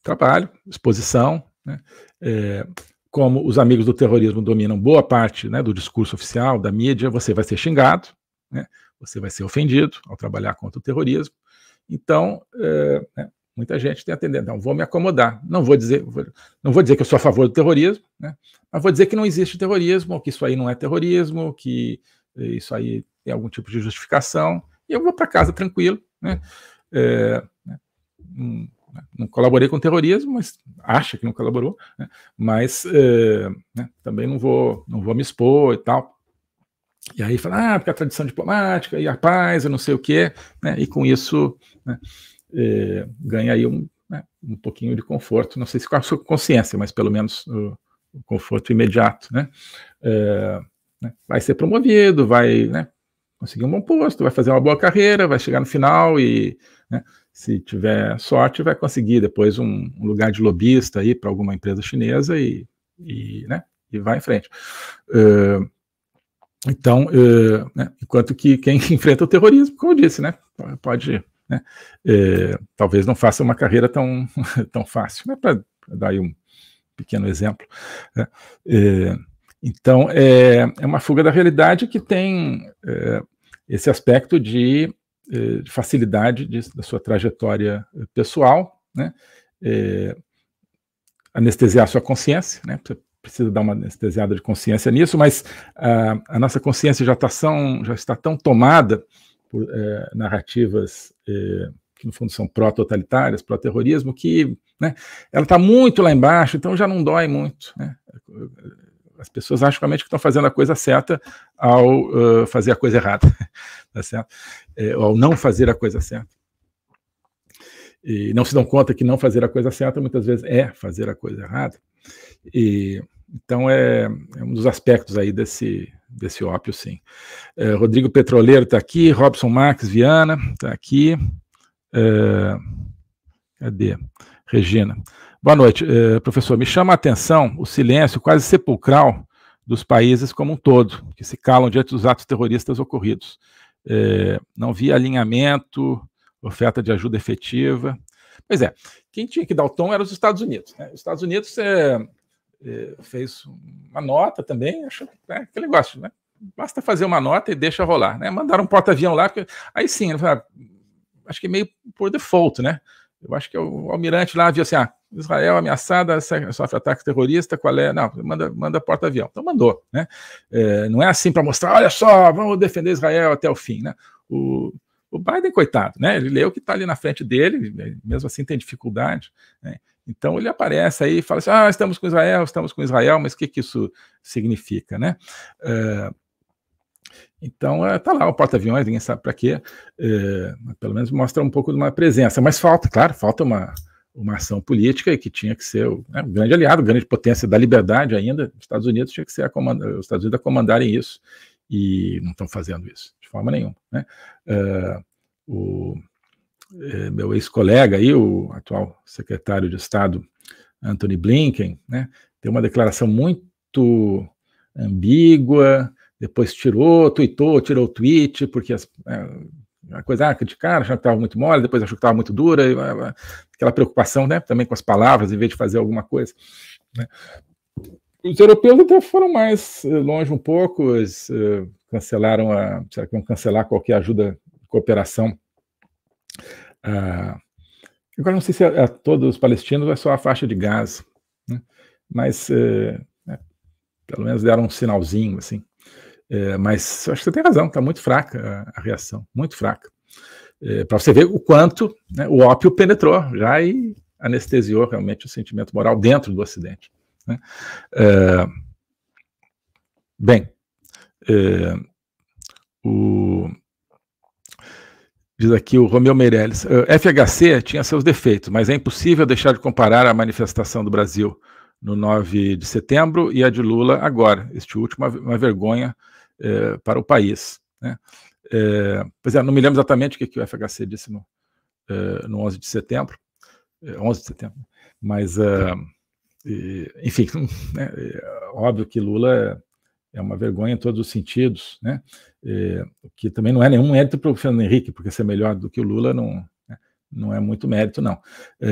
trabalho, exposição, né, é, como os amigos do terrorismo dominam boa parte né, do discurso oficial, da mídia, você vai ser xingado, né, você vai ser ofendido ao trabalhar contra o terrorismo, então, é, né, muita gente tem atendendo. não vou me acomodar, não vou dizer, não vou dizer que eu sou a favor do terrorismo, né, mas vou dizer que não existe terrorismo, que isso aí não é terrorismo, que eh, isso aí tem algum tipo de justificação, e eu vou para casa tranquilo, né, é, né, não, né, não, colaborei com o terrorismo, mas acha que não colaborou, né, mas é, né, também não vou, não vou me expor e tal. E aí fala, ah, porque a tradição diplomática e a paz, eu não sei o quê, né? e com isso né, é, ganha aí um, né, um pouquinho de conforto, não sei se com a sua consciência, mas pelo menos o, o conforto imediato, né? É, vai ser promovido, vai né, conseguir um bom posto, vai fazer uma boa carreira, vai chegar no final e, né, se tiver sorte, vai conseguir depois um, um lugar de lobista aí para alguma empresa chinesa e, e, né, e vai em frente. Eh, então, é, né, enquanto que quem enfrenta o terrorismo, como eu disse, né, pode, né, é, talvez não faça uma carreira tão, tão fácil, né, para dar aí um pequeno exemplo. Né, é, então, é, é uma fuga da realidade que tem esse aspecto de, de facilidade de, da sua trajetória pessoal, né, anestesiar a sua consciência, né, você precisa dar uma anestesiada de consciência nisso, mas uh, a nossa consciência já, tá são, já está tão tomada por uh, narrativas uh, que, no fundo, são pró-totalitárias, pró-terrorismo, que né, ela está muito lá embaixo, então já não dói muito. Né? As pessoas acham realmente que estão fazendo a coisa certa ao ah, fazer a coisa errada, tá certo? É, ao não fazer a coisa certa e não se dão conta que não fazer a coisa certa muitas vezes é fazer a coisa errada. E, então é, é um dos aspectos aí desse, desse ópio, sim. É, Rodrigo Petroleiro está aqui, Robson Marques Viana está aqui. É, cadê? Regina. Boa noite, é, professor. Me chama a atenção o silêncio quase sepulcral dos países como um todo, que se calam diante dos atos terroristas ocorridos. É, não vi alinhamento, oferta de ajuda efetiva. Pois é, quem tinha que dar o tom eram os Estados Unidos. Né? Os Estados Unidos é, é, fez uma nota também, acho, é né, aquele negócio, né? Basta fazer uma nota e deixa rolar, né? Mandaram um porta-avião lá, porque, aí sim, né, ah, acho que meio por default, né? Eu acho que o almirante lá viu assim, ah, Israel ameaçada, sofre ataque terrorista, qual é? Não, manda, manda porta-avião. Então mandou, né? É, não é assim para mostrar, olha só, vamos defender Israel até o fim, né? O, o Biden, coitado, né? Ele leu o que está ali na frente dele, né? mesmo assim tem dificuldade. Né? Então ele aparece aí e fala assim: ah, estamos com Israel, estamos com Israel, mas o que, que isso significa, né? Uh, então, está eh, lá o porta-aviões, ninguém sabe para quê, é, pelo menos mostra um pouco de uma presença, mas falta, claro, falta uma, uma ação política e que tinha que ser o, né, um grande aliado, grande potência da liberdade ainda, os Estados Unidos tinha que ser a comanda, os Estados Unidos a comandarem isso, e não estão fazendo isso forma nenhuma. Né? Uh, o eh, meu ex-colega aí, o atual secretário de Estado, Anthony Blinken, né, tem uma declaração muito ambígua, depois tirou, tweetou, tirou o tweet, porque as, né, a coisa, ah, criticaram, já estava muito mole, depois achou que estava muito dura, ah, ah, aquela preocupação né, também com as palavras, em vez de fazer alguma coisa. Né. Os europeus até então, foram mais eh, longe um pouco, uh, cancelaram a, será que vão cancelar qualquer ajuda, cooperação? Ah, agora não sei se é a é todos os palestinos ou é só a faixa de Gaza, né? mas é, é, pelo menos deram um sinalzinho assim. É, mas acho que você tem razão, está muito fraca a, a, reação, muito fraca. Eh, Para você ver o quanto né, o ópio penetrou já e anestesiou realmente o sentimento moral dentro do Ocidente. Né? bem, é, o, diz aqui o Romeu Meirelles. Ah, FHC tinha seus defeitos, mas é impossível deixar de comparar a manifestação do Brasil no 9 de setembro e a de Lula agora. Este último é uma vergonha é, para o país. Né? É, pois é, não me lembro exatamente o que, que o FHC disse no, é, no 11 de setembro. 11 é, de setembro. Mas, ah, enfim, né, é, óbvio que Lula é é uma vergonha em todos os sentidos, né? É, que também não é nenhum mérito para o Fernando Henrique, porque ser melhor do que o Lula não, né, não é muito mérito, não. É,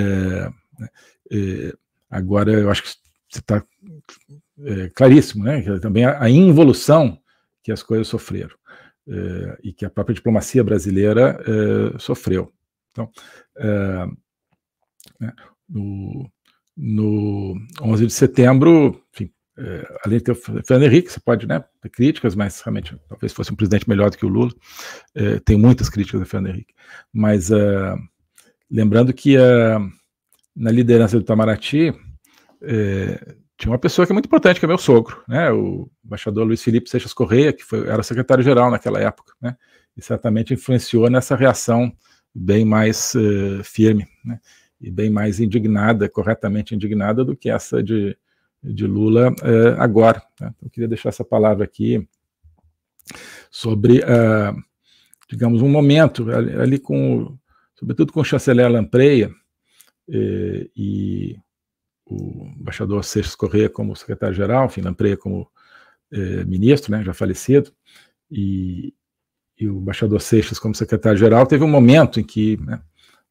né, é, agora, eu acho que você está é, claríssimo, né? É também a, a, involução que as coisas sofreram é, e que a própria diplomacia brasileira sofreu. Então, né, no, no 11 de setembro, enfim, é, além de ter o Fernando Henrique, você pode né, ter críticas, mas realmente talvez fosse um presidente melhor do que o Lula. É, tem muitas críticas do Fernando Henrique. Mas uh, lembrando que uh, na liderança do Itamaraty é, tinha uma pessoa que é muito importante, que é meu sogro, né, o embaixador Luiz Felipe Seixas Correia, que foi, era secretário-geral naquela época, né, e certamente influenciou nessa reação bem mais uh, firme né, e bem mais indignada, corretamente indignada, do que essa de de Lula é, agora. Né? Então, eu queria deixar essa palavra aqui sobre, é, digamos, um momento ali, ali, com, sobretudo com o chanceler Lampreia é, e o embaixador Seixas Corrêa como secretário-geral, enfim, Lampreia como é, ministro, né, já falecido, e, e o embaixador Seixas como secretário-geral, teve um momento em que né,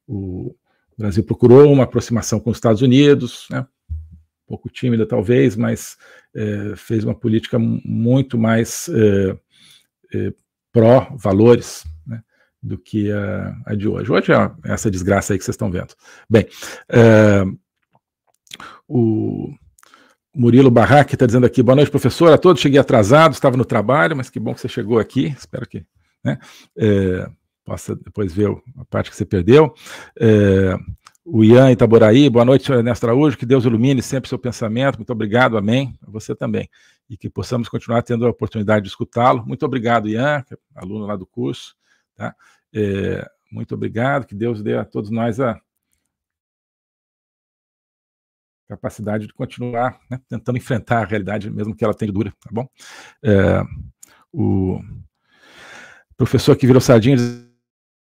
o Brasil procurou uma aproximação com os Estados Unidos, né, pouco tímida talvez, mas é, fez uma política muito mais é, é, pró-valores né, do que a, a, de hoje. Hoje é, é essa desgraça aí que vocês estão vendo. Bem, é, o Murilo Barraque está dizendo aqui, boa noite, professor, a todos, cheguei atrasado, estava no trabalho, mas que bom que você chegou aqui, espero que né, possa depois ver a parte que você perdeu. É, o Ian Itaboraí, boa noite, senhor Ernesto Araújo, que Deus ilumine sempre o seu pensamento, muito obrigado, amém, a você também, e que possamos continuar tendo a oportunidade de escutá-lo. Muito obrigado, Ian, é aluno lá do curso, tá? É, muito obrigado, que Deus dê a todos nós a capacidade de continuar né, tentando enfrentar a realidade, mesmo que ela tenha dura, tá bom? É, o professor que virou sardinha diz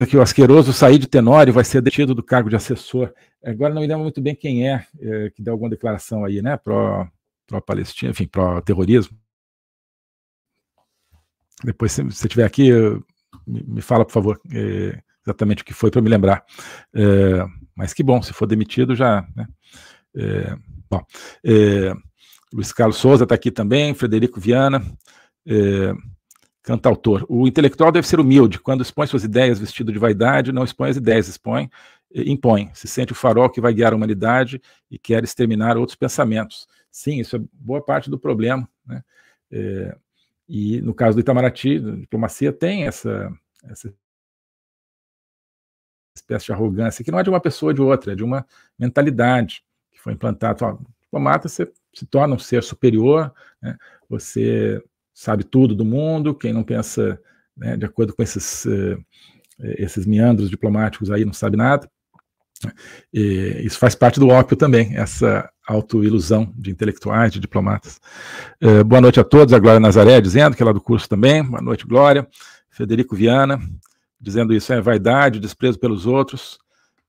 que o asqueroso sair de Tenório vai ser detido do cargo de assessor. Agora não me lembro muito bem quem é, é que deu alguma declaração aí, né, pró-Palestina, enfim, pró-terrorismo. Depois, se você estiver aqui, me fala, por favor, é, exatamente o que foi para me lembrar. É, mas que bom, se for demitido já. Né? bom, Luiz Carlos Souza está aqui também, Frederico Viana. Cantautor. O intelectual deve ser humilde. Quando expõe suas ideias vestido de vaidade, não expõe as ideias, expõe, eh, impõe. Se sente o farol que vai guiar a humanidade e quer exterminar outros pensamentos. Sim, isso é boa parte do problema. Né? É, e no caso do Itamaraty, a diplomacia tem essa, essa espécie de arrogância, que não é de uma pessoa ou de outra, é de uma mentalidade que foi implantada. Ó, diplomata, você se torna um ser superior, né? você sabe tudo do mundo, quem não pensa né, de acordo com esses, uh, esses meandros diplomáticos aí não sabe nada. E isso faz parte do ópio também, essa autoilusão de intelectuais, de diplomatas. Uh, boa noite a todos, a Glória Nazaré dizendo que é lá do curso também, boa noite Glória, Federico Viana dizendo isso é vaidade, desprezo pelos outros,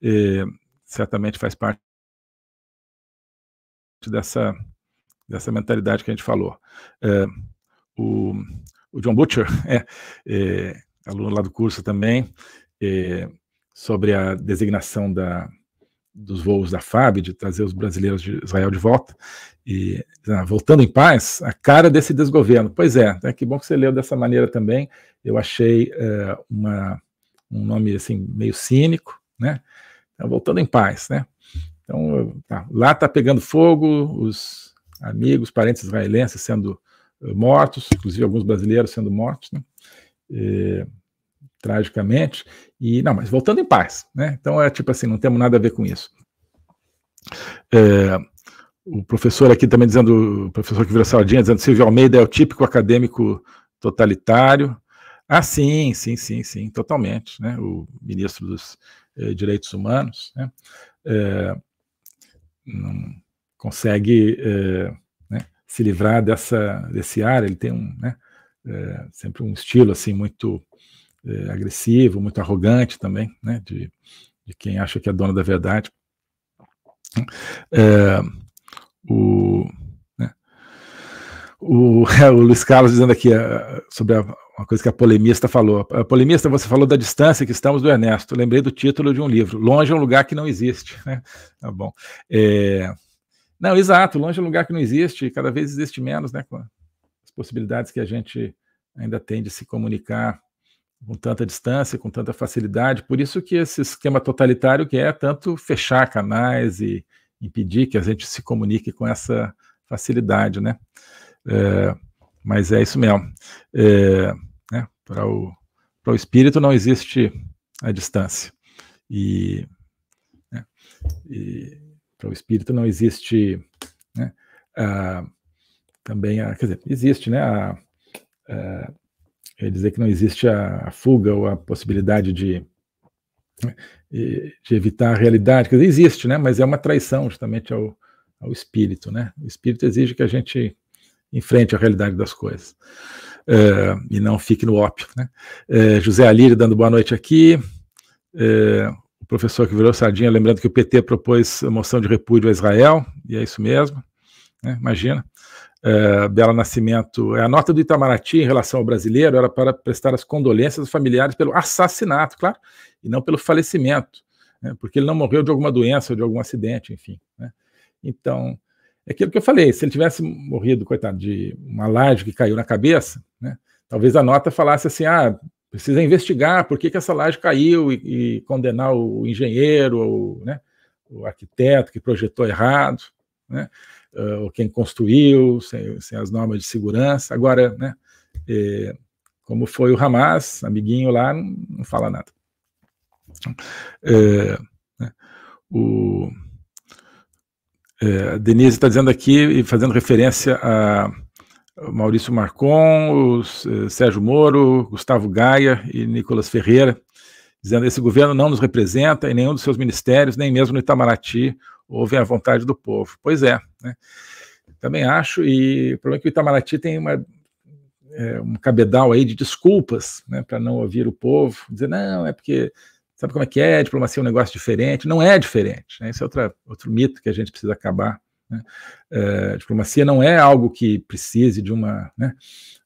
e, certamente faz parte dessa, dessa mentalidade que a gente falou. Uh, o, o John Butcher, é, é, aluno lá do curso também, é, sobre a designação da, dos voos da FAB, de trazer os brasileiros de Israel de volta, e ah, voltando em paz, a cara desse desgoverno. Pois é, né, que bom que você leu dessa maneira também. Eu achei é, uma, um nome assim meio cínico, né? Então, voltando em paz, né? Então, tá, lá está pegando fogo, os amigos, parentes israelenses sendo mortos, inclusive alguns brasileiros sendo mortos, né? E, é, tragicamente. E não, mas voltando em paz, né? Então é tipo assim, não temos nada a ver com isso. É, o professor aqui também dizendo, o professor que virou sardinha, dizendo que Silvio Almeida é o típico acadêmico totalitário. Ah, sim, sim, sim, sim, totalmente, né? O ministro dos eh, Direitos Humanos, né? É, não consegue eh, se livrar dessa, desse ar. Ele tem um, né, é, sempre um estilo assim muito é, agressivo, muito arrogante também, né, de, de quem acha que é dono da verdade. É, o, né, o, é, o, Luiz Carlos dizendo aqui é, sobre a, uma coisa que a polemista falou. A polemista, você falou da distância que estamos do Ernesto. Lembrei do título de um livro. Longe é um lugar que não existe. Né? Tá bom. É, não, exato. Longe é um lugar que não existe, cada vez existe menos, né? Com as possibilidades que a gente ainda tem de se comunicar com tanta distância, com tanta facilidade. Por isso que esse esquema totalitário que é tanto fechar canais e impedir que a gente se comunique com essa facilidade, né? É, mas é isso mesmo. É, né? Para o para o espírito não existe a distância. E, né? e para o espírito não existe né, a, também, a, quer dizer, existe, né? A, a, dizer que não existe a, fuga ou a possibilidade de, de evitar a realidade. Quer dizer, existe, né? Mas é uma traição justamente ao, ao espírito, né? O espírito exige que a gente enfrente a realidade das coisas é, e não fique no ópio, né? É, José Alírio dando boa noite aqui. É, o professor que virou sardinha, lembrando que o PT propôs moção de repúdio a Israel, e é isso mesmo, né? imagina. É, Bela Nascimento, é a nota do Itamaraty em relação ao brasileiro era para prestar as condolências aos familiares pelo assassinato, claro, e não pelo falecimento, né? porque ele não morreu de alguma doença ou de algum acidente, enfim. Né? Então, é aquilo que eu falei, se ele tivesse morrido, coitado, de uma laje que caiu na cabeça, né? talvez a nota falasse assim, ah, Precisa investigar por que, que essa laje caiu e, e condenar o engenheiro, ou, né, o arquiteto que projetou errado, né, eh, ou quem construiu, sem, sem, as normas de segurança. Agora, né, é, como foi o Hamas, amiguinho lá, não, não fala nada. É, né, o, é, a Denise está dizendo aqui, fazendo referência a Maurício Marcon, eh, Sérgio Moro, Gustavo Gaia e Nicolas Ferreira, dizendo esse governo não nos representa em nenhum dos seus ministérios, nem mesmo no Itamaraty, houve a vontade do povo. Pois é, né? também acho, e o problema é que o Itamaraty tem uma, é, um cabedal aí de desculpas né, para não ouvir o povo, dizer, não, é porque sabe como é que é, diplomacia é um negócio diferente, não é diferente, né? esse é outra, outro mito que a gente precisa acabar é, diplomacia não é algo que precise de uma, né,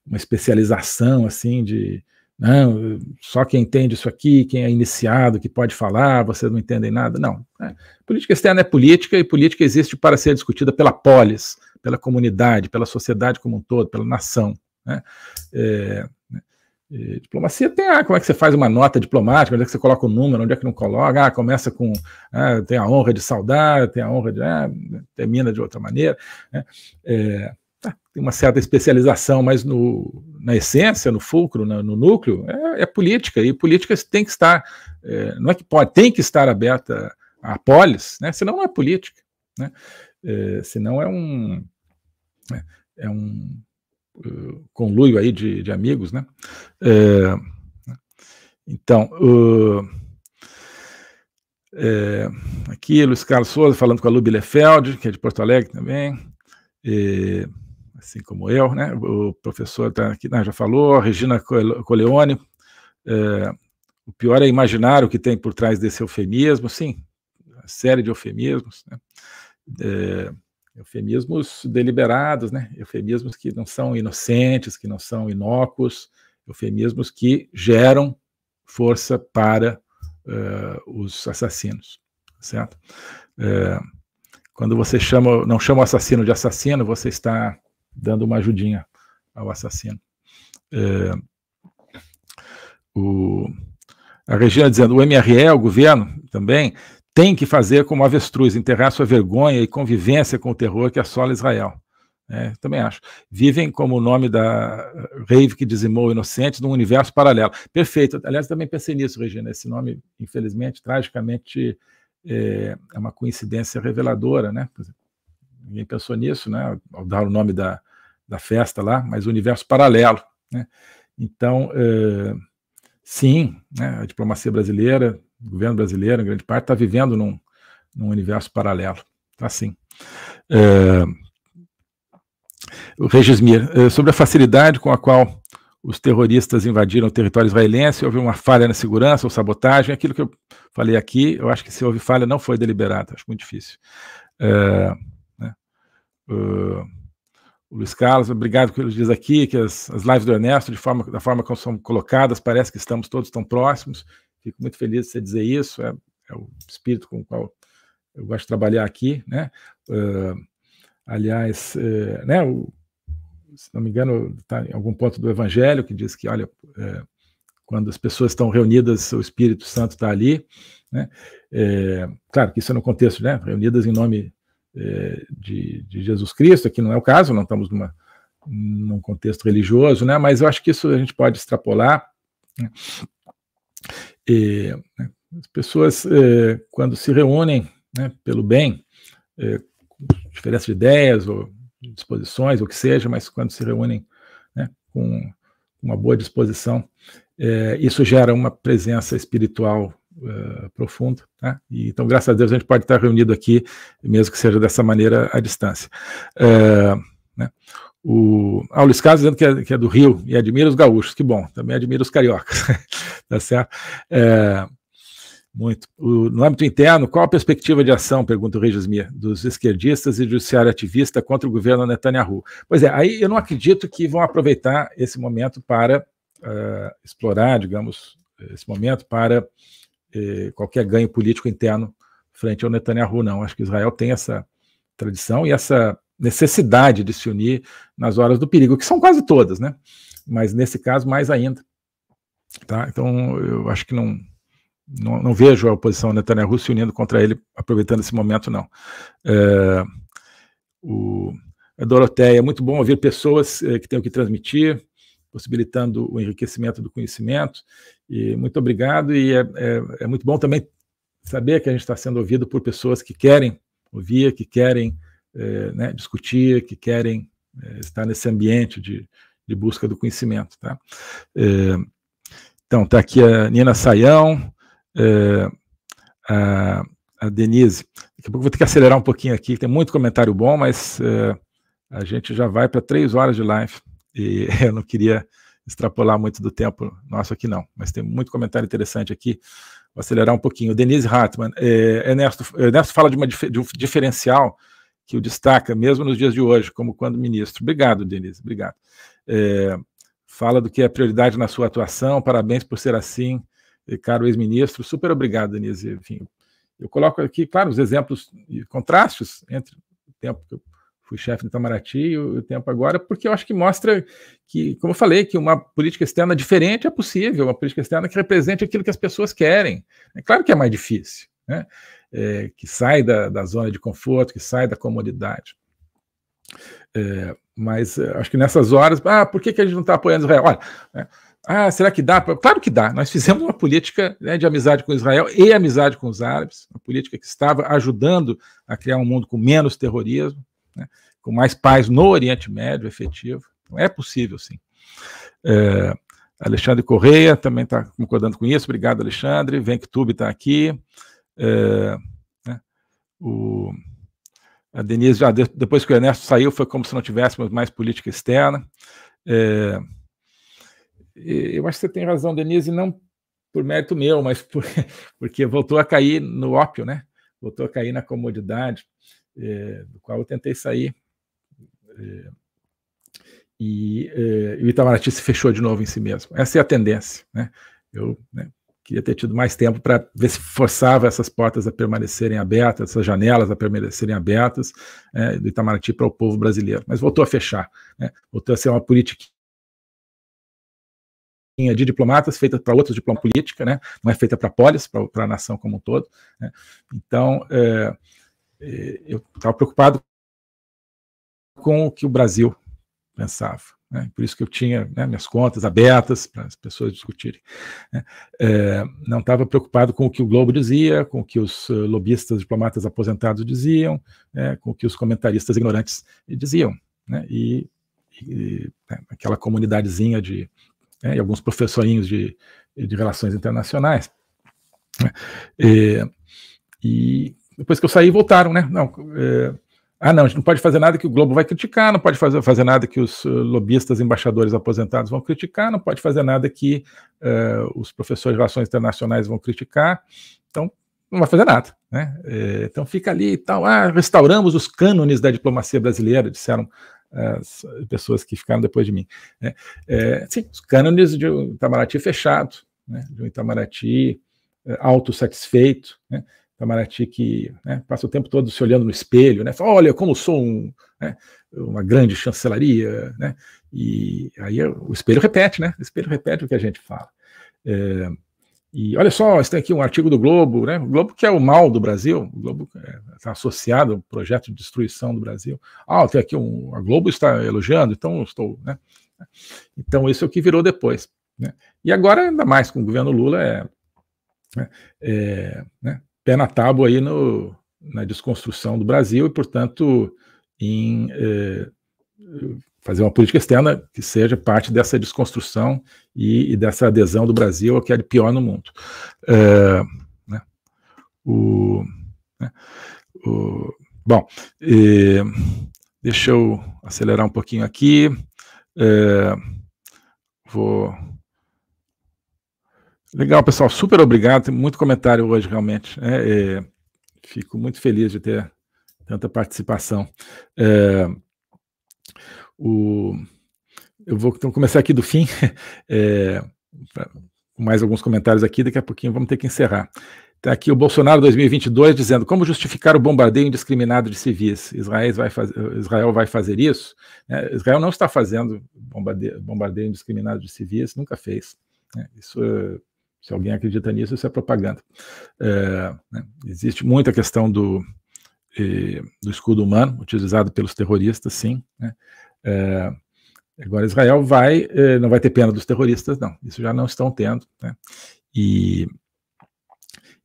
uma especialização assim de não, só quem entende isso aqui, quem é iniciado, que pode falar, vocês não entendem nada. Não. É. Política externa é política e política existe para ser discutida pela polis, pela comunidade, pela sociedade como um todo, pela nação. Né? É, e diplomacia tem ah, como é que você faz uma nota diplomática, onde é que você coloca o número, onde é que não coloca, ah, começa com ah, tem a honra de saudar, tem a honra de ah, termina de outra maneira. Né? É, tá, tem uma certa especialização, mas no, na essência, no fulcro, na, no núcleo, é, é, política, e política tem que estar, é, não é que pode, tem que estar aberta a polis, né? senão não é política. Né? É, senão é um. É, é um eh, conluio aí de, de amigos, né? É, então, uh, é, aqui Luiz Carlos Souza falando com a Lu Bielefeld, que é de Porto Alegre também, e, assim como eu, né? O professor está aqui, não, né, já falou, Regina Coleone. É, o pior é imaginar o que tem por trás desse eufemismo, sim, série de eufemismos, né? É, Eufemismos deliberados, né? Eufemismos que não são inocentes, que não são inócuos, eufemismos que geram força para uh, os assassinos, certo? Uh, quando você chama, não chama o assassino de assassino, você está dando uma ajudinha ao assassino. Eh, o, a Regina dizendo, o MRE, o governo também, tem que fazer como avestruz, enterrar sua vergonha e convivência com o terror que assola Israel. É, também acho. Vivem como o nome da rave que dizimou inocentes num universo paralelo. Perfeito. Aliás, também pensei nisso, Regina. Esse nome, infelizmente, tragicamente, é, é uma coincidência reveladora, né? Ninguém pensou nisso, né? Ao dar o nome da, da festa lá, mas universo paralelo, né? Então, é, sim, né? a diplomacia brasileira o governo brasileiro, em grande parte, está vivendo num, num, universo paralelo. Está sim. É, o Regis Mir, é, sobre a facilidade com a qual os terroristas invadiram o território israelense, houve uma falha na segurança ou sabotagem, aquilo que eu falei aqui, eu acho que se houve falha não foi deliberada, acho muito difícil. É, né? uh, o Luiz Carlos, obrigado que ele diz aqui, que as, as lives do Ernesto, de forma, da forma como são colocadas, parece que estamos todos tão próximos, Fico muito feliz de você dizer isso, é, é o espírito com o qual eu gosto de trabalhar aqui, né? Uh, aliás, uh, né, o, se não me engano, está em algum ponto do Evangelho que diz que, olha, uh, quando as pessoas estão reunidas, o Espírito Santo está ali, né? Eh, claro que isso é no contexto, né? Reunidas em nome de, de, Jesus Cristo, aqui não é o caso, não estamos numa, num contexto religioso, né? Mas eu acho que isso a gente pode extrapolar. Né? E, né, as pessoas, eh, quando se reúnem né, pelo bem, eh, com diferença de ideias ou disposições, ou que seja, mas quando se reúnem né, com uma boa disposição, eh, isso gera uma presença espiritual profunda. Tá? E, então, graças a Deus, a gente pode estar reunido aqui, mesmo que seja dessa maneira à distância. Uh, né? O Luiz Casas dizendo que é, que é, do Rio e admira os gaúchos, que bom, também admira os cariocas, tá certo? É, muito. O, no âmbito interno, qual a perspectiva de ação, pergunta o Regis Mir, dos esquerdistas e judiciário ativista contra o governo Netanyahu? Pois é, aí eu não acredito que vão aproveitar esse momento para uh, explorar, digamos, esse momento para uh, qualquer ganho político interno frente ao Netanyahu, não. Acho que Israel tem essa tradição e essa necessidade de se unir nas horas do perigo, que são quase todas, né? Mas nesse caso, mais ainda. Tá? Então, eu acho que não, não, não vejo a oposição Netanyahu se unindo contra ele, aproveitando esse momento, não. É, o, a Doroteia, é muito bom ouvir pessoas é, que têm o que transmitir, possibilitando o enriquecimento do conhecimento. E muito obrigado, e é, é, é muito bom também saber que a gente está sendo ouvido por pessoas que querem ouvir, que querem eh, né, discutir, que querem é, estar nesse ambiente de, de, busca do conhecimento. Tá? Eh, então, está aqui a Nina Saião, a, a, Denise. Daqui a pouco vou ter que acelerar um pouquinho aqui, tem muito comentário bom, mas a gente já vai para três horas de live e eu não queria extrapolar muito do tempo nosso aqui não, mas tem muito comentário interessante aqui, vou acelerar um pouquinho. Denise Hartmann, é, Ernesto, Ernesto fala de, uma, de um diferencial que o destaca, mesmo nos dias de hoje, como quando ministro. Obrigado, Denise, obrigado. É, fala do que é prioridade na sua atuação, parabéns por ser assim, caro ex-ministro. Super obrigado, Denise. Enfim, eu coloco aqui, claro, os exemplos e contrastes entre o tempo que eu fui chefe do Itamaraty e o tempo agora, porque eu acho que mostra que, como eu falei, que uma política externa diferente é possível, uma política externa que represente aquilo que as pessoas querem. É claro que é mais difícil, né? é, que sai da, da, zona de conforto, que sai da comodidade. É, mas é, acho que nessas horas, ah, por que, que a gente não está apoiando Israel? Olha, né, ah, será que dá? Claro que dá. Nós fizemos uma política né, de amizade com Israel e amizade com os árabes, uma política que estava ajudando a criar um mundo com menos terrorismo, né, com mais paz no Oriente Médio efetivo. é possível, sim. É, Alexandre Correia também está concordando com isso. Obrigado, Alexandre. Vem que Tube está aqui. É, né, o, a Denise, ah, de, depois que o Ernesto saiu, foi como se não tivéssemos mais política externa. É, eu acho que você tem razão, Denise, não por mérito meu, mas por, porque voltou a cair no ópio, né? Voltou a cair na comodidade, é, do qual eu tentei sair. É, e, é, e o Itamaraty se fechou de novo em si mesmo. Essa é a tendência, né? Eu, né, Queria ter tido mais tempo para ver se forçava essas portas a permanecerem abertas, essas janelas a permanecerem abertas é, do Itamaraty para o povo brasileiro. Mas voltou a fechar, né? voltou a ser uma política de diplomatas feita para outros diplomas política, né? não é feita para polis, para a nação como um todo. Né? Então, é, é eu estava preocupado com o que o Brasil pensava. Né? Por isso que eu tinha né, minhas contas abertas para as pessoas discutirem. Né? É, não estava preocupado com o que o Globo dizia, com o que os eh, lobistas, diplomatas aposentados diziam, né? com o que os comentaristas ignorantes diziam. Né? E, e né, aquela comunidadezinha de. e alguns professorinhos de, de relações internacionais. É, e depois que eu saí, voltaram, né? Não, é, ah, não, a gente não pode fazer nada que o Globo vai criticar, não pode fazer, fazer nada que os eh, lobistas embaixadores aposentados vão criticar, não pode fazer nada que uh, os professores de relações internacionais vão criticar. Então, não vai fazer nada. Né? É, então, fica ali e tal. Ah, restauramos os cânones da diplomacia brasileira, disseram as pessoas que ficaram depois de mim. Né? É, sim, os cânones de um Itamaraty fechado, né? de um Itamaraty autossatisfeito, né? Itamaraty que né, passa o tempo todo se olhando no espelho, né? Fala, olha como sou um, né, uma grande chancelaria, né? E aí o espelho repete, né? O espelho repete o que a gente fala. É, e olha só, tem aqui um artigo do Globo, né? O Globo que é o mal do Brasil, o Globo está é, associado ao projeto de destruição do Brasil. Ah, tem aqui um, a Globo está elogiando, então eu estou, né? Então isso é o que virou depois. Né? E agora ainda mais com o governo Lula é, né, é né? pé na tábua aí no, na desconstrução do Brasil e, portanto, em é, fazer uma política externa que seja parte dessa desconstrução e, e dessa adesão do Brasil ao que é de pior no mundo. É, né, o, né, o, bom, deixa eu acelerar um pouquinho aqui. É, vou Legal, pessoal. Super obrigado. Tem muito comentário hoje, realmente. É, é, fico muito feliz de ter tanta participação. É, o, eu vou então, começar aqui do fim, é, pra, mais alguns comentários aqui. Daqui a pouquinho vamos ter que encerrar. Está aqui o Bolsonaro 2022 dizendo como justificar o bombardeio indiscriminado de civis. Israel vai, faz... Israel vai fazer isso? É, Israel não está fazendo bombardeio, bombardeio, indiscriminado de civis, nunca fez. Né? É, isso se alguém acredita nisso, isso é propaganda. É, né? Existe muita questão do, do escudo humano utilizado pelos terroristas, sim. Né? É, agora Israel vai, é, não vai ter pena dos terroristas, não. Isso já não estão tendo. Né? E,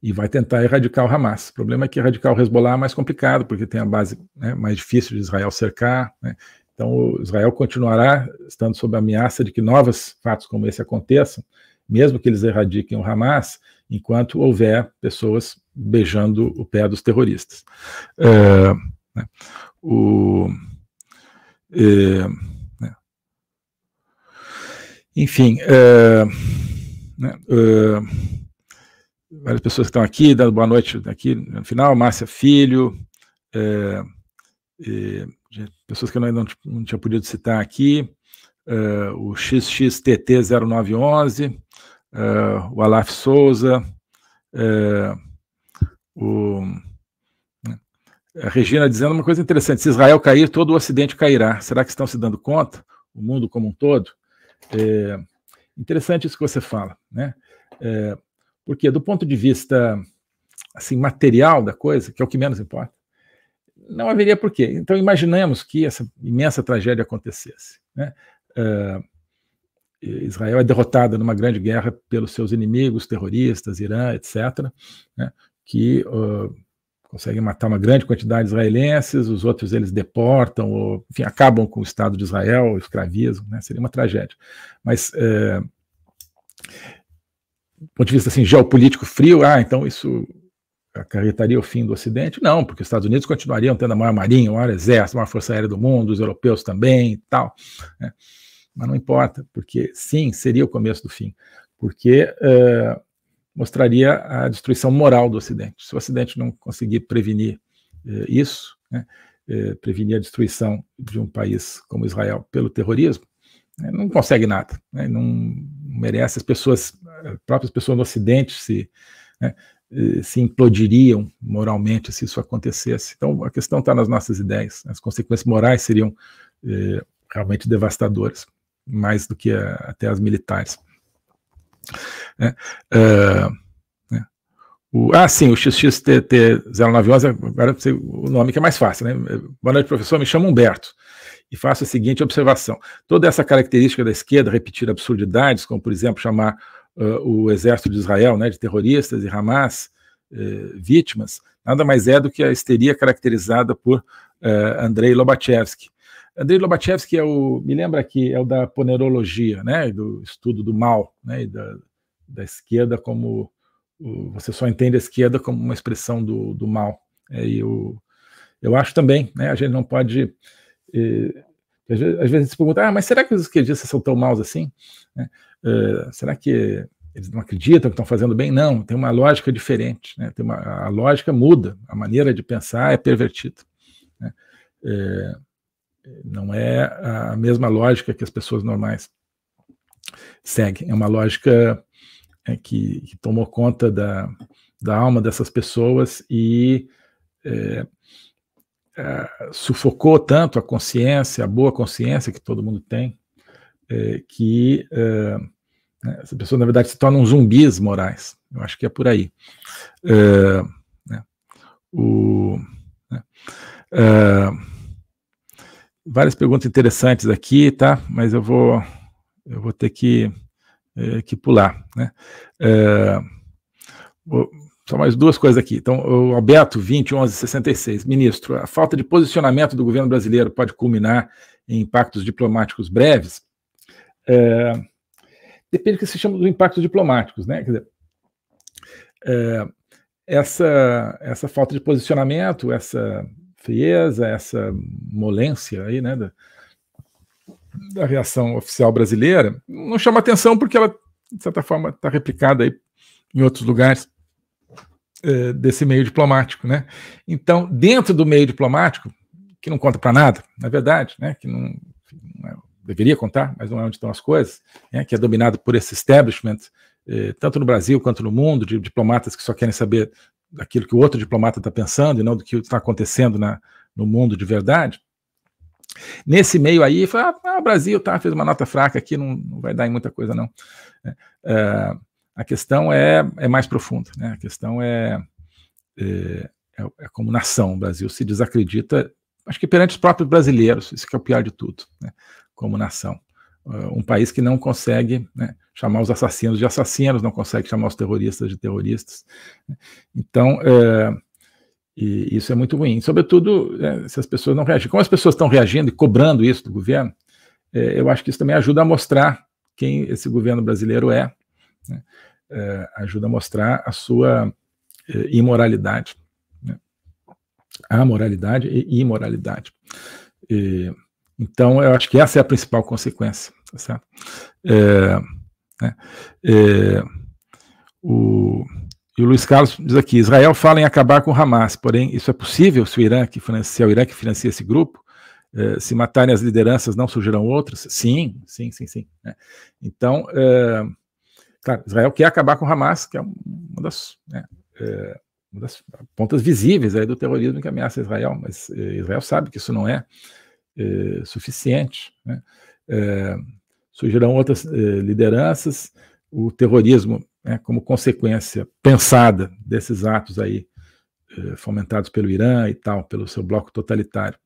e vai tentar erradicar o Hamas. O problema é que erradicar o Hezbollah é mais complicado, porque tem a base né, mais difícil de Israel cercar. Né? Então, Israel continuará estando sob a ameaça de que novos fatos como esse aconteçam, mesmo que eles erradiquem o Hamas, enquanto houver pessoas beijando o pé dos terroristas. É, né, o, é, né, enfim, é, né, é, várias pessoas que estão aqui, dando boa noite aqui no final, Márcia Filho, é, pessoas que eu ainda não, não tinha podido citar aqui, é, o XXTT0911, uh, o Alaf Souza, uh, o, a Regina dizendo uma coisa interessante: se Israel cair, todo o Ocidente cairá. Será que estão se dando conta, o mundo como um todo? É, interessante isso que você fala, né? É, porque do ponto de vista assim material da coisa, que é o que menos importa, não haveria porquê. Então imaginemos que essa imensa tragédia acontecesse, né? Israel é derrotada numa grande guerra pelos seus inimigos, terroristas, Irã, etc., né, que uh, conseguem matar uma grande quantidade de israelenses, os outros eles deportam, ou, enfim, acabam com o Estado de Israel, escravizam, né, seria uma tragédia. Mas, eh, do ponto de vista assim, geopolítico frio, ah, então isso acarretaria o fim do Ocidente? Não, porque os Estados Unidos continuariam tendo a maior marinha, o maior exército, a maior força aérea do mundo, os europeus também e tal. Né mas não importa, porque sim, seria o começo do fim, porque uh, mostraria a destruição moral do Ocidente. Se o Ocidente não conseguir prevenir uh, isso, né, uh, prevenir a destruição de um país como Israel pelo terrorismo, né, não consegue nada, né, não merece. As pessoas, as próprias pessoas do Ocidente se né, se implodiriam moralmente se isso acontecesse. Então, a questão está nas nossas ideias. Né, as consequências morais seriam eh, realmente devastadoras mais do que a, eh, até as militares. É, uh, o, ah, sim, o XXTT091, é, agora o nome que é mais fácil, né? É, boa noite, professor, me chamo Humberto e faço a seguinte observação. Toda essa característica da esquerda repetir absurdidades, como, por exemplo, chamar uh, o exército de Israel né, de terroristas e Hamas uh, vítimas, nada mais é do que a histeria caracterizada por uh, Andrei Lobachevsky, Andrei Lobachevsky é o, me lembra que é o da ponerologia, né, do estudo do mal, né, e da, da esquerda como o, você só entende a esquerda como uma expressão do, do mal. É, e eu, eu acho também, né, a gente não pode é, às vezes, às vezes se pergunta, ah, mas será que os esquerdistas são tão maus assim? É, será que eles não acreditam que estão fazendo bem? Não, tem uma lógica diferente, né? tem uma, a lógica muda, a maneira de pensar é pervertida. Né? É, não é a mesma lógica que as pessoas normais seguem. É uma lógica é, que, que, tomou conta da, da alma dessas pessoas e é, é, sufocou tanto a consciência, a boa consciência que todo mundo tem, é, que é, né, essa pessoa, na verdade, se torna um zumbis morais. Eu acho que é por aí. É, né, o. Né, várias perguntas interessantes aqui, tá? Mas eu vou, eu vou ter que, é, que pular, né? É, vou, só mais duas coisas aqui. Então, o Alberto 20, 11, 66. Ministro, a falta de posicionamento do governo brasileiro pode culminar em impactos diplomáticos breves? É, depende do que se chama dos impactos diplomáticos, né? Quer dizer, é, essa, essa falta de posicionamento, essa frieza, essa molência aí, né, da, da reação oficial brasileira, não chama atenção porque ela, de certa forma, está replicada aí em outros lugares é, desse meio diplomático, né? Então, dentro do meio diplomático, que não conta para nada, na verdade, né, que não, não é, deveria contar, mas não é onde estão as coisas, né, que é dominado por esse establishment, eh, tanto no Brasil quanto no mundo, de diplomatas que só querem saber daquilo que o outro diplomata está pensando e não do que está acontecendo na, no mundo de verdade. Nesse meio aí, ah, ah, o Brasil tá, fez uma nota fraca aqui, não, não vai dar em muita coisa, não. É, é a questão é, é mais profunda, né? a questão é, é, é, é, como nação. O Brasil se desacredita, acho que perante os próprios brasileiros, isso que é o pior de tudo, né? como nação uh, um país que não consegue né, chamar os assassinos de assassinos, não consegue chamar os terroristas de terroristas. Né. Então, é, isso é muito ruim. Sobretudo uh, se as pessoas não reagem. Como as pessoas estão reagindo e cobrando isso do governo, é, eu acho que isso também ajuda a mostrar quem esse governo brasileiro é, né, ajuda a mostrar a sua imoralidade. Né. a moralidade e imoralidade. E, então, eu acho que essa é a principal consequência. Tá certo? É, né? é, o, e o Luiz Carlos diz aqui: Israel fala em acabar com Hamas, porém, isso é possível se o Irã, que financia, o Irã que financia esse grupo, é, se matarem as lideranças, não surgirão outras? Sim, sim, sim, sim. Né? Então, é, claro, Israel quer acabar com Hamas, que é uma das, né, é, uma das pontas visíveis aí do terrorismo que ameaça Israel, mas Israel sabe que isso não é é, suficiente. Né? É, surgirão outras eh, lideranças, o terrorismo né, como consequência pensada desses atos aí fomentados pelo Irã e tal, pelo seu bloco totalitário.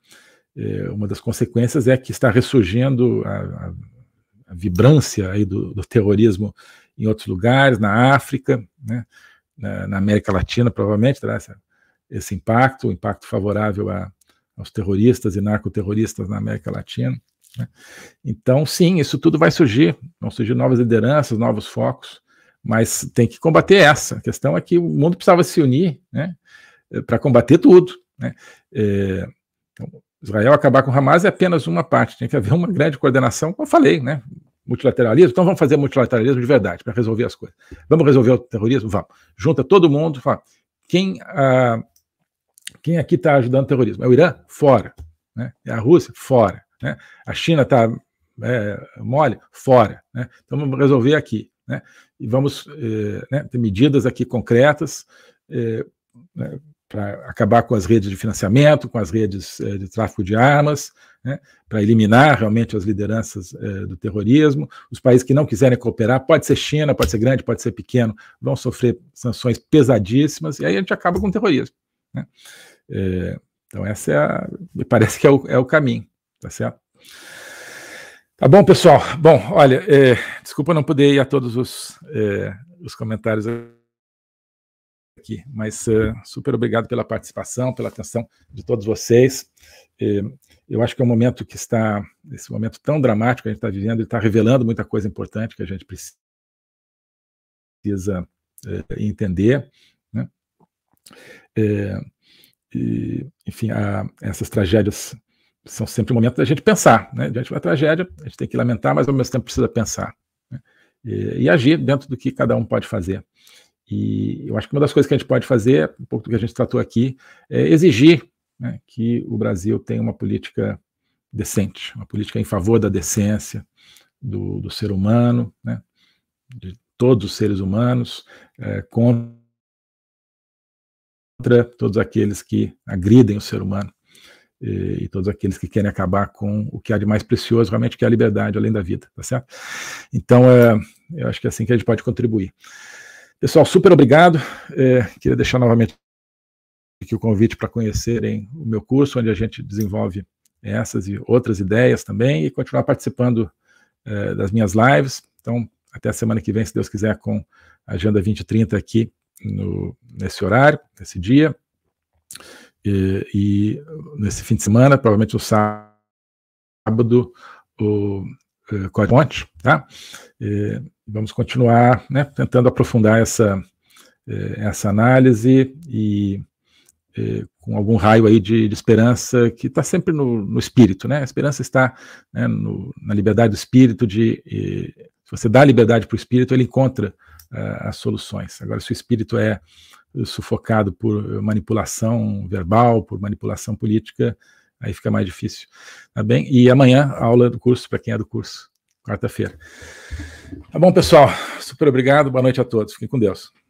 uma das consequências é que está ressurgindo a, a, a vibrância aí do, do, terrorismo em outros lugares, na África, né, na, na, América Latina, provavelmente terá essa, esse impacto, um impacto favorável a, aos terroristas e narcoterroristas na América Latina. Né? Então, sim, isso tudo vai surgir, vão surgir novas lideranças, novos focos, mas tem que combater essa. A questão é que o mundo precisava se unir né, eh, para combater tudo. Né? É, então, Israel acabar com o Hamas é apenas uma parte, tem que haver uma grande coordenação, como eu falei, né? multilateralismo, então vamos fazer multilateralismo de verdade, para resolver as coisas. Vamos resolver o terrorismo? Vamos. Junta todo mundo, fala, quem... Ah, quem aqui está ajudando o terrorismo? É o Irã? Fora. Né? É a Rússia? Fora. Né? A China está é, mole? Fora. Né? Então vamos resolver aqui. Né? E vamos é, né, ter medidas aqui concretas é, né, para acabar com as redes de financiamento, com as redes é, de tráfico de armas, né, para eliminar realmente as lideranças do terrorismo. Os países que não quiserem cooperar, pode ser China, pode ser grande, pode ser pequeno, vão sofrer sanções pesadíssimas, e aí a gente acaba com o terrorismo. Né? É, então, essa é a, me parece que é o, é o caminho, tá certo? Tá bom, pessoal. Bom, olha, é, desculpa não poder ir a todos os, é, os comentários aqui, mas é, super obrigado pela participação, pela atenção de todos vocês. É, eu acho que é um momento que está, esse momento tão dramático que a gente está vivendo, ele está revelando muita coisa importante que a gente precisa é, entender. Né? É, e, enfim, a, essas tragédias são sempre o momento da gente pensar. Né? Diante de uma tragédia, a gente tem que lamentar, mas ao mesmo tempo precisa pensar né? e, e, agir dentro do que cada um pode fazer. E eu acho que uma das coisas que a gente pode fazer, um pouco do que a gente tratou aqui, é exigir né, que o Brasil tenha uma política decente, uma política em favor da decência do, do ser humano, né, de todos os seres humanos, é, contra contra todos aqueles que agridem o ser humano e, e, todos aqueles que querem acabar com o que há de mais precioso, realmente, que é a liberdade além da vida, tá certo? Então, é, eu acho que é assim que a gente pode contribuir. Pessoal, super obrigado. É, queria deixar novamente aqui o convite para conhecerem o meu curso, onde a gente desenvolve essas e outras ideias também e continuar participando é, das minhas lives. Então, até a semana que vem, se Deus quiser, com a Agenda 2030 aqui no, nesse horário, nesse dia, e, e, nesse fim de semana, provavelmente no sábado, o eh, Código Ponte, tá? E vamos continuar né, tentando aprofundar essa, eh, essa análise e eh, com algum raio aí de, de esperança que está sempre no, no, espírito, né? A esperança está né, no, na liberdade do espírito de se você dá liberdade para o espírito, ele encontra as soluções. Agora, se o espírito é sufocado por eh, manipulação verbal, por manipulação política, aí fica mais difícil. Tá bem? E amanhã, a aula do curso, para quem é do curso, quarta-feira. Tá bom, pessoal? Super obrigado, boa noite a todos. Fiquem com Deus.